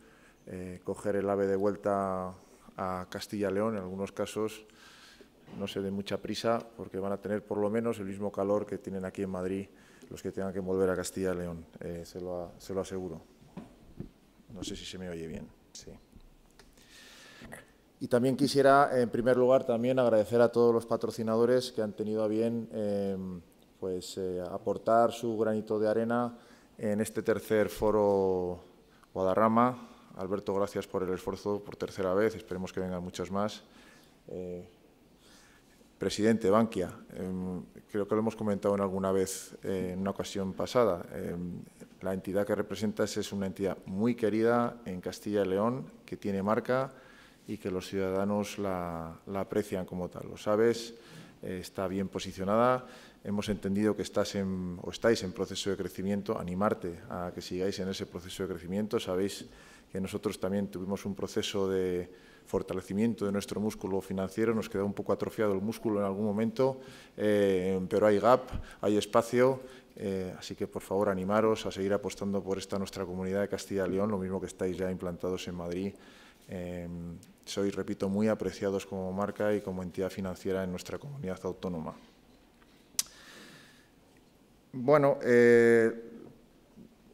eh, coger el ave de vuelta a Castilla-León, en algunos casos no se dé mucha prisa porque van a tener por lo menos el mismo calor que tienen aquí en Madrid los que tengan que volver a Castilla y León, eh, se, lo se lo aseguro. No sé si se me oye bien. Sí. Y también quisiera, en primer lugar, también agradecer a todos los patrocinadores que han tenido a bien em, pues, eh, aportar su granito de arena en este tercer foro Guadarrama. Alberto, gracias por el esfuerzo por tercera vez. Esperemos que vengan muchos más. Eh, presidente Bankia. Em, creo que lo hemos comentado en alguna vez eh, en una ocasión pasada. Em, la entidad que representas es una entidad muy querida en Castilla y León, que tiene marca y que los ciudadanos la, aprecian como tal. Lo sabes, eh, está bien posicionada. Hemos entendido que estás en, o estáis en proceso de crecimiento. Animarte a que sigáis en ese proceso de crecimiento. Sabéis que nosotros también tuvimos un proceso de fortalecimiento de nuestro músculo financiero, nos queda un poco atrofiado el músculo en algún momento, eh, pero hay gap, hay espacio, eh, así que por favor animaros a seguir apostando por esta nuestra comunidad de Castilla y León, lo mismo que estáis ya implantados en Madrid. Em, sois, repito, muy apreciados como marca y como entidad financiera en nuestra comunidad autónoma. Bueno, eh,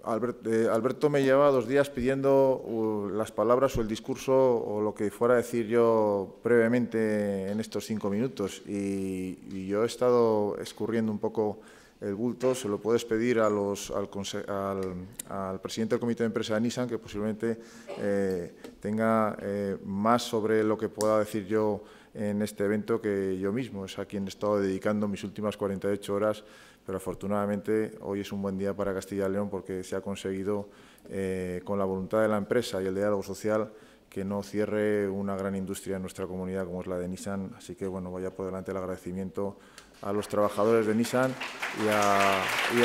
eh, Alberto me lleva dos días pidiendo uh, las palabras o el discurso o lo que fuera a decir yo brevemente en estos cinco minutos y, yo he estado escurriendo un poco el bulto, se lo puedes pedir a los, al, presidente del comité de empresa de Nissan que posiblemente eh, tenga eh, más sobre lo que pueda decir yo en este evento que yo mismo, es a quien he estado dedicando mis últimas 48 horas pero afortunadamente hoy es un buen día para Castilla y León porque se ha conseguido, eh, con la voluntad de la empresa y el diálogo social, que no cierre una gran industria en nuestra comunidad como es la de Nissan. Así que, bueno, vaya por delante el agradecimiento a los trabajadores de Nissan y a, y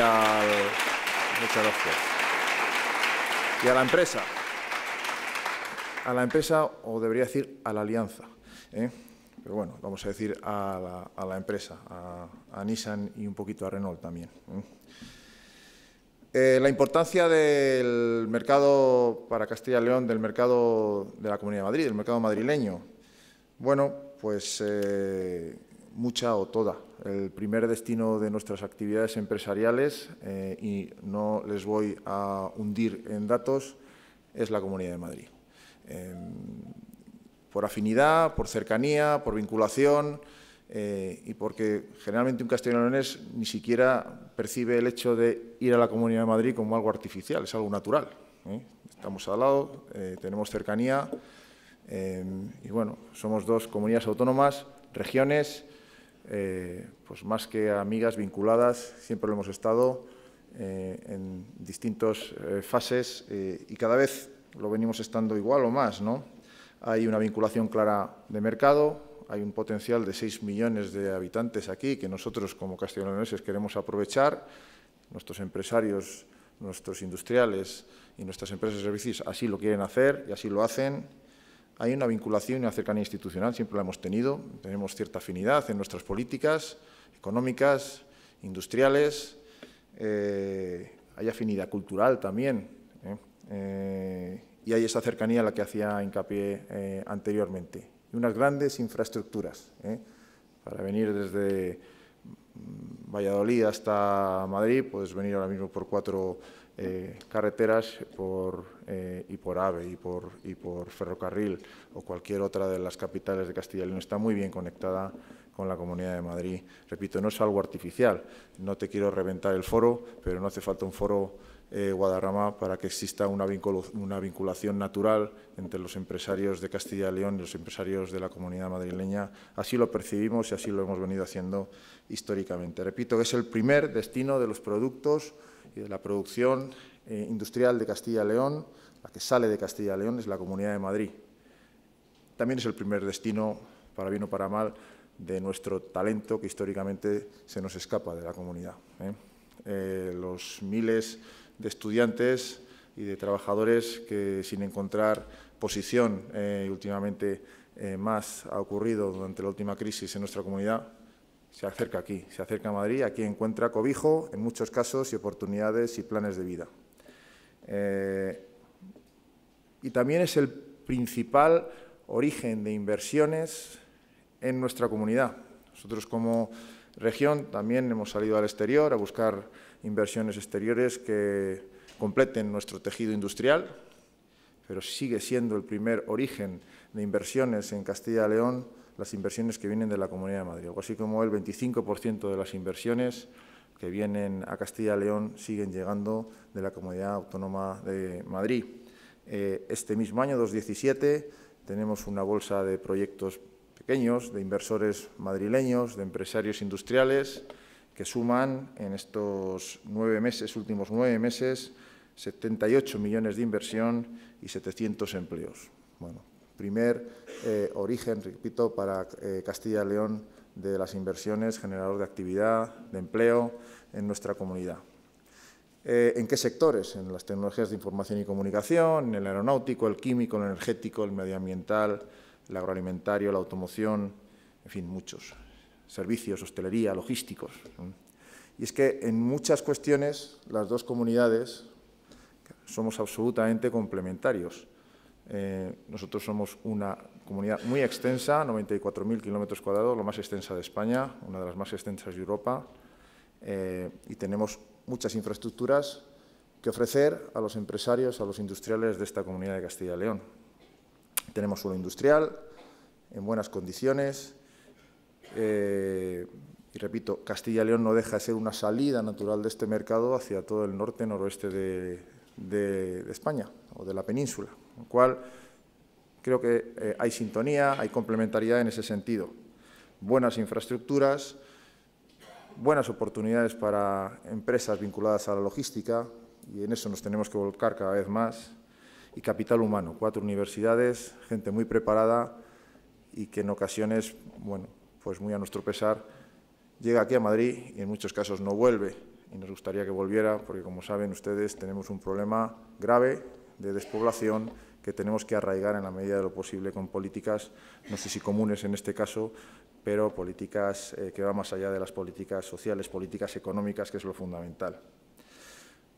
Y a la empresa. A la empresa, o debería decir, a la alianza. ¿eh? pero bueno, vamos a decir a la, empresa, a, Nissan y un poquito a Renault también. ¿eh? Eh, la importancia del mercado para Castilla y León, del mercado de la Comunidad de Madrid, del mercado madrileño. Bueno, pues eh, mucha o toda. El primer destino de nuestras actividades empresariales, y no les voy a hundir en datos, es la Comunidad de Madrid. Em, por afinidad, por cercanía, por vinculación eh, y porque generalmente un castellano es ni siquiera percibe el hecho de ir a la Comunidad de Madrid como algo artificial, es algo natural. ¿eh? Estamos al lado, eh, tenemos cercanía y bueno, somos dos comunidades autónomas, regiones, pues más que amigas vinculadas, siempre lo hemos estado en distintas fases y cada vez lo venimos estando igual o más, ¿no? Hay una vinculación clara de mercado, hay un potencial de 6 millones de habitantes aquí que nosotros como castellanos queremos aprovechar. Nuestros empresarios, nuestros industriales y nuestras empresas de servicios así lo quieren hacer y así lo hacen. Hay una vinculación y una cercanía institucional, siempre la hemos tenido. Tenemos cierta afinidad en nuestras políticas económicas, industriales. Eh, hay afinidad cultural también. Eh, eh y hay esa cercanía a la que hacía hincapié eh, anteriormente. Y unas grandes infraestructuras, ¿eh? para venir desde Valladolid hasta Madrid, puedes venir ahora mismo por cuatro eh, carreteras por, y por AVE y por, y por ferrocarril o cualquier otra de las capitales de Castilla y León está muy bien conectada con la Comunidad de Madrid. Repito, no es algo artificial, no te quiero reventar el foro, pero no hace falta un foro eh, Guadarrama para que exista una, vinculación natural entre los empresarios de Castilla y León y los empresarios de la comunidad madrileña. Así lo percibimos y así lo hemos venido haciendo históricamente. Repito que es el primer destino de los productos y de la producción eh, industrial de Castilla y León. La que sale de Castilla y León es la comunidad de Madrid. También es el primer destino, para bien o para mal, de nuestro talento que históricamente se nos escapa de la comunidad. ¿eh? los miles de estudiantes y de trabajadores que sin encontrar posición eh, últimamente eh, más ha ocurrido durante la última crisis en nuestra comunidad, se acerca aquí, se acerca a Madrid, aquí encuentra cobijo en muchos casos y oportunidades y planes de vida. Eh, y también es el principal origen de inversiones en nuestra comunidad. Nosotros como región también hemos salido al exterior a buscar inversiones exteriores que completen nuestro tejido industrial, pero sigue siendo el primer origen de inversiones en Castilla y León las inversiones que vienen de la Comunidad de Madrid, así como el 25% de las inversiones que vienen a Castilla y León siguen llegando de la Comunidad Autónoma de Madrid. Eh, este mismo año, 2017, tenemos una bolsa de proyectos pequeños, de inversores madrileños, de empresarios industriales, que suman en estos nueve meses, últimos nueve meses, 78 millones de inversión y 700 empleos. Bueno, primer eh, origen, repito, para eh, Castilla y León de las inversiones, generador de actividad, de empleo en nuestra comunidad. Eh, ¿En qué sectores? En las tecnologías de información y comunicación, en el aeronáutico, el químico, el energético, el medioambiental, el agroalimentario, la automoción, en fin, muchos servicios, hostelería, logísticos. Y es que en muchas cuestiones las dos comunidades somos absolutamente complementarios. Eh, nosotros somos una comunidad muy extensa, 94.000 kilómetros cuadrados, lo más extensa de España, una de las más extensas de Europa, eh, y tenemos muchas infraestructuras que ofrecer a los empresarios, a los industriales de esta comunidad de Castilla y León. Tenemos suelo industrial en buenas condiciones, eh, y repito, Castilla y León no deja de ser una salida natural de este mercado hacia todo el norte, noroeste de, España o de la península, lo cual creo que eh, hay sintonía, hay complementariedad en ese sentido. Buenas infraestructuras, buenas oportunidades para empresas vinculadas a la logística, y en eso nos tenemos que volcar cada vez más, y capital humano, cuatro universidades, gente muy preparada y que en ocasiones, bueno, pues muy a nuestro pesar, llega aquí a Madrid y en muchos casos no vuelve. Y nos gustaría que volviera, porque como saben ustedes, tenemos un problema grave de despoblación que tenemos que arraigar en la medida de lo posible con políticas, no sé si comunes en este caso, pero políticas eh, que van más allá de las políticas sociales, políticas económicas, que es lo fundamental.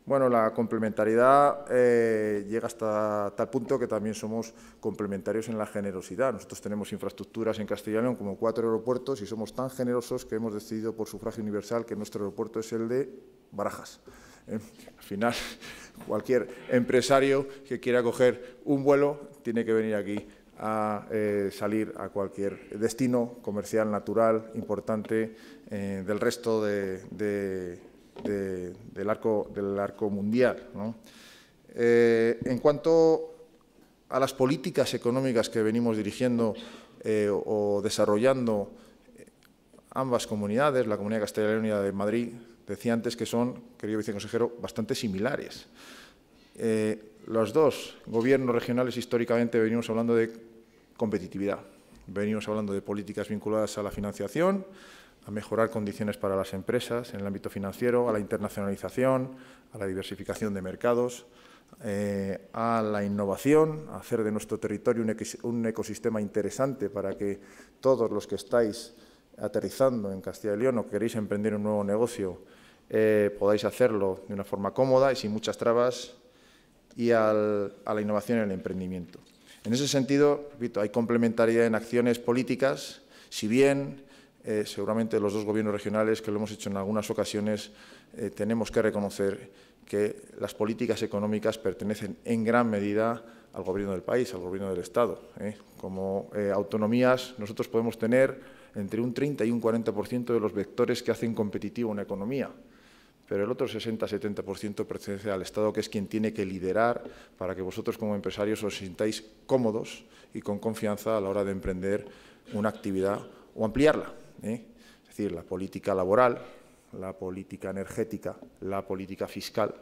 Bueno, la complementariedad eh, llega hasta tal punto que también somos complementarios en la generosidad. Nosotros tenemos infraestructuras en Castellón, como cuatro aeropuertos y somos tan generosos que hemos decidido por sufragio universal que nuestro aeropuerto es el de Barajas. ¿eh? al final, cualquier empresario que quiera coger un vuelo tiene que venir aquí a eh, salir a cualquier destino comercial, natural, importante del resto de del, arco, del arco mundial. ¿no? Eh, en cuanto a las políticas económicas que venimos dirigiendo eh, o, desarrollando eh, ambas comunidades, la Comunidad Castellana y la de Madrid, decía antes que son, querido viceconsejero, bastante similares. los dos gobiernos regionales históricamente venimos hablando de competitividad, venimos hablando de políticas vinculadas a la financiación, a mejorar condiciones para las empresas en el ámbito financiero, a la internacionalización, a la diversificación de mercados, eh, a la innovación, a hacer de nuestro territorio un, ecosistema interesante para que todos los que estáis aterrizando en Castilla y León o queréis emprender un nuevo negocio eh, podáis hacerlo de una forma cómoda y sin muchas trabas y a la innovación y el emprendimiento. En ese sentido, repito, hay complementariedad en acciones políticas, si bien eh, seguramente los dos gobiernos regionales, que lo hemos hecho en algunas ocasiones, eh, tenemos que reconocer que las políticas económicas pertenecen en gran medida al gobierno del país, al gobierno del Estado. ¿eh? Como autonomías, nosotros podemos tener entre un 30 y un 40% de los vectores que hacen competitiva una economía pero el otro 60-70% pertenece al Estado, que es quien tiene que liderar para que vosotros como empresarios os sintáis cómodos y con confianza a la hora de emprender una actividad o ampliarla. ¿eh? es decir, la política laboral, la política energética, la política fiscal,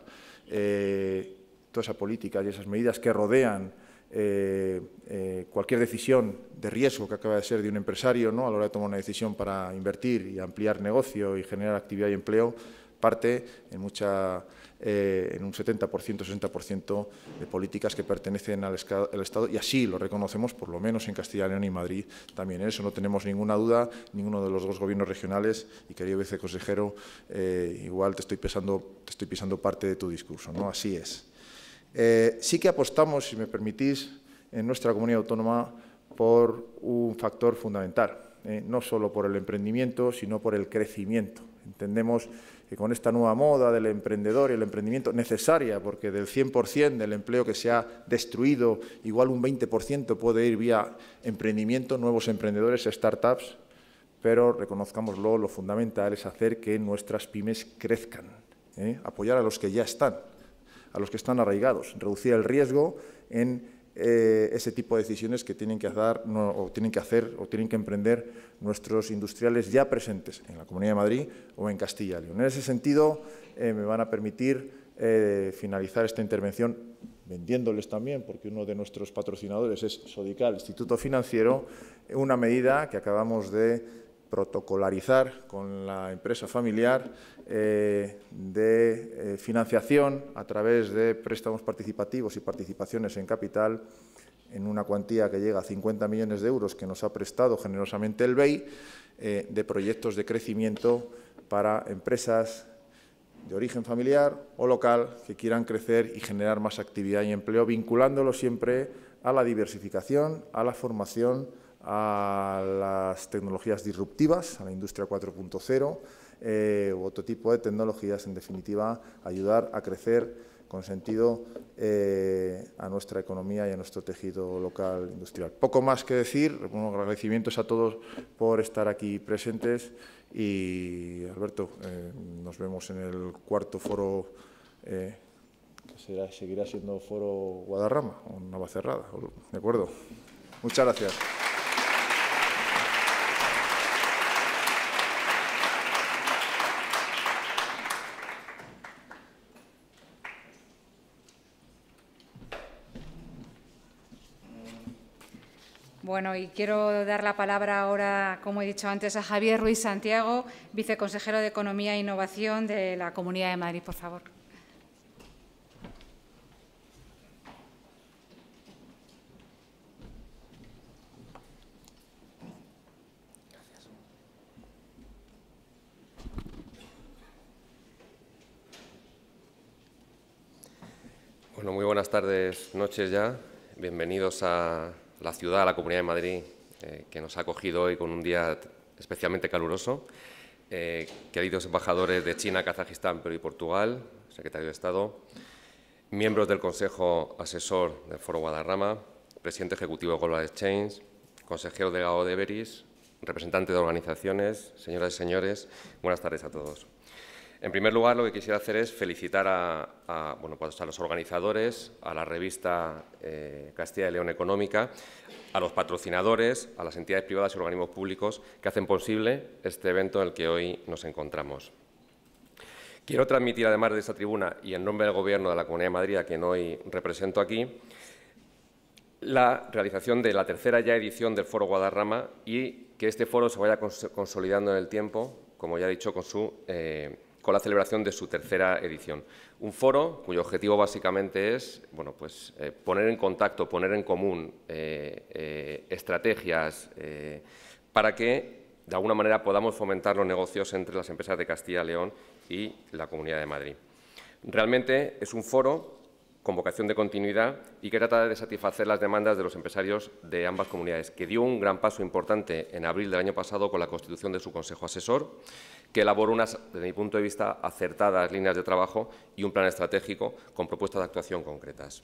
eh, todas toda esa política y esas medidas que rodean eh, cualquier decisión de riesgo que acaba de ser de un empresario ¿no? a la hora de tomar una decisión para invertir y ampliar negocio y generar actividad y empleo, parte en mucha eh, en un 70%, 60% de políticas que pertenecen al, Estado y así lo reconocemos, por lo menos en Castilla y León y Madrid también. ¿eh? eso no tenemos ninguna duda, ninguno de los dos gobiernos regionales y querido viceconsejero, eh, igual te estoy, pesando, estoy pisando parte de tu discurso, ¿no? Así es. Eh, sí que apostamos, si me permitís, en nuestra comunidad autónoma por un factor fundamental, no solo por el emprendimiento, sino por el crecimiento. Entendemos que con esta nueva moda del emprendedor y el emprendimiento necesaria, porque del 100% del empleo que se ha destruido, igual un 20% puede ir vía emprendimiento, nuevos emprendedores, startups, pero reconozcámoslo, lo fundamental es hacer que nuestras pymes crezcan, ¿eh? apoyar a los que ya están, a los que están arraigados, reducir el riesgo en eh, ese tipo de decisiones que tienen que, hacer, o tienen que hacer o tienen que emprender nuestros industriales ya presentes en la Comunidad de Madrid o en Castilla y León. En ese sentido, eh, me van a permitir eh, finalizar esta intervención vendiéndoles también, porque uno de nuestros patrocinadores es Sodical, Instituto Financiero, una medida que acabamos de protocolarizar con la empresa familiar eh, de eh, financiación a través de préstamos participativos y participaciones en capital en una cuantía que llega a 50 millones de euros que nos ha prestado generosamente el BEI, eh, de proyectos de crecimiento para empresas de origen familiar o local que quieran crecer y generar más actividad y empleo, vinculándolo siempre a la diversificación, a la formación, a las tecnologías disruptivas, a la industria 4.0 eh, u otro tipo de tecnologías, en definitiva, ayudar a crecer con sentido eh, a nuestra economía y a nuestro tejido local industrial. Poco más que decir, bueno, agradecimientos a todos por estar aquí presentes y Alberto, eh, nos vemos en el cuarto foro, eh, que seguirá siendo foro Guadarrama, o Cerrada. ¿de acuerdo? Muchas gracias. Bueno, y quiero dar la palabra ahora, como he dicho antes, a Javier Ruiz Santiago, viceconsejero de Economía e Innovación de la Comunidad de Madrid, por favor. Bueno, muy buenas tardes, noches ya. Bienvenidos a la ciudad, la Comunidad de Madrid, eh, que nos ha acogido hoy con un día especialmente caluroso. Eh, queridos embajadores de China, Kazajistán Perú y Portugal, secretario de Estado, miembros del Consejo Asesor del Foro Guadarrama, presidente ejecutivo de Global Exchange, consejero delegado de Beris, representantes de organizaciones, señoras y señores, buenas tardes a todos. En primer lugar, lo que quisiera hacer es felicitar a, bueno, pues a los organizadores, a la revista eh, Castilla y León Económica, a los patrocinadores, a las entidades privadas y organismos públicos que hacen posible este evento en el que hoy nos encontramos. Quiero transmitir, además de esta tribuna y en nombre del Gobierno de la Comunidad de Madrid, a quien hoy represento aquí, la realización de la tercera ya edición del Foro Guadarrama y que este foro se vaya consolidando en el tiempo, como ya he dicho, con su... Eh, con la celebración de su tercera edición. Un foro cuyo objetivo básicamente es bueno, pues, eh, poner en contacto, poner en común eh, eh, estrategias para que de alguna manera podamos fomentar los negocios entre las empresas de Castilla y León y la Comunidad de Madrid. Realmente es un foro con vocación de continuidad y que trata de satisfacer las demandas de los empresarios de ambas comunidades, que dio un gran paso importante en abril del año pasado con la constitución de su Consejo Asesor, que elaboró unas, desde mi punto de vista, acertadas líneas de trabajo y un plan estratégico con propuestas de actuación concretas.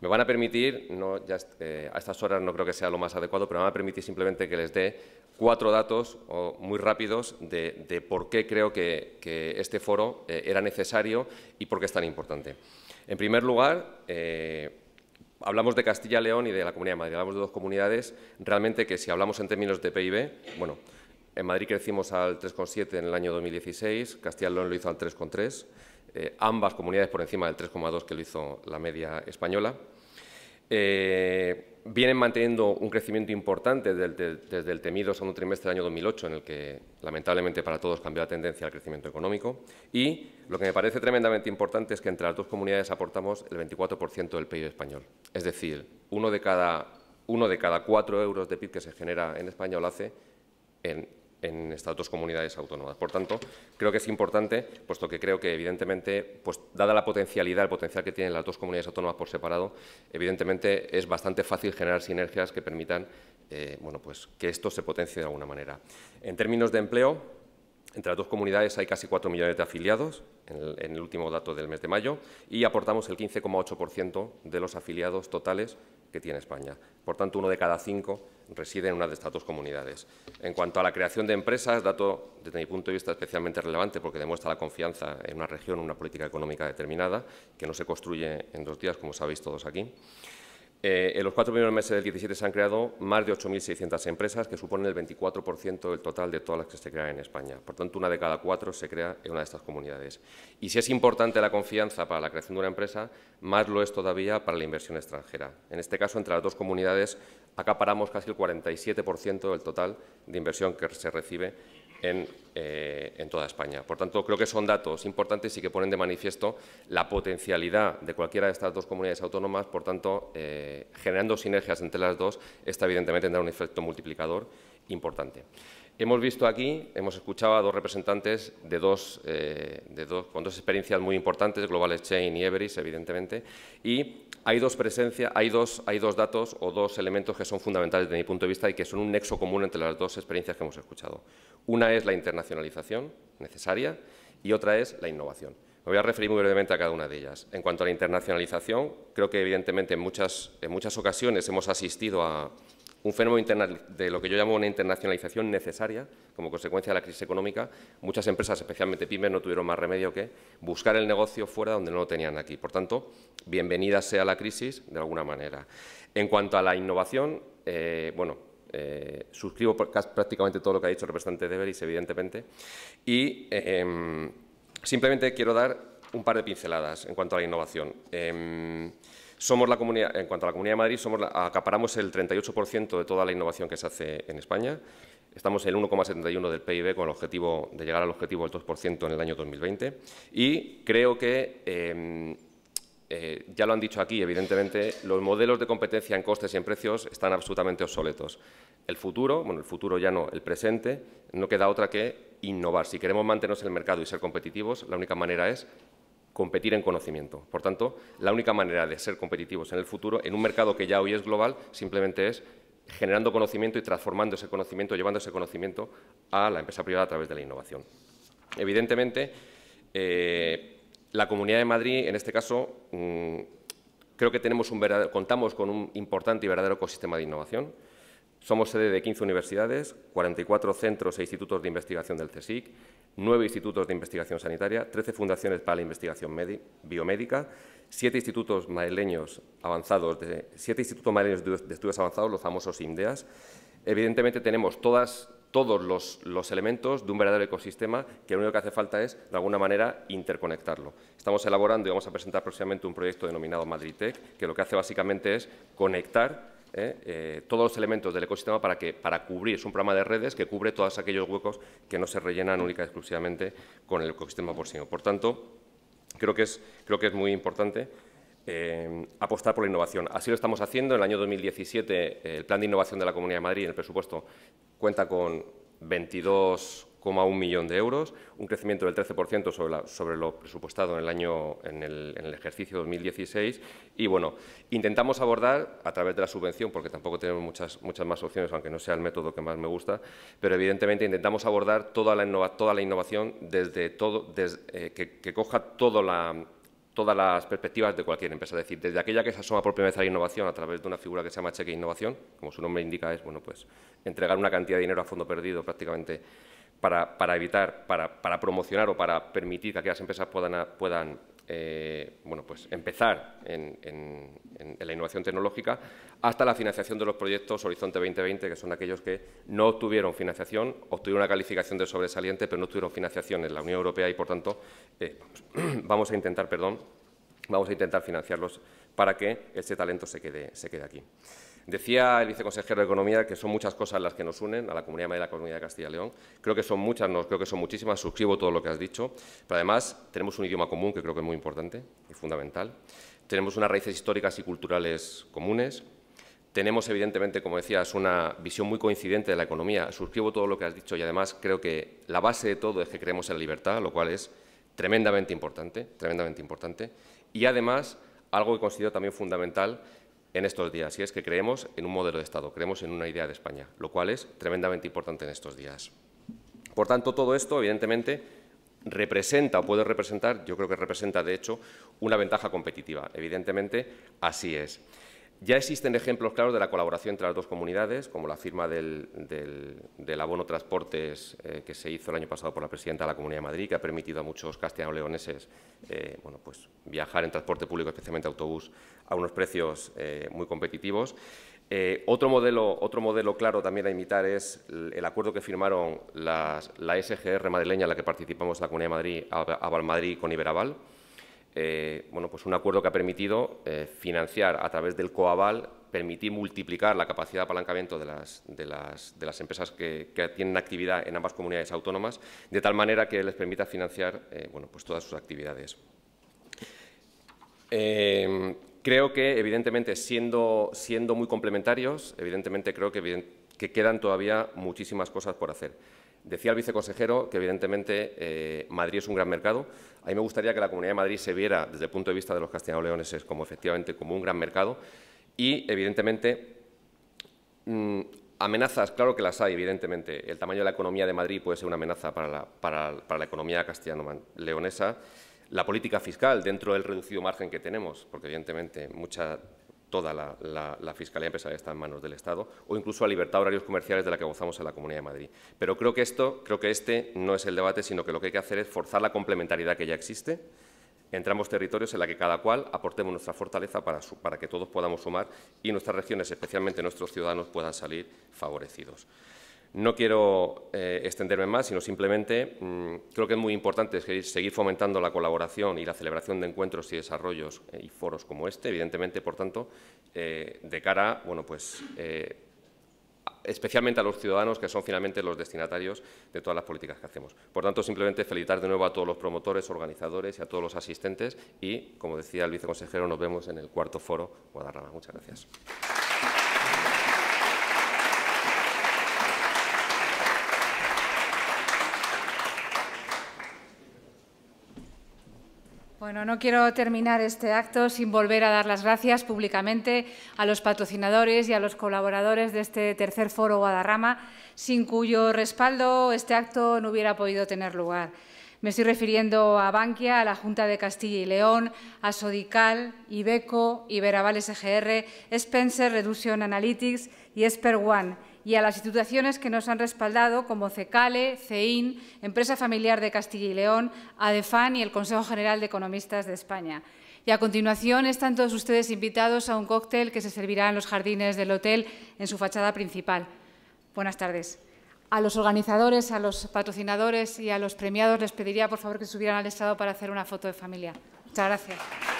Me van a permitir, ya, eh, a estas horas no creo que sea lo más adecuado, pero me van a permitir simplemente que les dé cuatro datos muy rápidos de, por qué creo que, este foro eh, era necesario y por qué es tan importante. En primer lugar, eh, hablamos de Castilla León y de la Comunidad de Madrid, hablamos de dos comunidades realmente que si hablamos en términos de PIB, bueno, en Madrid crecimos al 3,7 en el año 2016, Castilla León lo hizo al 3,3, eh, ambas comunidades por encima del 3,2 que lo hizo la media española. Eh, vienen manteniendo un crecimiento importante desde, el temido segundo trimestre del año 2008, en el que lamentablemente para todos cambió la tendencia al crecimiento económico. Y lo que me parece tremendamente importante es que entre las dos comunidades aportamos el 24% del PIB español. Es decir, uno de cada, uno de cada cuatro euros de PIB que se genera en España lo hace en en estas dos comunidades autónomas. Por tanto, creo que es importante, puesto que creo que, evidentemente, pues, dada la potencialidad, el potencial que tienen las dos comunidades autónomas por separado, evidentemente es bastante fácil generar sinergias que permitan eh, bueno, pues, que esto se potencie de alguna manera. En términos de empleo, entre las dos comunidades hay casi cuatro millones de afiliados, en el, en el último dato del mes de mayo, y aportamos el 15,8% de los afiliados totales que tiene España. Por tanto, uno de cada cinco reside en una de estas dos comunidades. En cuanto a la creación de empresas, dato desde mi punto de vista especialmente relevante porque demuestra la confianza en una región, en una política económica determinada, que no se construye en dos días, como sabéis todos aquí. Eh, en los cuatro primeros meses del 17 se han creado más de 8.600 empresas, que suponen el 24% del total de todas las que se crean en España. Por tanto, una de cada cuatro se crea en una de estas comunidades. Y si es importante la confianza para la creación de una empresa, más lo es todavía para la inversión extranjera. En este caso, entre las dos comunidades acaparamos casi el 47% del total de inversión que se recibe eh, en, toda España. Por tanto, creo que son datos importantes y que ponen de manifiesto la potencialidad de cualquiera de estas dos comunidades autónomas. Por tanto, eh, generando sinergias entre las dos, esta evidentemente tendrá un efecto multiplicador importante. Hemos visto aquí, hemos escuchado a dos representantes de dos, eh, de dos, con dos experiencias muy importantes, Global Exchange y Everis, evidentemente, y hay dos, presencias, hay, dos, hay dos datos o dos elementos que son fundamentales desde mi punto de vista y que son un nexo común entre las dos experiencias que hemos escuchado. Una es la internacionalización necesaria y otra es la innovación. Me voy a referir muy brevemente a cada una de ellas. En cuanto a la internacionalización, creo que evidentemente en muchas, en muchas ocasiones hemos asistido a, un fenómeno de lo que yo llamo una internacionalización necesaria, como consecuencia de la crisis económica, muchas empresas, especialmente pymes, no tuvieron más remedio que buscar el negocio fuera donde no lo tenían aquí. Por tanto, bienvenida sea la crisis de alguna manera. En cuanto a la innovación, eh, bueno, eh, suscribo prácticamente todo lo que ha dicho el representante de Beris, evidentemente, y em, simplemente quiero dar un par de pinceladas en cuanto a la innovación. Em, somos la comunidad, en cuanto a la Comunidad de Madrid, somos acaparamos el 38% de toda la innovación que se hace en España. Estamos en el 1,71 del PIB con el objetivo de llegar al objetivo del 2% en el año 2020. Y creo que, em, eh, ya lo han dicho aquí, evidentemente, los modelos de competencia en costes y en precios están absolutamente obsoletos. El futuro, bueno, el futuro ya no, el presente, no queda otra que innovar. Si queremos mantenernos en el mercado y ser competitivos, la única manera es competir en conocimiento. Por tanto, la única manera de ser competitivos en el futuro, en un mercado que ya hoy es global, simplemente es generando conocimiento y transformando ese conocimiento, llevando ese conocimiento a la empresa privada a través de la innovación. Evidentemente, eh, la Comunidad de Madrid, en este caso, mm, creo que tenemos un contamos con un importante y verdadero ecosistema de innovación. Somos sede de 15 universidades, 44 centros e institutos de investigación del CSIC, nueve institutos de investigación sanitaria, trece fundaciones para la investigación biomédica, siete institutos madrileños avanzados, de, siete institutos madrileños de, estudios avanzados, los famosos INDEAS. Evidentemente tenemos todos los, elementos de un verdadero ecosistema que lo único que hace falta es, de alguna manera, interconectarlo. Estamos elaborando y vamos a presentar próximamente un proyecto denominado Madrid Tech, que lo que hace básicamente es conectar ¿eh? Eh, todos los elementos del ecosistema para, que, para cubrir, es un programa de redes que cubre todos aquellos huecos que no se rellenan única exclusivamente con el ecosistema por sí. Por tanto, creo que es, creo que es muy importante eh, apostar por la innovación. Así lo estamos haciendo. En el año 2017, el Plan de Innovación de la Comunidad de Madrid, en el presupuesto, cuenta con 22 a 1,1 millón de euros, un crecimiento del 13% sobre, sobre, lo presupuestado en el, año, en el, ejercicio 2016. Y bueno, intentamos abordar a través de la subvención, porque tampoco tenemos muchas, muchas más opciones, aunque no sea el método que más me gusta, pero evidentemente intentamos abordar toda la, innovación desde todo, eh, que, coja todas las perspectivas de cualquier empresa. Es decir, desde aquella que se asoma por primera vez a la innovación a través de una figura que se llama cheque innovación, como su nombre indica, es bueno, pues, entregar una cantidad de dinero a fondo perdido prácticamente para, evitar, para, promocionar o para permitir que aquellas empresas puedan, puedan eh, bueno, pues empezar en, la innovación tecnológica, hasta la financiación de los proyectos Horizonte 2020, que son aquellos que no obtuvieron financiación, obtuvieron una calificación de sobresaliente, pero no tuvieron financiación en la Unión Europea y, por tanto, vamos, eh, vamos a intentar, perdón, vamos a intentar financiarlos para que ese talento se quede, se quede aquí. Decía el viceconsejero de Economía que son muchas cosas las que nos unen a la Comunidad de la Comunidad de Castilla y León. Creo que son muchas, no, creo que son muchísimas, suscribo todo lo que has dicho, pero además tenemos un idioma común que creo que es muy importante y fundamental. Tenemos unas raíces históricas y culturales comunes, tenemos, evidentemente, como decías, una visión muy coincidente de la economía. Suscribo todo lo que has dicho y, además, creo que la base de todo es que creemos en la libertad, lo cual es tremendamente importante, tremendamente importante. Y, además, algo que considero también fundamental en estos días, y es que creemos en un modelo de Estado, creemos en una idea de España, lo cual es tremendamente importante en estos días. Por tanto, todo esto, evidentemente, representa o puede representar, yo creo que representa, de hecho, una ventaja competitiva. Evidentemente, así es. Ya existen ejemplos claros de la colaboración entre las dos comunidades, como la firma del, abono transportes eh, que se hizo el año pasado por la presidenta de la Comunidad de Madrid, que ha permitido a muchos castellano leoneses eh, bueno, pues, viajar en transporte público, especialmente autobús, a unos precios eh, muy competitivos. Eh, otro, modelo, otro modelo claro también a imitar es el acuerdo que firmaron la SGR madrileña, en la que participamos la Comunidad de Madrid, Madrid con Iberaval. Eh, bueno, pues un acuerdo que ha permitido financiar a través del coaval, permitir multiplicar la capacidad de apalancamiento de las, empresas que, tienen actividad en ambas comunidades autónomas, de tal manera que les permita financiar bueno, pues todas sus actividades. Creo que, evidentemente, siendo, siendo muy complementarios, evidentemente creo que, quedan todavía muchísimas cosas por hacer. Decía el viceconsejero que, evidentemente, eh, Madrid es un gran mercado. A mí me gustaría que la Comunidad de Madrid se viera, desde el punto de vista de los castellanos-leoneses, como efectivamente como un gran mercado. Y, evidentemente, mm, amenazas, claro que las hay, evidentemente. El tamaño de la economía de Madrid puede ser una amenaza para la, para la economía castellano-leonesa. La política fiscal, dentro del reducido margen que tenemos, porque evidentemente mucha, toda la, fiscalía empresarial está en manos del Estado, o incluso la libertad de horarios comerciales de la que gozamos en la Comunidad de Madrid. Pero creo que, esto, creo que este no es el debate, sino que lo que hay que hacer es forzar la complementariedad que ya existe entre ambos territorios en la que cada cual aportemos nuestra fortaleza para, para que todos podamos sumar y nuestras regiones, especialmente nuestros ciudadanos, puedan salir favorecidos. No quiero eh, extenderme más, sino simplemente mm, creo que es muy importante seguir fomentando la colaboración y la celebración de encuentros y desarrollos eh, y foros como este, evidentemente, por tanto, eh, de cara, bueno, pues especialmente a los ciudadanos que son finalmente los destinatarios de todas las políticas que hacemos. Por tanto, simplemente felicitar de nuevo a todos los promotores, organizadores y a todos los asistentes y, como decía el viceconsejero, nos vemos en el cuarto foro Guadarrama. Muchas gracias. no quiero terminar este acto sin volver a dar las gracias públicamente a los patrocinadores y a los colaboradores de este tercer foro Guadarrama, sin cuyo respaldo este acto no hubiera podido tener lugar. Me estoy refiriendo a Bankia, a la Junta de Castilla y León, a Sodical, Ibeco, Iberaval SGR, Spencer Reduction Analytics y Esper One y a las instituciones que nos han respaldado, como CECALE, CEIN, Empresa Familiar de Castilla y León, ADEFAN y el Consejo General de Economistas de España. Y a continuación están todos ustedes invitados a un cóctel que se servirá en los jardines del hotel en su fachada principal. Buenas tardes. A los organizadores, a los patrocinadores y a los premiados les pediría por favor que subieran al estado para hacer una foto de familia. Muchas gracias.